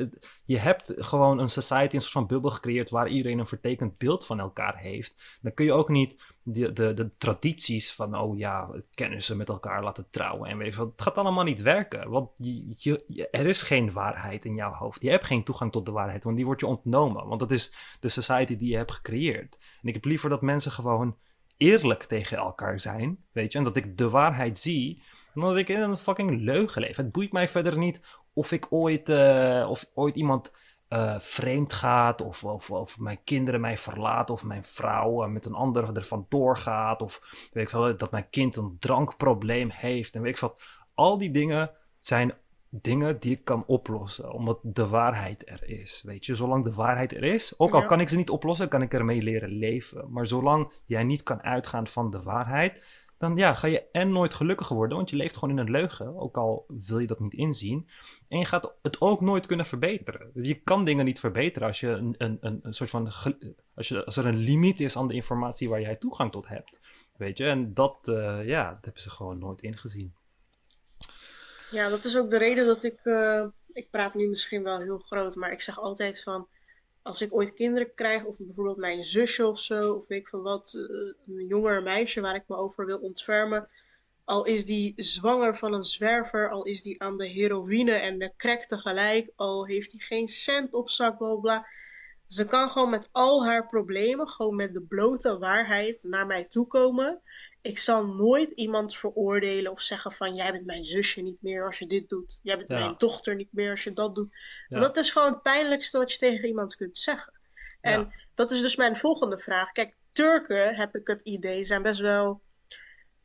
je hebt gewoon een society, een soort van bubbel gecreëerd waar iedereen een vertekend beeld van elkaar heeft. Dan kun je ook niet de, de, de tradities van, oh ja, kennissen met elkaar laten trouwen en weet je Het gaat allemaal niet werken, want je, er is geen waarheid in jouw hoofd. Je hebt geen toegang tot de waarheid, want die wordt je ontnomen. Want dat is de society die je hebt gecreëerd. En ik heb liever dat mensen gewoon eerlijk tegen elkaar zijn, weet je, en dat ik de waarheid zie, omdat ik in een fucking leugen leef. Het boeit mij verder niet of ik ooit, eh, of ooit iemand eh, vreemd gaat, of, of, of, mijn kinderen mij verlaten, of mijn vrouw eh, met een ander ervan doorgaat, of weet ik veel, dat mijn kind een drankprobleem heeft en weet ik wat. Al die dingen zijn dingen die ik kan oplossen, omdat de waarheid er is. Weet je, zolang de waarheid er is, ook al kan ik ze niet oplossen, kan ik ermee leren leven. Maar zolang jij niet kan uitgaan van de waarheid, dan ja, ga je en nooit gelukkiger worden, want je leeft gewoon in een leugen, ook al wil je dat niet inzien. En je gaat het ook nooit kunnen verbeteren. Je kan dingen niet verbeteren als, je een, een, een, soort van als, je, als er een limiet is aan de informatie waar jij toegang tot hebt. Weet je, en dat, eh, ja, dat hebben ze gewoon nooit ingezien. Ja, dat is ook de reden dat ik, eh, ik praat nu misschien wel heel groot, maar ik zeg altijd van, als ik ooit kinderen krijg, of bijvoorbeeld mijn zusje of zo, of weet ik van wat, eh, een jonger meisje waar ik me over wil ontfermen. Al is die zwanger van een zwerver, al is die aan de heroïne en de crack tegelijk, al heeft hij geen cent op zak, bla bla. Ze kan gewoon met al haar problemen, gewoon met de blote waarheid naar mij toe komen ik zal nooit iemand veroordelen of zeggen van jij bent mijn zusje niet meer als je dit doet. Jij bent mijn dochter niet meer als je dat doet. Dat is gewoon het pijnlijkste wat je tegen iemand kunt zeggen. En dat is dus mijn volgende vraag. Kijk, Turken, heb ik het idee, zijn best wel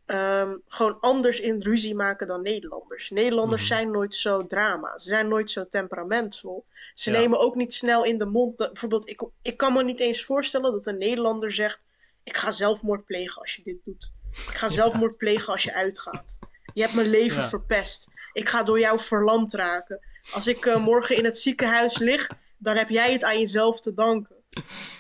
ehm, gewoon anders in ruzie maken dan Nederlanders. Nederlanders mhm. zijn nooit zo drama. Ze zijn nooit zo temperamentvol. Ze nemen ook niet snel in de mond. Dat, bijvoorbeeld, ik, ik kan me niet eens voorstellen dat een Nederlander zegt: Ik ga zelfmoord plegen als je dit doet. Ik ga zelfmoord plegen als je uitgaat. Je hebt mijn leven verpest. Ik ga door jou verlamd raken. Als ik eh, morgen in het ziekenhuis lig, dan heb jij het aan jezelf te danken.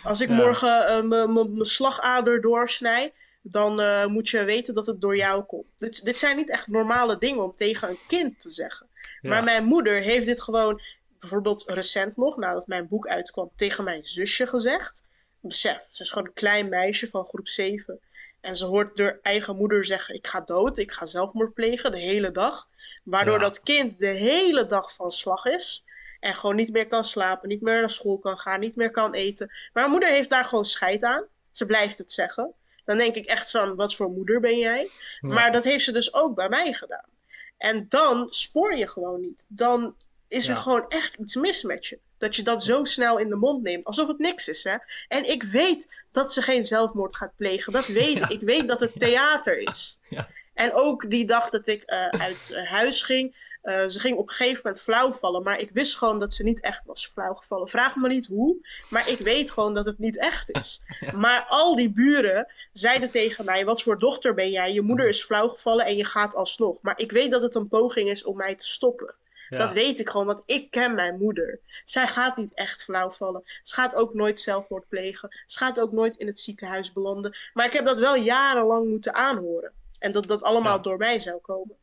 Als ik morgen eh, mijn slagader doorsnij, dan eh, moet je weten dat het door jou komt. Dit, dit, zijn niet echt normale dingen om tegen een kind te zeggen. Maar mijn moeder heeft dit gewoon, bijvoorbeeld recent nog, nadat mijn boek uitkwam, tegen mijn zusje gezegd. Besef, ze is gewoon een klein meisje van groep 7. En ze hoort haar eigen moeder zeggen: Ik ga dood, ik ga zelfmoord plegen de hele dag. Waardoor dat kind de hele dag van slag is. En gewoon niet meer kan slapen, niet meer naar school kan gaan, niet meer kan eten. Maar moeder heeft daar gewoon scheid aan. Ze blijft het zeggen. Dan denk ik echt van: Wat voor moeder ben jij? Maar dat heeft ze dus ook bij mij gedaan. En dan spoor je gewoon niet. Dan is er gewoon echt iets mis met je. Dat je dat zo snel in de mond neemt, alsof het niks is. Hè? En ik weet dat ze geen zelfmoord gaat plegen. Dat weet [LAUGHS] ik. Ik weet dat het [LAUGHS] theater is. [LAUGHS] En ook die dag dat ik eh, uit eh, huis ging. Eh, ze ging op een gegeven moment flauwvallen. Maar ik wist gewoon dat ze niet echt was flauwgevallen. Vraag me niet hoe. Maar ik weet gewoon dat het niet echt is. Maar al die buren zeiden tegen mij: Wat voor dochter ben jij? Je moeder mm. is flauwgevallen en je gaat alsnog. Maar ik weet dat het een poging is om mij te stoppen. Dat weet ik gewoon, want ik ken mijn moeder. Zij gaat niet echt flauw vallen. Ze gaat ook nooit zelfmoord plegen. Ze gaat ook nooit in het ziekenhuis belanden. Maar ik heb dat wel jarenlang moeten aanhoren. En dat dat allemaal door mij zou komen.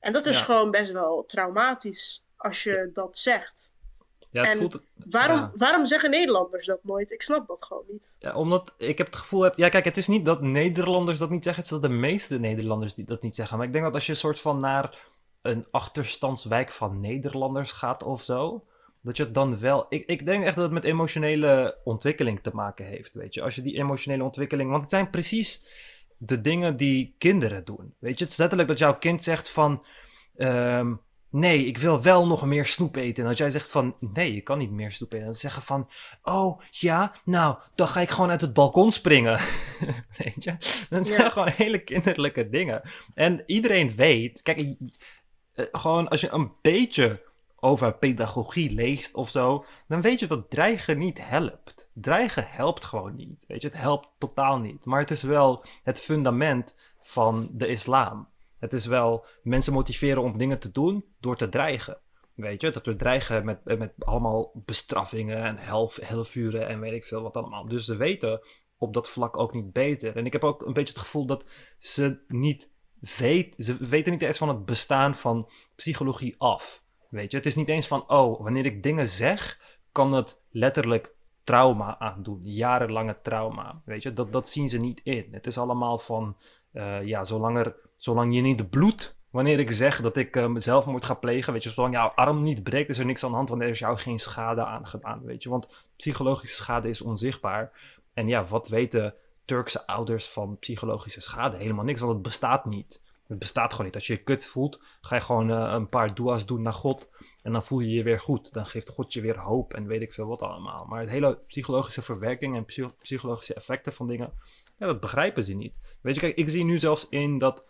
En dat is gewoon best wel traumatisch als je dat zegt. Ja, het en voelt... waarom, waarom zeggen Nederlanders dat nooit? Ik snap dat gewoon niet. Ja, omdat ik heb het gevoel heb. Ja, kijk, het is niet dat Nederlanders dat niet zeggen. Het is dat de meeste Nederlanders die dat niet zeggen. Maar ik denk dat als je een soort van naar een achterstandswijk van Nederlanders gaat of zo. Dat je dan wel. Ik, ik denk echt dat het met emotionele ontwikkeling te maken heeft. Weet je, als je die emotionele ontwikkeling. Want het zijn precies de dingen die kinderen doen. Weet je, het is letterlijk dat jouw kind zegt van. Ehm, nee, ik wil wel nog meer snoep eten. En dat jij zegt van, nee, je kan niet meer snoep eten. dan zeggen van, oh ja, nou, dan ga ik gewoon uit het balkon springen. [LAUGHS] weet je? Dat zijn gewoon hele kinderlijke dingen. En iedereen weet, kijk, eh, gewoon als je een beetje over pedagogie leest of zo, dan weet je dat dreigen niet helpt. Dreigen helpt gewoon niet. Weet je, het helpt totaal niet. Maar het is wel het fundament van de islam. Het is wel mensen motiveren om dingen te doen door te dreigen. Weet je, dat we dreigen met, eh, met allemaal bestraffingen en helf, helfuren en weet ik veel wat allemaal. Dus ze weten op dat vlak ook niet beter. En ik heb ook een beetje het gevoel dat ze niet weet, ze weten niet eens van het bestaan van psychologie af. Weet je, het is niet eens van, oh, wanneer ik dingen zeg, kan het letterlijk trauma aandoen, jarenlange trauma. Weet je, dat, dat zien ze niet in. Het is allemaal van, eh, ja, zolang, er, zolang je niet bloedt, wanneer ik zeg dat ik eh, mezelf moet gaan plegen, weet je, zolang jouw arm niet breekt, is er niks aan de hand, want er is jou geen schade aangedaan, weet je. Want psychologische schade is onzichtbaar. En ja, wat weten Turkse ouders van psychologische schade. Helemaal niks, want het bestaat niet. Het bestaat gewoon niet. Als je je kut voelt, ga je gewoon eh, een paar dua's doen naar God. En dan voel je je weer goed. Dan geeft God je weer hoop en weet ik veel wat allemaal. Maar het hele psychologische verwerking en psychologische effecten van dingen, ja, dat begrijpen ze niet. Weet je, kijk, ik zie nu zelfs in dat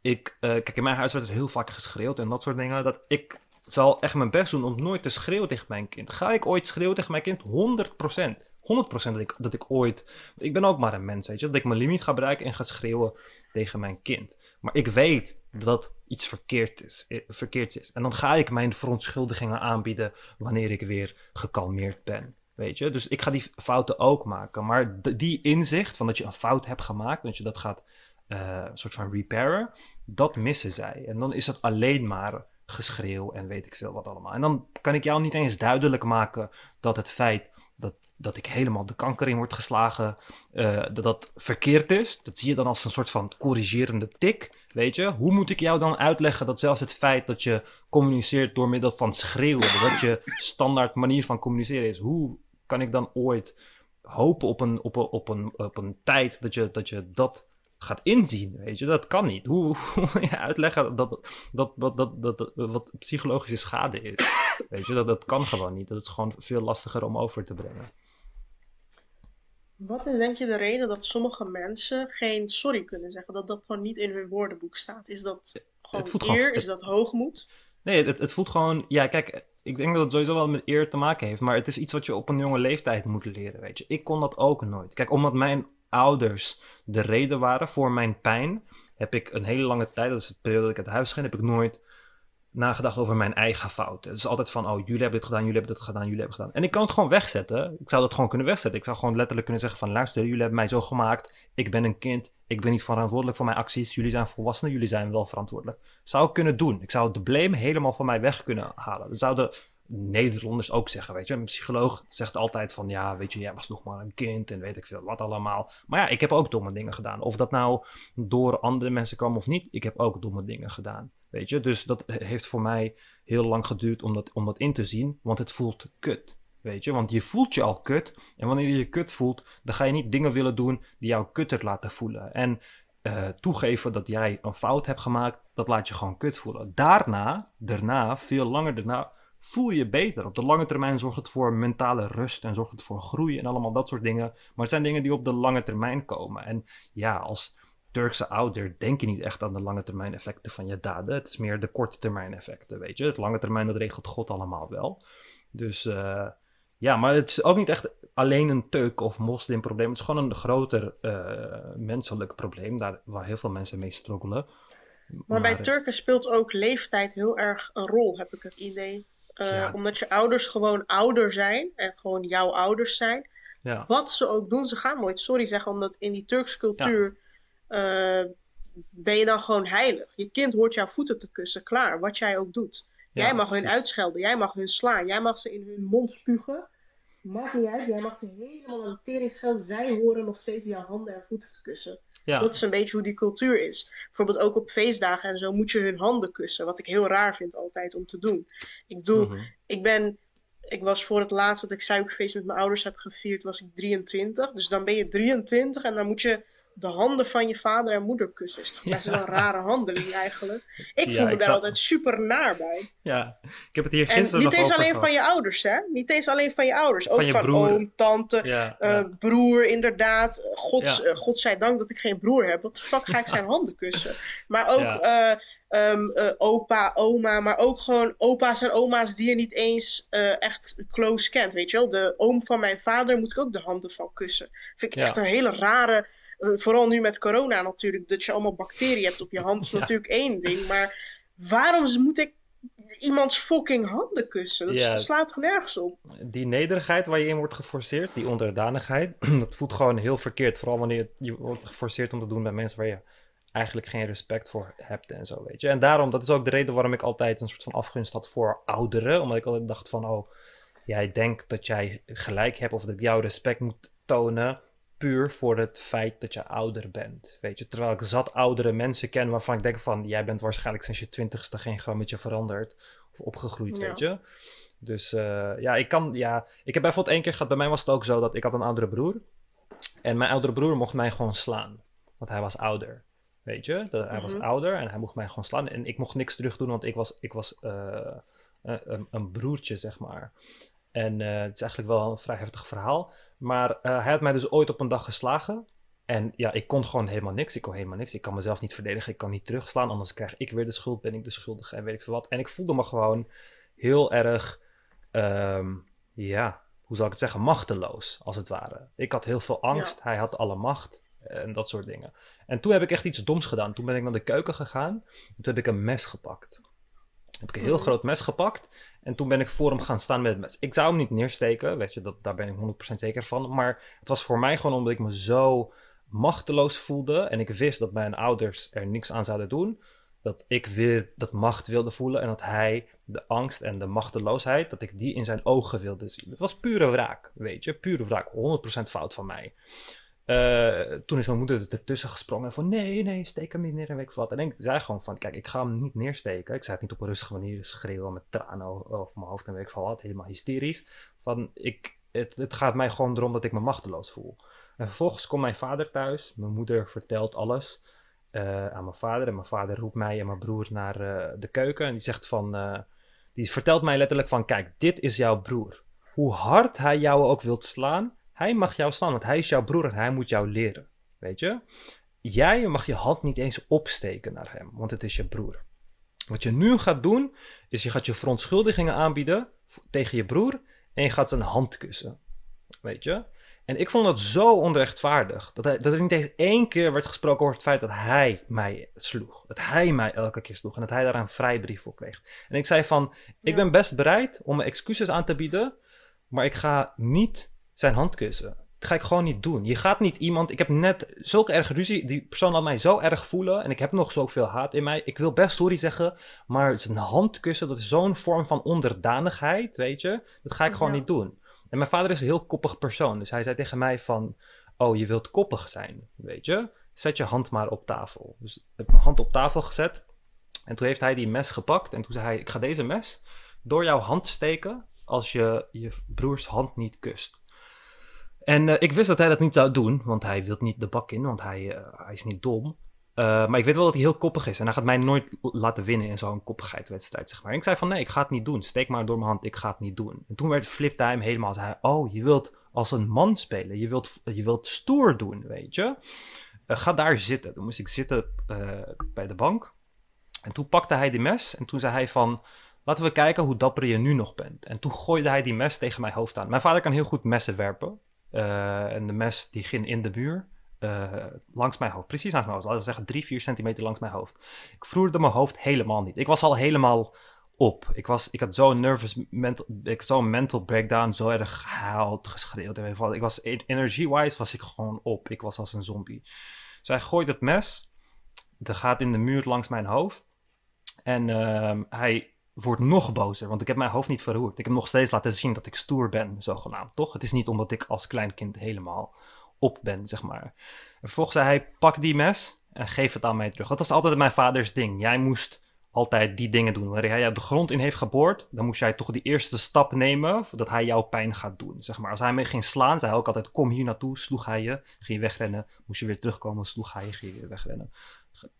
ik, eh, kijk, in mijn huis werd er heel vaak geschreeuwd en dat soort dingen. Dat ik zal echt mijn best doen om nooit te schreeuwen tegen mijn kind. Ga ik ooit schreeuwen tegen mijn kind? 100%. 100% dat ik, dat ik ooit. Ik ben ook maar een mens, weet je. Dat ik mijn limiet ga bereiken en ga schreeuwen tegen mijn kind. Maar ik weet dat iets verkeerd is, eh, verkeerds is. En dan ga ik mijn verontschuldigingen aanbieden wanneer ik weer gekalmeerd ben. Weet je, dus ik ga die fouten ook maken. Maar die inzicht van dat je een fout hebt gemaakt, dat je dat gaat uh, soort van repairen, dat missen zij. En dan is dat alleen maar geschreeuw en weet ik veel wat allemaal. En dan kan ik jou niet eens duidelijk maken dat het feit dat dat ik helemaal de kanker in word geslagen, eh, dat dat verkeerd is. Dat zie je dan als een soort van corrigerende tik, weet je. Hoe moet ik jou dan uitleggen dat zelfs het feit dat je communiceert door middel van schreeuwen, dat je standaard manier van communiceren is, hoe kan ik dan ooit hopen op een, op een, op een, op een tijd dat je, dat je dat gaat inzien, weet je, dat kan niet. Hoe, [LAUGHS] moet je uitleggen dat, dat, dat, dat, dat, wat psychologische schade is, weet je, dat, dat kan gewoon niet. Dat is gewoon veel lastiger om over te brengen. Wat is denk je de reden dat sommige mensen geen sorry kunnen zeggen? Dat dat gewoon niet in hun woordenboek staat? Is dat gewoon eer? Is dat hoogmoed? Nee, het, het voelt gewoon... Ja, kijk, ik denk dat het sowieso wel met eer te maken heeft. Maar het is iets wat je op een jonge leeftijd moet leren, weet je. Ik kon dat ook nooit. Kijk, omdat mijn ouders de reden waren voor mijn pijn... heb ik een hele lange tijd, dat is het periode dat ik uit huis ging... heb ik nooit nagedacht over mijn eigen fouten. Het is altijd van, oh, jullie hebben dit gedaan, jullie hebben dit gedaan, jullie hebben gedaan. En ik kan het gewoon wegzetten. Ik zou dat gewoon kunnen wegzetten. Ik zou gewoon letterlijk kunnen zeggen van, luister, jullie hebben mij zo gemaakt. Ik ben een kind. Ik ben niet verantwoordelijk voor mijn acties. Jullie zijn volwassenen. Jullie zijn wel verantwoordelijk. Zou ik kunnen doen. Ik zou de blame helemaal van mij weg kunnen halen. Zou zouden. Nederlanders ook zeggen, weet je. Een psycholoog zegt altijd van, ja, weet je, jij was nog maar een kind en weet ik veel wat allemaal. Maar ja, ik heb ook domme dingen gedaan. Of dat nou door andere mensen kwam of niet, ik heb ook domme dingen gedaan, weet je. Dus dat heeft voor mij heel lang geduurd om dat, om dat in te zien, want het voelt kut. Weet je, want je voelt je al kut. En wanneer je je kut voelt, dan ga je niet dingen willen doen die jou kutter laten voelen. En eh, toegeven dat jij een fout hebt gemaakt, dat laat je gewoon kut voelen. Daarna, daarna, veel langer daarna, voel je beter. Op de lange termijn zorgt het voor mentale rust en zorgt het voor groei en allemaal dat soort dingen. Maar het zijn dingen die op de lange termijn komen. En ja, als Turkse ouder denk je niet echt aan de lange termijn effecten van je daden. Het is meer de korte termijn effecten, weet je. Het lange termijn, dat regelt God allemaal wel. Dus eh, ja, maar het is ook niet echt alleen een teuk of Moslim probleem, Het is gewoon een groter uh, menselijk probleem daar, waar heel veel mensen mee struggelen. Maar, maar bij Turken speelt ook leeftijd heel erg een rol, heb ik het idee. Eh, omdat je ouders gewoon ouder zijn en gewoon jouw ouders zijn. Ja. Wat ze ook doen, ze gaan nooit sorry zeggen, omdat in die Turkse cultuur eh, ben je dan gewoon heilig. Je kind hoort jouw voeten te kussen, klaar, wat jij ook doet. jij mag hun uitschelden, jij mag hun slaan, jij mag ze in hun mond spugen. Maakt niet uit, jij mag ze helemaal aan de tering schelden. Zij horen nog steeds jouw handen en voeten te kussen. Dat is een beetje hoe die cultuur is. Bijvoorbeeld ook op feestdagen en zo moet je hun handen kussen. Wat ik heel raar vind altijd om te doen. Ik doe, mhm. ik ben, ik was voor het laatst dat ik suikerfeest met mijn ouders heb gevierd, was ik 23. Dus dan ben je 23 en dan moet je de handen van je vader en moeder kussen. Ja. Dat is een rare handeling eigenlijk. Ik voel me daar altijd super naar bij. Ja, ik heb het hier gisteren en niet eens alleen van je ouders, hè? Niet eens alleen van je ouders. Van ook van oom, tante, eh, broer, inderdaad. God zij eh, godzijdank dat ik geen broer heb. Wat de fuck ga ik zijn [LAUGHS] handen kussen? Maar ook... Eh, ehm, opa, oma, maar ook gewoon opa's en oma's die je niet eens echt close kent. Weet je wel, de oom van mijn vader moet ik ook de handen van kussen. Vind ik echt een hele rare eh, vooral nu met corona natuurlijk, dat je allemaal bacteriën hebt op je hand, is natuurlijk één ding. Maar waarom moet ik iemands fucking handen kussen? Dat slaat gewoon nergens op. Die nederigheid waar je in wordt geforceerd, die onderdanigheid, [CLEARS THROAT] dat voelt gewoon heel verkeerd. Vooral wanneer je wordt geforceerd om te doen bij mensen waar je eigenlijk geen respect voor hebt en zo, weet je. En daarom, dat is ook de reden waarom ik altijd een soort van afgunst had voor ouderen. Omdat ik altijd dacht van, oh, jij denkt dat jij gelijk hebt of dat ik jou respect moet tonen puur voor het feit dat je ouder bent. Weet je, terwijl ik zat oudere mensen ken waarvan ik denk van, jij bent waarschijnlijk sinds je twintigste geen grammetje veranderd of opgegroeid, weet je. Dus eh, ja, ik kan, ja, ik heb bijvoorbeeld één keer gehad, bij mij was het ook zo dat ik had een oudere broer. En mijn oudere broer mocht mij gewoon slaan, want hij was ouder. Weet je, dat, hij was mhm. ouder en hij mocht mij gewoon slaan. En ik mocht niks terug doen, want ik was, ik was eh, eh, een, een, broertje, zeg maar. En het is eigenlijk wel een vrij heftig verhaal. Maar eh, hij had mij dus ooit op een dag geslagen. En ja, ik kon gewoon helemaal niks. Ik kon helemaal niks. Ik kan mezelf niet verdedigen. Ik kan niet terugslaan. Anders krijg ik weer de schuld. Ben ik de schuldige en weet ik veel wat. En ik voelde me gewoon heel erg, ehm, ja, hoe zal ik het zeggen, machteloos als het ware. Ik had heel veel angst. Hij had alle macht en dat soort dingen. En toen heb ik echt iets doms gedaan. Toen ben ik naar de keuken gegaan. En toen heb ik een mes gepakt. Heb ik een heel oh. groot mes gepakt. En toen ben ik voor hem gaan staan met het mes. Ik zou hem niet neersteken, weet je, dat, daar ben ik 100% zeker van. Maar het was voor mij gewoon omdat ik me zo machteloos voelde. En ik wist dat mijn ouders er niks aan zouden doen. Dat ik weer dat macht wilde voelen. En dat hij de angst en de machteloosheid, dat ik die in zijn ogen wilde zien. Het was pure wraak, weet je. Pure wraak, 100% fout van mij. Eh, toen is mijn moeder ertussen gesprongen van nee, nee, steek hem niet neer en weet ik wat. En ik zei gewoon van, kijk, ik ga hem niet neersteken. Ik zei het niet op een rustige manier schreeuwen met tranen over mijn hoofd en weet ik wat, helemaal hysterisch. Van, ik, het, het gaat mij gewoon erom dat ik me machteloos voel. En vervolgens komt mijn vader thuis, mijn moeder vertelt alles eh, aan mijn vader. En mijn vader roept mij en mijn broer naar eh, de keuken en die zegt van, die vertelt mij letterlijk van, kijk, dit is jouw broer. Hoe hard hij jou ook wilt slaan, hij mag jou staan, want hij is jouw broer en hij moet jou leren. Weet je? Jij mag je hand niet eens opsteken naar hem, want het is je broer. Wat je nu gaat doen, is je gaat je verontschuldigingen aanbieden tegen je broer en je gaat zijn hand kussen. Weet je? En ik vond dat zo onrechtvaardig. Dat, hij, dat er niet eens één keer werd gesproken over het feit dat hij mij sloeg. Dat hij mij elke keer sloeg en dat hij daar een vrijbrief voor kreeg. En ik zei van, ik ben best bereid om me excuses aan te bieden, maar ik ga niet zijn handkussen. Dat ga ik gewoon niet doen. Je gaat niet iemand. Ik heb net zulke erg ruzie. Die persoon laat mij zo erg voelen. En ik heb nog zoveel haat in mij. Ik wil best sorry zeggen. Maar zijn handkussen, dat is zo'n vorm van onderdanigheid. Weet je? Dat ga ik gewoon niet doen. En mijn vader is een heel koppig persoon. Dus hij zei tegen mij van. Oh, je wilt koppig zijn. Weet je? Zet je hand maar op tafel. Dus ik heb mijn hand op tafel gezet. En toen heeft hij die mes gepakt. En toen zei hij: Ik ga deze mes door jouw hand steken. als je je broers hand niet kust. En eh, ik wist dat hij dat niet zou doen, want hij wil niet de bak in, want hij, eh, hij is niet dom. Eh, maar ik weet wel dat hij heel koppig is en hij gaat mij nooit laten winnen in zo'n koppigheidwedstrijd, zeg maar. En ik zei van nee, ik ga het niet doen. Steek maar door mijn hand, ik ga het niet doen. En toen werd Fliptime helemaal, zei oh, je wilt als een man spelen. Je wilt, je wilt stoer doen, weet je. ga daar zitten. Toen moest ik zitten bij de bank. En toen pakte hij die mes en toen zei hij van... Laten we kijken hoe dapper je nu nog bent. En toen gooide hij die mes tegen mijn hoofd aan. Mijn vader kan heel goed messen werpen. Eh, en de mes die ging in de muur. Eh, langs mijn hoofd. Precies langs mijn hoofd. Laten wil zeggen drie, vier centimeter langs mijn hoofd. Ik vroerde mijn hoofd helemaal niet. Ik was al helemaal op. Ik, was, ik had zo'n nervous mental, ik zo'n mental breakdown, zo erg gehuild, geschreeuwd. En ik was energie-wise was ik gewoon op. Ik was als een zombie. Dus hij gooit het mes. Dat gaat in de muur langs mijn hoofd. En ehm, hij wordt nog bozer, want ik heb mijn hoofd niet verroerd. Ik heb nog steeds laten zien dat ik stoer ben, zogenaamd, toch? Het is niet omdat ik als klein kind helemaal op ben, zeg maar. En vervolgens zei hij, pak die mes en geef het aan mij terug. Dat was altijd mijn vaders ding. Jij moest altijd die dingen doen. Wanneer hij jou de grond in heeft geboord, dan moest jij toch die eerste stap nemen voordat hij jouw pijn gaat doen. Zeg maar. Als hij me ging slaan, zei hij ook altijd: kom hier naartoe, sloeg hij je, ging je wegrennen. Moest je weer terugkomen, sloeg hij je, ging je weer wegrennen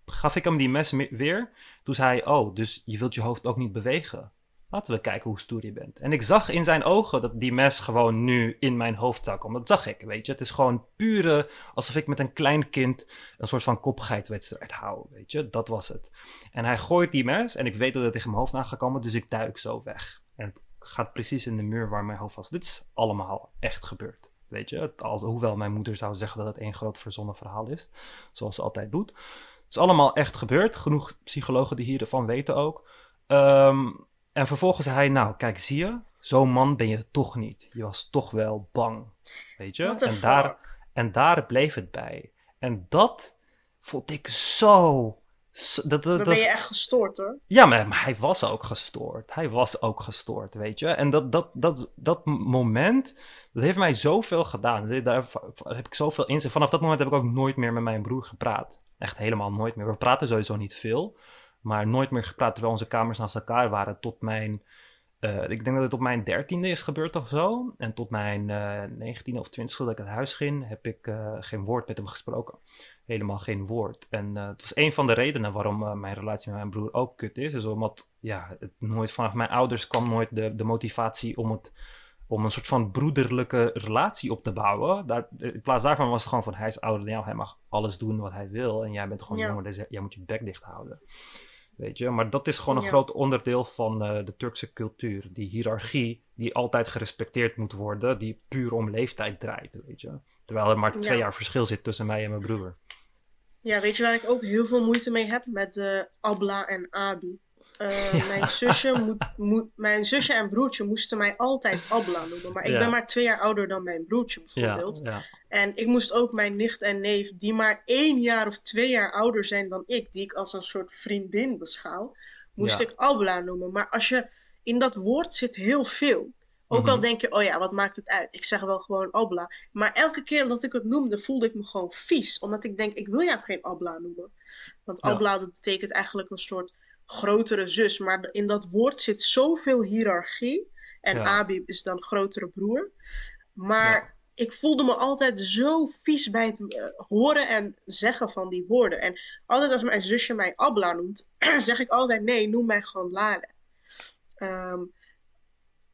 gaf ik hem die mes weer. Toen zei hij, oh, dus je wilt je hoofd ook niet bewegen. Laten we kijken hoe stoer je bent. En ik zag in zijn ogen dat die mes gewoon nu in mijn hoofd zou komen. Dat zag ik, weet je. Het is gewoon pure, alsof ik met een klein kind een soort van koppigheidwedstrijd hou, weet je. Dat was het. En hij gooit die mes en ik weet dat het tegen mijn hoofd aan gaat komen, dus ik duik zo weg. En het gaat precies in de muur waar mijn hoofd was. Dit is allemaal echt gebeurd. Weet je, hoewel mijn moeder zou zeggen dat het één groot verzonnen verhaal is, zoals ze altijd doet. Het is allemaal echt gebeurd. Genoeg psychologen die hiervan weten ook. Ehm, en vervolgens zei hij, nou, kijk, zie je, zo'n man ben je toch niet. Je was toch wel bang. Weet je? En daar, en daar bleef het bij. En dat vond ik zo. dat, dat, dan ben je echt gestoord hoor. Ja, maar, maar, hij was ook gestoord. Hij was ook gestoord, weet je. En dat, dat, dat, dat moment, dat heeft mij zoveel gedaan. Daar heb ik zoveel inzicht. Vanaf dat moment heb ik ook nooit meer met mijn broer gepraat. Echt helemaal nooit meer. We praten sowieso niet veel, maar nooit meer gepraat terwijl onze kamers naast elkaar waren tot mijn... Eh, ik denk dat het op mijn dertiende is gebeurd of zo. En tot mijn eh, negentiende uh, of twintigste dat ik het huis ging, heb ik eh, geen woord met hem gesproken. Helemaal geen woord. En het was een van de redenen waarom mijn relatie met mijn broer ook kut is. Dus omdat ja, het nooit vanaf mijn ouders kwam nooit de, de motivatie om het om een soort van broederlijke relatie op te bouwen. Daar, in plaats daarvan was het gewoon van hij is ouder dan jou, hij mag alles doen wat hij wil en jij bent gewoon jonger, dus jij moet je bek dicht houden. Weet je, maar dat is gewoon een groot onderdeel van eh, de Turkse cultuur. Die hiërarchie die altijd gerespecteerd moet worden, die puur om leeftijd draait, weet je. Terwijl er maar twee jaar verschil zit tussen mij en mijn broer. Ja, weet je waar ik ook heel veel moeite mee heb met uh, Abla en Abi. Eh, [LAUGHS] mijn, zusje moet, moet, mijn zusje en broertje moesten mij altijd Abla noemen. Maar ik ben maar twee jaar ouder dan mijn broertje bijvoorbeeld. en ik moest ook mijn nicht en neef, die maar één jaar of twee jaar ouder zijn dan ik, die ik als een soort vriendin beschouw, moest ik Abla noemen. Maar als je in dat woord zit heel veel. Ook al mhm. denk je, oh ja, wat maakt het uit? Ik zeg wel gewoon abla. Maar elke keer dat ik het noemde, voelde ik me gewoon vies. Omdat ik denk, ik wil jou geen abla noemen. Want abla, dat betekent eigenlijk een soort grotere zus. Maar in dat woord zit zoveel hiërarchie. En ja. Abib is dan grotere broer. Maar ik voelde me altijd zo vies bij het eh, horen en zeggen van die woorden. En altijd als mijn zusje mij Abla noemt, [CLEARS THROAT] zeg ik altijd nee, noem mij gewoon Lale. Ehm,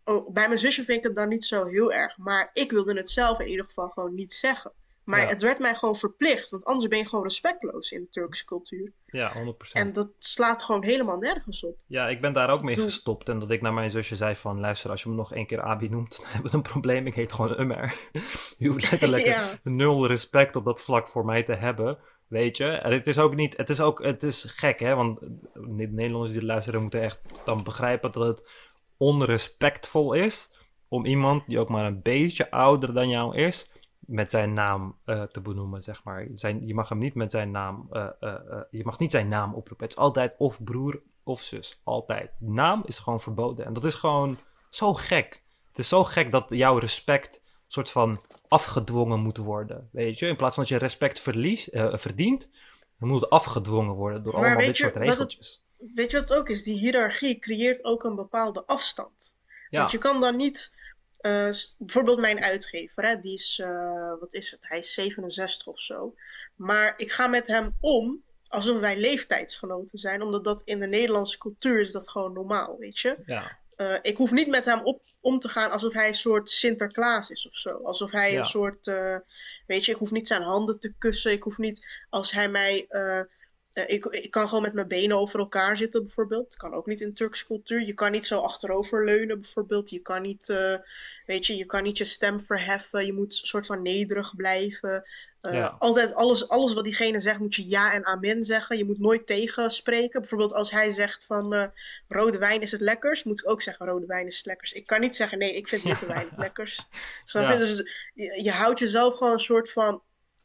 oh, bij mijn zusje vind ik het dan niet zo heel erg. Maar ik wilde het zelf in ieder geval gewoon niet zeggen. Maar het werd mij gewoon verplicht, want anders ben je gewoon respectloos in de Turkse cultuur. Ja, 100%. En dat slaat gewoon helemaal nergens op. Ja, ik ben daar ook mee gestopt. En dat ik naar mijn zusje zei van, luister, als je me nog één keer Abi noemt, [LAUGHS] dan hebben we een probleem. Ik heet gewoon Umer. [LAUGHS] je hoeft letterlijk [LAUGHS] ja. nul respect op dat vlak voor mij te hebben. Weet je, en het is ook niet, het is ook, het is gek hè, want Nederlanders die luisteren moeten echt dan begrijpen dat het onrespectvol is om iemand die ook maar een beetje ouder dan jou is, met zijn naam eh, te benoemen, zeg maar. Zijn, je mag hem niet met zijn naam, eh, eh, je mag niet zijn naam oproepen. Het is altijd of broer of zus, altijd. Naam is gewoon verboden en dat is gewoon zo gek. Het is zo gek dat jouw respect soort van afgedwongen moet worden, weet je. In plaats van dat je respect verlies, verdient, dan moet het afgedwongen worden door allemaal dit soort regeltjes. weet je wat het ook is? Die hiërarchie creëert ook een bepaalde afstand. Ja. Want je kan dan niet eh, bijvoorbeeld mijn uitgever, hè, die is, eh, wat is het, hij is 67 of zo. Maar ik ga met hem om alsof wij leeftijdsgenoten zijn, omdat dat in de Nederlandse cultuur is dat gewoon normaal, weet je. Ja. Eh, ik hoef niet met hem op, om te gaan alsof hij een soort Sinterklaas is of zo. Alsof hij een soort, weet je, ik hoef niet zijn handen te kussen. Ik hoef niet, als hij mij eh, ik, ik kan gewoon met mijn benen over elkaar zitten, bijvoorbeeld. Dat kan ook niet in Turks cultuur. Je kan niet zo achterover leunen, bijvoorbeeld. Je kan niet, eh, weet je, je kan niet je stem verheffen. Je moet een soort van nederig blijven. Eh, altijd alles, alles wat diegene zegt, moet je ja en amen zeggen. Je moet nooit tegenspreken. Bijvoorbeeld als hij zegt van rode wijn is het lekkers, moet ik ook zeggen rode wijn is het lekkers. Ik kan niet zeggen nee, ik vind witte wijn [LAUGHS] lekkers. Dus je, je houdt jezelf gewoon een soort van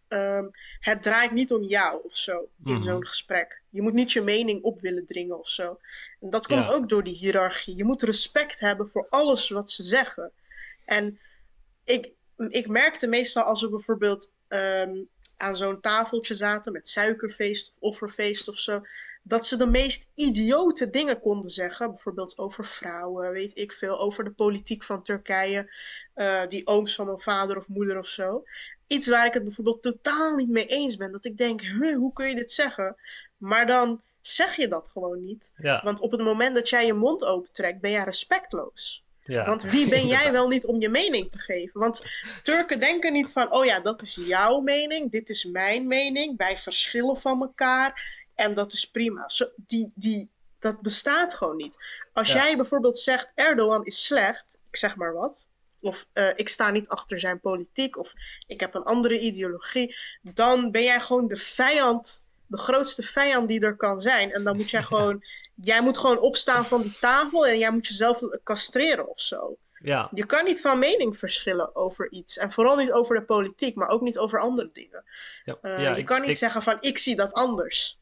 Ehm, het draait niet om jou of zo in mhm. zo'n gesprek. Je moet niet je mening op willen dringen of zo. En dat komt ook door die hiërarchie. Je moet respect hebben voor alles wat ze zeggen. En ik, ik merkte meestal als we bijvoorbeeld ehm, aan zo'n tafeltje zaten met suikerfeest of offerfeest of zo. Dat ze de meest idiote dingen konden zeggen. Bijvoorbeeld over vrouwen, weet ik veel. Over de politiek van Turkije. Eh, die ooms van mijn vader of moeder of zo iets waar ik het bijvoorbeeld totaal niet mee eens ben. Dat ik denk, hoe kun je dit zeggen? Maar dan zeg je dat gewoon niet. Want op het moment dat jij je mond opentrekt, ben jij respectloos. Want wie ben [LAUGHS] jij wel niet om je mening te geven? Want Turken denken niet van, oh ja, dat is jouw mening, dit is mijn mening, wij verschillen van elkaar en dat is prima. Zo, die, die, dat bestaat gewoon niet. Als jij bijvoorbeeld zegt, Erdogan is slecht, ik zeg maar wat, of eh, ik sta niet achter zijn politiek, of ik heb een andere ideologie, dan ben jij gewoon de vijand, de grootste vijand die er kan zijn. En dan moet jij [LAUGHS] gewoon, jij moet gewoon opstaan van die tafel en jij moet jezelf castreren of zo. Ja. Je kan niet van mening verschillen over iets. En vooral niet over de politiek, maar ook niet over andere dingen. Ja, eh, je kan niet zeggen van ik zie dat anders.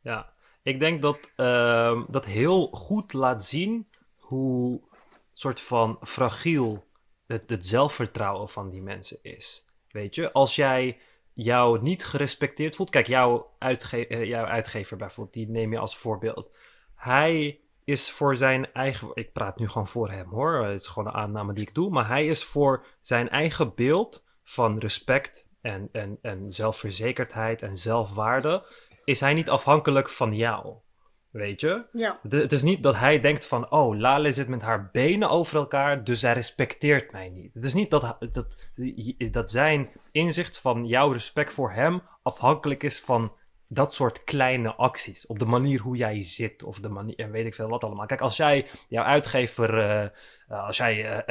Ja, ik denk dat ehm, dat heel goed laat zien hoe soort van fragiel het, zelfvertrouwen van die mensen is. Weet je, als jij jou niet gerespecteerd voelt. Kijk, jouw, uitge eh, jouw uitgever bijvoorbeeld, die neem je als voorbeeld. Hij is voor zijn eigen. Ik praat nu gewoon voor hem hoor. Het is gewoon een aanname die ik doe. Maar hij is voor zijn eigen beeld van respect en, en, en zelfverzekerdheid en zelfwaarde. Is hij niet afhankelijk van jou? Weet je? Ja. het is niet dat hij denkt van, oh, Lale zit met haar benen over elkaar, dus zij respecteert mij niet. Het is niet dat, dat, dat zijn inzicht van jouw respect voor hem afhankelijk is van dat soort kleine acties. Op de manier hoe jij zit of de manier, en weet ik veel wat allemaal. Kijk, als jij jouw uitgever, eh, eh, als jij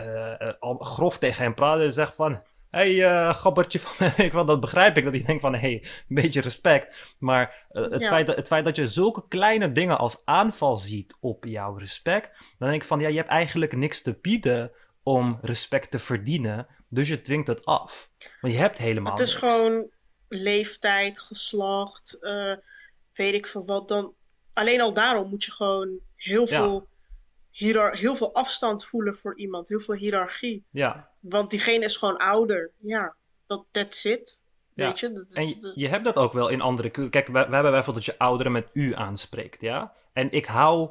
uh, grof tegen hem praat en zegt van, hey, uh, gabbertje van ik [LAUGHS] Want dat begrijp ik, dat ik denk van, hé, hey, een beetje respect. Maar eh, het, feit dat, je zulke kleine dingen als aanval ziet op jouw respect, dan denk ik van, ja, je hebt eigenlijk niks te bieden om respect te verdienen. Dus je dwingt het af. Want je hebt helemaal Het is gewoon leeftijd, geslacht, eh, weet ik veel wat. Dan, alleen al daarom moet je gewoon heel veel heel veel afstand voelen voor iemand, heel veel hiërarchie. Ja. Want diegene is gewoon ouder. Ja, dat that's it. Weet je? Dat, en je, hebt dat ook wel in andere. Kijk, wij, hebben bijvoorbeeld dat je ouderen met u aanspreekt, ja. En ik hou,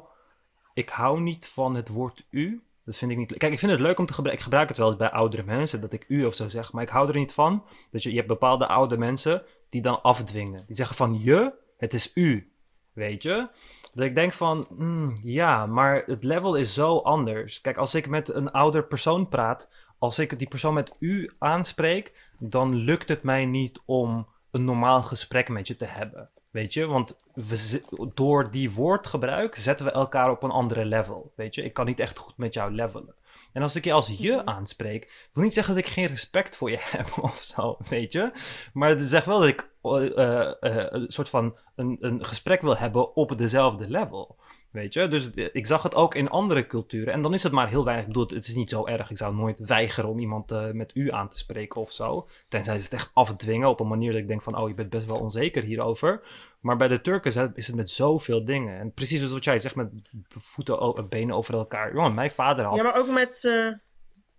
ik hou niet van het woord u. Dat vind ik niet Kijk, ik vind het leuk om te gebruiken. Ik gebruik het wel eens bij oudere mensen, dat ik u of zo zeg. Maar ik hou er niet van. Dat je, je hebt bepaalde oude mensen die dan afdwingen. Die zeggen van je, het is u. Weet je? Dat ik denk van, mm, ja, maar het level is zo anders. Kijk, als ik met een ouder persoon praat, als ik die persoon met u aanspreek, dan lukt het mij niet om een normaal gesprek met je te hebben. Weet je, want we, door die woordgebruik zetten we elkaar op een andere level. Weet je, ik kan niet echt goed met jou levelen. En als ik je als je mhm. aanspreek, wil niet zeggen dat ik geen respect voor je [LAUGHS] heb of zo, weet je. Maar het zegt wel dat ik eh, eh, eh, een soort van een, een gesprek wil hebben op dezelfde level. Weet je, dus ik zag het ook in andere culturen. En dan is het maar heel weinig. Ik bedoel, het is niet zo erg. Ik zou nooit weigeren om iemand met u aan te spreken of zo. Tenzij ze het echt afdwingen op een manier dat ik denk van... oh, je bent best wel onzeker hierover. Maar bij de Turken is het met zoveel dingen. En precies zoals wat jij zegt, met voeten en benen over elkaar. Jongen, mijn vader had... Ja, maar ook met... Eh,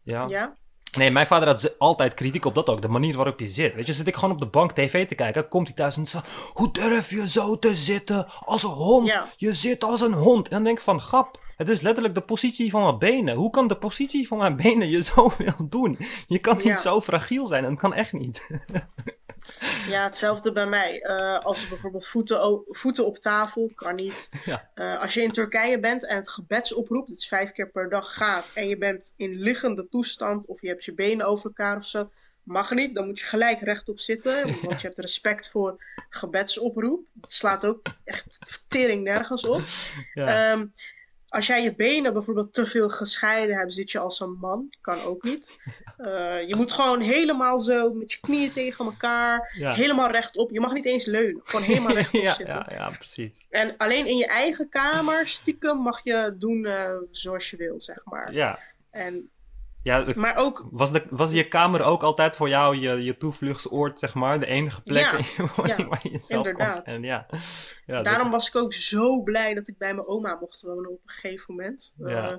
ja. ja. Nee, mijn vader had altijd kritiek op dat ook. De manier waarop je zit. Weet je, zit ik gewoon op de bank tv te kijken. Komt hij thuis en zegt: Hoe durf je zo te zitten als een hond? Je zit als een hond. En dan denk ik van: Grap, het is letterlijk de positie van mijn benen. Hoe kan de positie van mijn benen je [LAUGHS] zoveel doen? Je kan niet zo fragiel zijn. Dat kan echt niet. [LAUGHS] Ja, hetzelfde bij mij. Eh, als bijvoorbeeld voeten, voeten op tafel, kan niet. [LAUGHS] Eh, als je in Turkije bent en het gebedsoproep, dat is vijf keer per dag, gaat. en je bent in liggende toestand of je hebt je benen over elkaar of zo. mag niet. Dan moet je gelijk rechtop zitten, [LAUGHS] want je hebt respect voor gebedsoproep. Het slaat ook echt vertering nergens op. [LAUGHS] Ja. Ehm, als jij je benen bijvoorbeeld te veel gescheiden hebt, zit je als een man. Kan ook niet. [LAUGHS] Eh, je moet gewoon helemaal zo met je knieën tegen elkaar. Ja. Helemaal rechtop. Je mag niet eens leunen. Gewoon helemaal [LAUGHS] rechtop ja, zitten. Ja, ja, precies. En alleen in je eigen kamer stiekem mag je doen eh, zoals je wil, zeg maar. Ja. En ja, maar ook, was, de, was je kamer ook altijd voor jou je, je toevluchtsoord, zeg maar? De enige plek ja, [LAUGHS] waar, ja, je jezelf inderdaad. kon Ja. ja dus Daarom was ik ook zo blij dat ik bij mijn oma mocht wonen op een gegeven moment. Eh,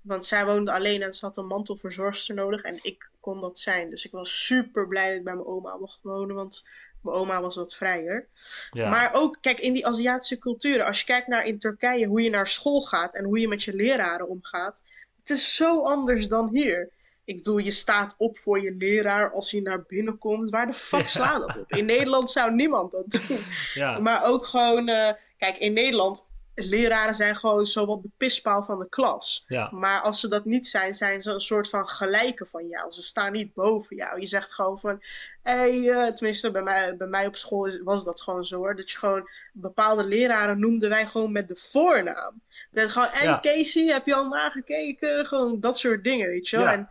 want zij woonde alleen en ze had een mantelverzorgster nodig en ik kon dat zijn. Dus ik was super blij dat ik bij mijn oma mocht wonen, want mijn oma was wat vrijer. Ja. Maar ook, kijk, in die Aziatische culturen, als je kijkt naar in Turkije hoe je naar school gaat en hoe je met je leraren omgaat, het is zo anders dan hier. Ik bedoel, je staat op voor je leraar als hij naar binnen komt. Waar de fuck slaat dat op? In Nederland zou niemand dat doen. Ja. Maar ook gewoon, eh, kijk, in Nederland leraren zijn gewoon zo wat de pispaal van de klas. Maar als ze dat niet zijn, zijn ze een soort van gelijken van jou. Ze staan niet boven jou. Je zegt gewoon van, hey, eh, tenminste bij mij, bij mij op school was dat gewoon zo hoor. Dat je gewoon bepaalde leraren noemden wij gewoon met de voornaam. Dat gewoon, en Casey, heb je al nagekeken? Gewoon dat soort dingen, weet je wel. En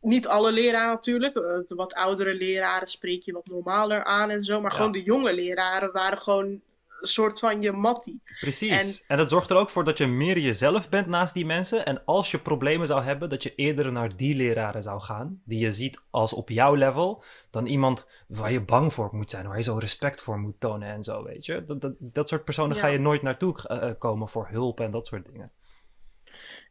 niet alle leraren natuurlijk. Eh, wat oudere leraren spreek je wat normaler aan en zo. Maar gewoon de jonge leraren waren gewoon soort van je mattie. Precies. En, dat zorgt er ook voor dat je meer jezelf bent naast die mensen. En als je problemen zou hebben, dat je eerder naar die leraren zou gaan. Die je ziet als op jouw level. Dan iemand waar je bang voor moet zijn. Waar je zo respect voor moet tonen en zo, weet je. Dat, dat, dat soort personen ga je nooit naartoe eh, eh, komen voor hulp en dat soort dingen.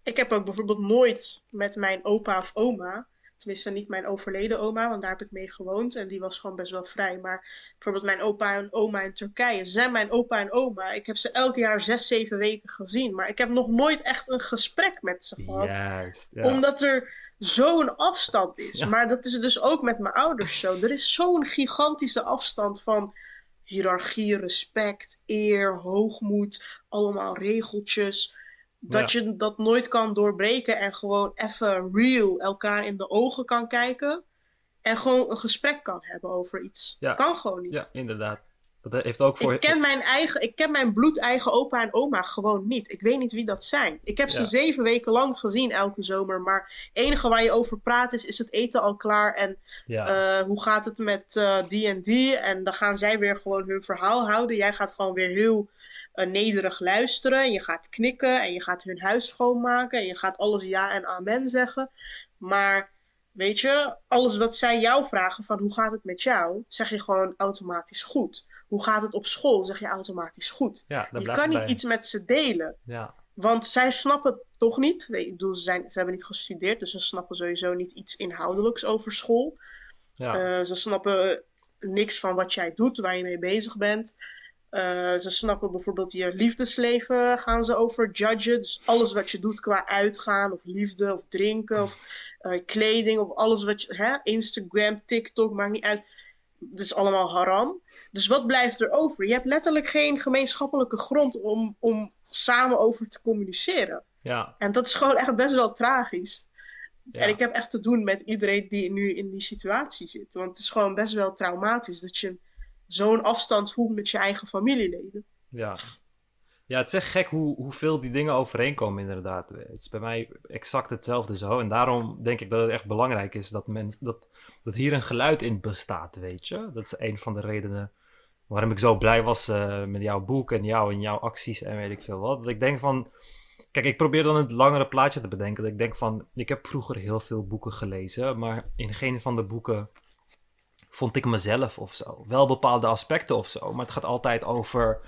Ik heb ook bijvoorbeeld nooit met mijn opa of oma tenminste niet mijn overleden oma, want daar heb ik mee gewoond en die was gewoon best wel vrij. Maar bijvoorbeeld mijn opa en oma in Turkije zijn mijn opa en oma. Ik heb ze elk jaar zes, zeven weken gezien, maar ik heb nog nooit echt een gesprek met ze gehad. Juist, Omdat er zo'n afstand is. Maar dat is dus ook met mijn ouders zo. Er is zo'n gigantische afstand van hiërarchie, respect, eer, hoogmoed, allemaal regeltjes dat je dat nooit kan doorbreken en gewoon even real elkaar in de ogen kan kijken. En gewoon een gesprek kan hebben over iets. Kan gewoon niet. Ja, inderdaad. Dat heeft ook voor... ik, ken mijn eigen, ik ken mijn bloedeigen opa en oma gewoon niet. Ik weet niet wie dat zijn. Ik heb ze zeven weken lang gezien elke zomer. Maar het enige waar je over praat is: is het eten al klaar? En eh, hoe gaat het met eh, die en die? En dan gaan zij weer gewoon hun verhaal houden. Jij gaat gewoon weer heel eh, nederig luisteren. En je gaat knikken en je gaat hun huis schoonmaken en je gaat alles ja en amen zeggen. Maar weet je, alles wat zij jou vragen van hoe gaat het met jou, zeg je gewoon automatisch goed. Hoe gaat het op school, zeg je automatisch goed. je kan niet iets met ze delen. Ja. Want zij snappen toch niet. ik bedoel, ze, zijn, ze hebben niet gestudeerd, dus ze snappen sowieso niet iets inhoudelijks over school. Ja. Eh, ze snappen niks van wat jij doet, waar je mee bezig bent. Eh, ze snappen bijvoorbeeld je liefdesleven, gaan ze over judgen. Dus alles wat je doet qua uitgaan of liefde of drinken of eh, kleding of alles wat je... Hè, Instagram, TikTok, maakt niet uit. Het is allemaal haram. Dus wat blijft er over? Je hebt letterlijk geen gemeenschappelijke grond om, om samen over te communiceren. Ja. En dat is gewoon echt best wel tragisch. En ik heb echt te doen met iedereen die nu in die situatie zit. Want het is gewoon best wel traumatisch dat je zo'n afstand voelt met je eigen familieleden. Ja. Ja, het is echt gek hoe, hoeveel die dingen overeenkomen inderdaad. Het is bij mij exact hetzelfde zo. En daarom denk ik dat het echt belangrijk is dat, mensen dat, dat hier een geluid in bestaat, weet je. Dat is een van de redenen waarom ik zo blij was eh, met jouw boek en jou en jouw acties en weet ik veel wat. Dat ik denk van, kijk, ik probeer dan het langere plaatje te bedenken. Dat ik denk van, ik heb vroeger heel veel boeken gelezen, maar in geen van de boeken vond ik mezelf of zo. Wel bepaalde aspecten of zo, maar het gaat altijd over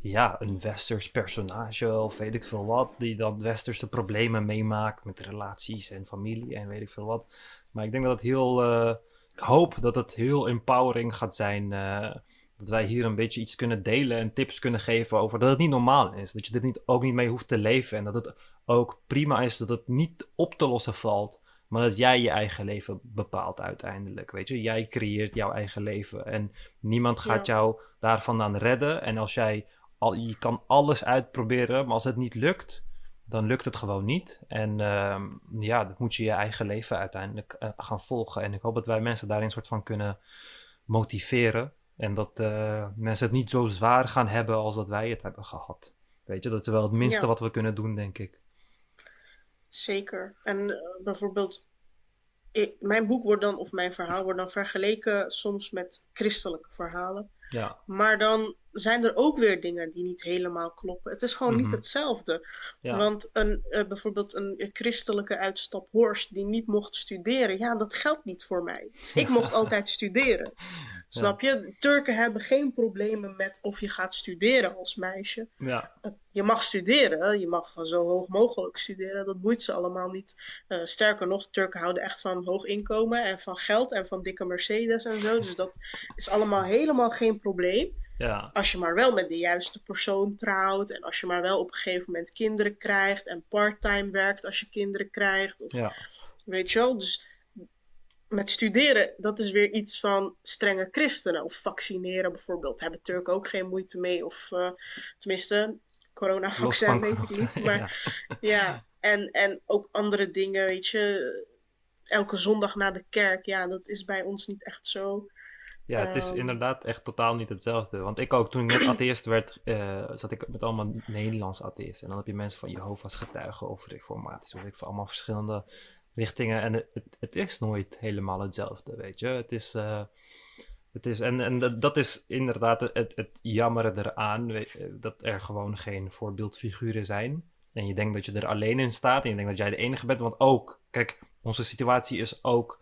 ja, een westers personage of weet ik veel wat, die dan westerse problemen meemaakt met relaties en familie en weet ik veel wat. Maar ik denk dat het heel, eh, ik hoop dat het heel empowering gaat zijn. Eh, dat wij hier een beetje iets kunnen delen en tips kunnen geven over dat het niet normaal is. Dat je er niet, ook niet mee hoeft te leven en dat het ook prima is dat het niet op te lossen valt. Maar dat jij je eigen leven bepaalt uiteindelijk. Weet je, jij creëert jouw eigen leven. En niemand gaat jou daar vandaan redden. En als jij al, je kan alles uitproberen, maar als het niet lukt, dan lukt het gewoon niet. En ehm, ja, dan moet je je eigen leven uiteindelijk eh, gaan volgen. En ik hoop dat wij mensen daarin een soort van kunnen motiveren. En dat eh, mensen het niet zo zwaar gaan hebben als dat wij het hebben gehad. Weet je, dat is wel het minste wat we kunnen doen, denk ik. Zeker. En eh, bijvoorbeeld, mijn boek wordt dan, of mijn verhaal wordt dan vergeleken soms met christelijke verhalen. Ja. Maar dan zijn er ook weer dingen die niet helemaal kloppen. Het is gewoon niet mhm. hetzelfde. Want een, eh, bijvoorbeeld een eh, christelijke uitstaphorst die niet mocht studeren, ja, dat geldt niet voor mij. Ik [LAUGHS] mocht altijd studeren. Snap je? Turken hebben geen problemen met of je gaat studeren als meisje. Ja. Eh, je mag studeren, je mag zo hoog mogelijk studeren, dat boeit ze allemaal niet. sterker nog, Turken houden echt van hoog inkomen en van geld en van dikke Mercedes en zo. Dus dat is allemaal helemaal geen probleem. Ja. Als je maar wel met de juiste persoon trouwt en als je maar wel op een gegeven moment kinderen krijgt en parttime werkt als je kinderen krijgt. Of, ja. Weet je wel, dus met studeren, dat is weer iets van strenge christenen. Of vaccineren bijvoorbeeld, hebben Turken ook geen moeite mee. Of uh, tenminste, coronavaccin weet ik niet. [LAUGHS] Maar ja, En, en ook andere dingen, weet je. Elke zondag naar de kerk, ja, dat is bij ons niet echt zo. Ja, het is ehm. inderdaad echt totaal niet hetzelfde. Want ik ook, toen ik net atheist werd, eh, zat ik met allemaal Nederlands atheïsten. En dan heb je mensen van Jehovah's getuigen of reformaties. Of ik van allemaal verschillende richtingen. En het, het, is nooit helemaal hetzelfde, weet je. Het is... Eh, het is en en dat, is inderdaad het, het jammeren eraan, eh, dat er gewoon geen voorbeeldfiguren zijn. En je denkt dat je er alleen in staat en je denkt dat jij de enige bent. Want ook, kijk, onze situatie is ook...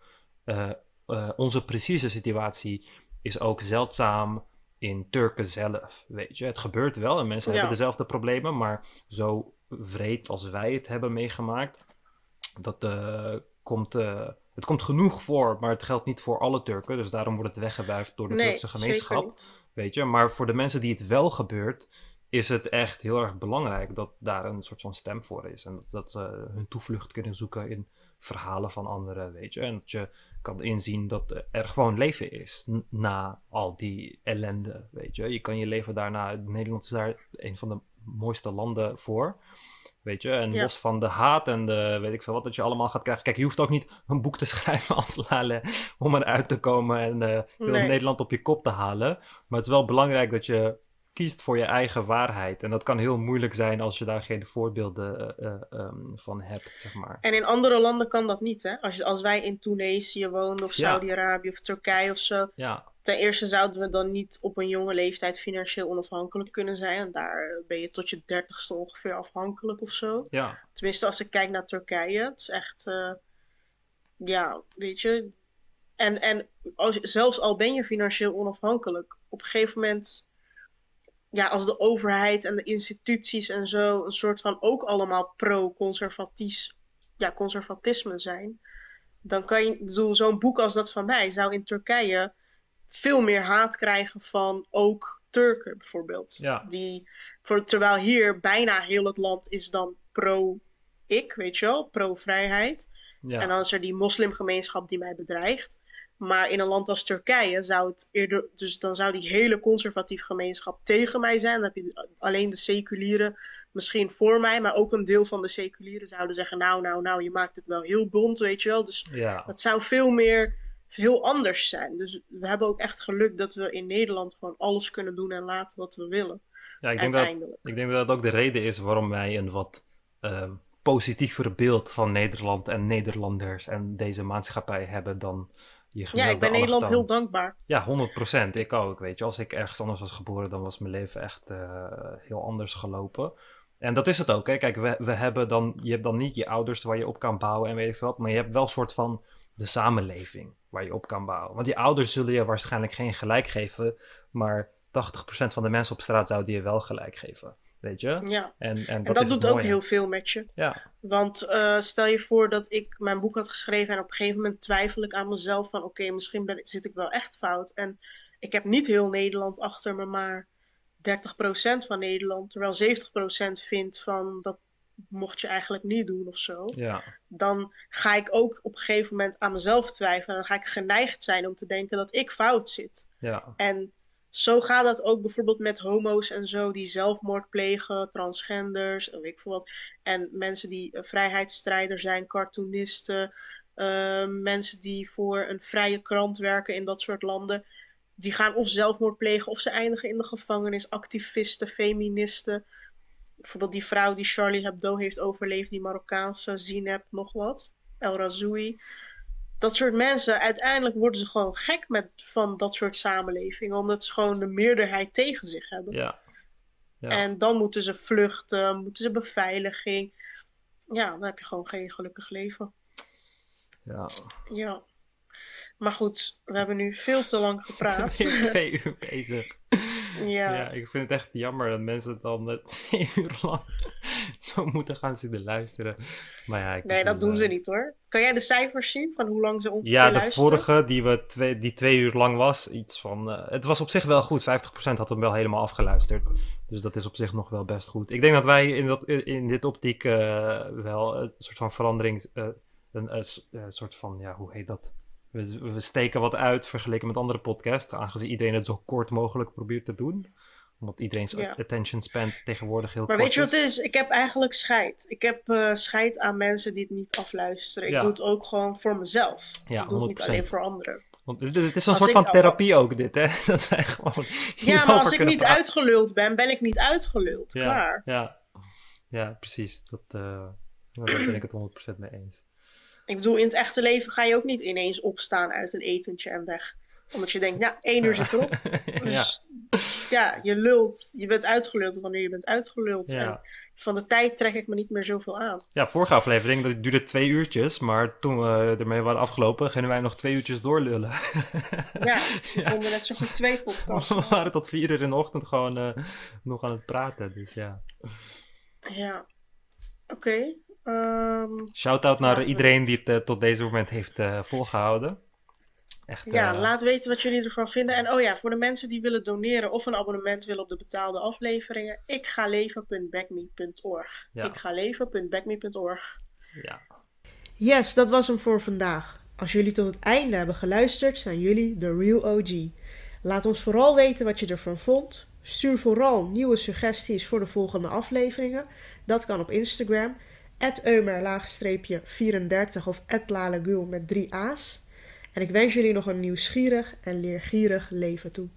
onze precieze situatie is ook zeldzaam in Turken zelf. Weet je, het gebeurt wel en mensen hebben dezelfde problemen, maar zo vreed als wij het hebben meegemaakt, dat eh, komt. Eh, het komt genoeg voor, maar het geldt niet voor alle Turken. Dus daarom wordt het weggewuifd door de Turkse gemeenschap. Weet je, maar voor de mensen die het wel gebeurt, is het echt heel erg belangrijk dat daar een soort van stem voor is. En dat, dat ze hun toevlucht kunnen zoeken in verhalen van anderen, weet je. En dat je kan inzien dat er gewoon leven is na al die ellende, weet je. Je kan je leven daarna, Nederland is daar een van de mooiste landen voor. Weet je, en los van de haat en de weet ik veel wat dat je allemaal gaat krijgen. Kijk, je hoeft ook niet een boek te [LAUGHS] schrijven als Lale om eruit te komen en eh, Nederland op je kop te halen. Maar het is wel belangrijk dat je kiest voor je eigen waarheid. En dat kan heel moeilijk zijn als je daar geen voorbeelden eh, eh, ehm, van hebt, zeg maar. En in andere landen kan dat niet, hè? Als, als wij in Tunesië woonden of Saudi-Arabië of Turkije of zo. Ja. Ten eerste zouden we dan niet op een jonge leeftijd financieel onafhankelijk kunnen zijn. En daar eh, ben je tot je dertigste ongeveer afhankelijk of zo. Ja. Tenminste, als ik kijk naar Turkije, het is echt... ja, weet je... En, en zelfs al ben je financieel onafhankelijk, op een gegeven moment ja, als de overheid en de instituties en zo een soort van ook allemaal pro-conservatisch ja, conservatisme zijn. Dan kan je, ik bedoel, zo'n boek als dat van mij zou in Turkije veel meer haat krijgen van ook Turken bijvoorbeeld. Die, voor, terwijl hier bijna heel het land is dan pro-ik, weet je wel, pro-vrijheid. Ja. En dan is er die moslimgemeenschap die mij bedreigt. Maar in een land als Turkije zou het eerder, dus dan zou die hele conservatieve gemeenschap tegen mij zijn. Dan heb je alleen de seculieren misschien voor mij, maar ook een deel van de seculieren zouden zeggen: Nou, nou, nou, je maakt het wel heel bond, weet je wel. Dus dat zou veel meer, heel anders zijn. Dus we hebben ook echt geluk dat we in Nederland gewoon alles kunnen doen en laten wat we willen. Ja, ik denk, dat, ik denk dat dat ook de reden is waarom wij een wat. Uh, ehm, positiever beeld van Nederland en Nederlanders en deze maatschappij hebben dan ja, ik ben Nederland heel dankbaar. Ja, 100%. Ik ook. Weet je, als ik ergens anders was geboren, dan was mijn leven echt eh, heel anders gelopen. En dat is het ook. Hè? Kijk, we, we hebben dan, je hebt dan niet je ouders waar je op kan bouwen en weet je wat. Maar je hebt wel een soort van de samenleving waar je op kan bouwen. Want die ouders zullen je waarschijnlijk geen gelijk geven. Maar 80% van de mensen op straat zouden je wel gelijk geven. Weet je? Ja. En, en, dat, doet ook heel veel met je. Ja. Want eh, stel je voor dat ik mijn boek had geschreven en op een gegeven moment twijfel ik aan mezelf van oké, misschien zit ik wel echt fout. En ik heb niet heel Nederland achter me, maar 30% van Nederland, terwijl 70% vindt van dat mocht je eigenlijk niet doen of zo. Ja. Dan ga ik ook op een gegeven moment aan mezelf twijfelen. Dan ga ik geneigd zijn om te denken dat ik fout zit. Ja. En zo gaat dat ook bijvoorbeeld met homo's en zo die zelfmoord plegen, transgenders, weet ik veel wat. En mensen die eh, vrijheidsstrijder zijn, cartoonisten, ehm, mensen die voor een vrije krant werken in dat soort landen. Die gaan of zelfmoord plegen of ze eindigen in de gevangenis. Activisten, feministen. Bijvoorbeeld die vrouw die Charlie Hebdo heeft overleefd, die Marokkaanse Zineb, nog wat. El Razoui dat soort mensen, uiteindelijk worden ze gewoon gek met, van dat soort samenlevingen, omdat ze gewoon de meerderheid tegen zich hebben. Ja. ja. En dan moeten ze vluchten, moeten ze beveiliging. Ja, dan heb je gewoon geen gelukkig leven. Ja. Ja. Maar goed, we hebben nu veel te lang gepraat. [LAUGHS] We zijn twee uur bezig. Ja. ja. ik vind het echt jammer dat mensen dan [LAUGHS] twee uur lang zo moeten gaan zitten luisteren. Maar ja, ik nee, dat doen ze eh, niet hoor. Kan jij de cijfers zien van hoe lang ze ongeveer Ja, de vorige die, we twee, die twee uur lang was, iets van... Eh, het was op zich wel goed, 50% had hem wel helemaal afgeluisterd. Dus dat is op zich nog wel best goed. Ik denk dat wij in, dat, in dit optiek eh, wel een soort van verandering... een, een soort van, ja, hoe heet dat? we, we, steken wat uit vergeleken met andere podcasts, aangezien iedereen het zo kort mogelijk probeert te doen. Omdat iedereen ja. attention span tegenwoordig heel maar kort is. Maar weet je wat het is? Ik heb eigenlijk scheid. Ik heb uh, scheid aan mensen die het niet afluisteren. Ik doe het ook gewoon voor mezelf. Ja, ik doe het niet alleen voor anderen. Want het is een soort van therapie ook dit, hè? [LAUGHS] Dat wij gewoon ja, maar als ik niet uitgeluld ben, ben ik niet uitgeluld. Ja, klaar. Ja, ja precies. Dat, eh, daar ben ik het 100% mee eens. Ik bedoel, in het echte leven ga je ook niet ineens opstaan uit een etentje en weg. Omdat je denkt, nou, één uur zit erop. [LAUGHS] Dus ja. je lult. Je bent uitgeluld wanneer je bent uitgeluld. Ja. En van de tijd trek ik me niet meer zoveel aan. Ja, vorige aflevering dat duurde twee uurtjes. Maar toen we ermee waren afgelopen, gingen wij nog twee uurtjes doorlullen. [LAUGHS] ja, we ja. konden net zo goed twee podcasts. [LAUGHS] We waren tot vier uur in de ochtend gewoon eh, nog aan het praten. Dus ja. Ja, oké. Um, Shout-out naar iedereen die het eh, tot deze moment heeft eh, volgehouden. Echt, ja, eh, laat weten wat jullie ervan vinden. En oh ja, voor de mensen die willen doneren of een abonnement willen op de betaalde afleveringen, ik ga leven.backme.org. Ik ga leven.backme.org. Ja. Yes, dat was hem voor vandaag. Als jullie tot het einde hebben geluisterd, zijn jullie de real OG. Laat ons vooral weten wat je ervan vond. Stuur vooral nieuwe suggesties voor de volgende afleveringen. Dat kan op Instagram Eumer-34 of Lalegul met drie A's. En ik wens jullie nog een nieuwsgierig en leergierig leven toe.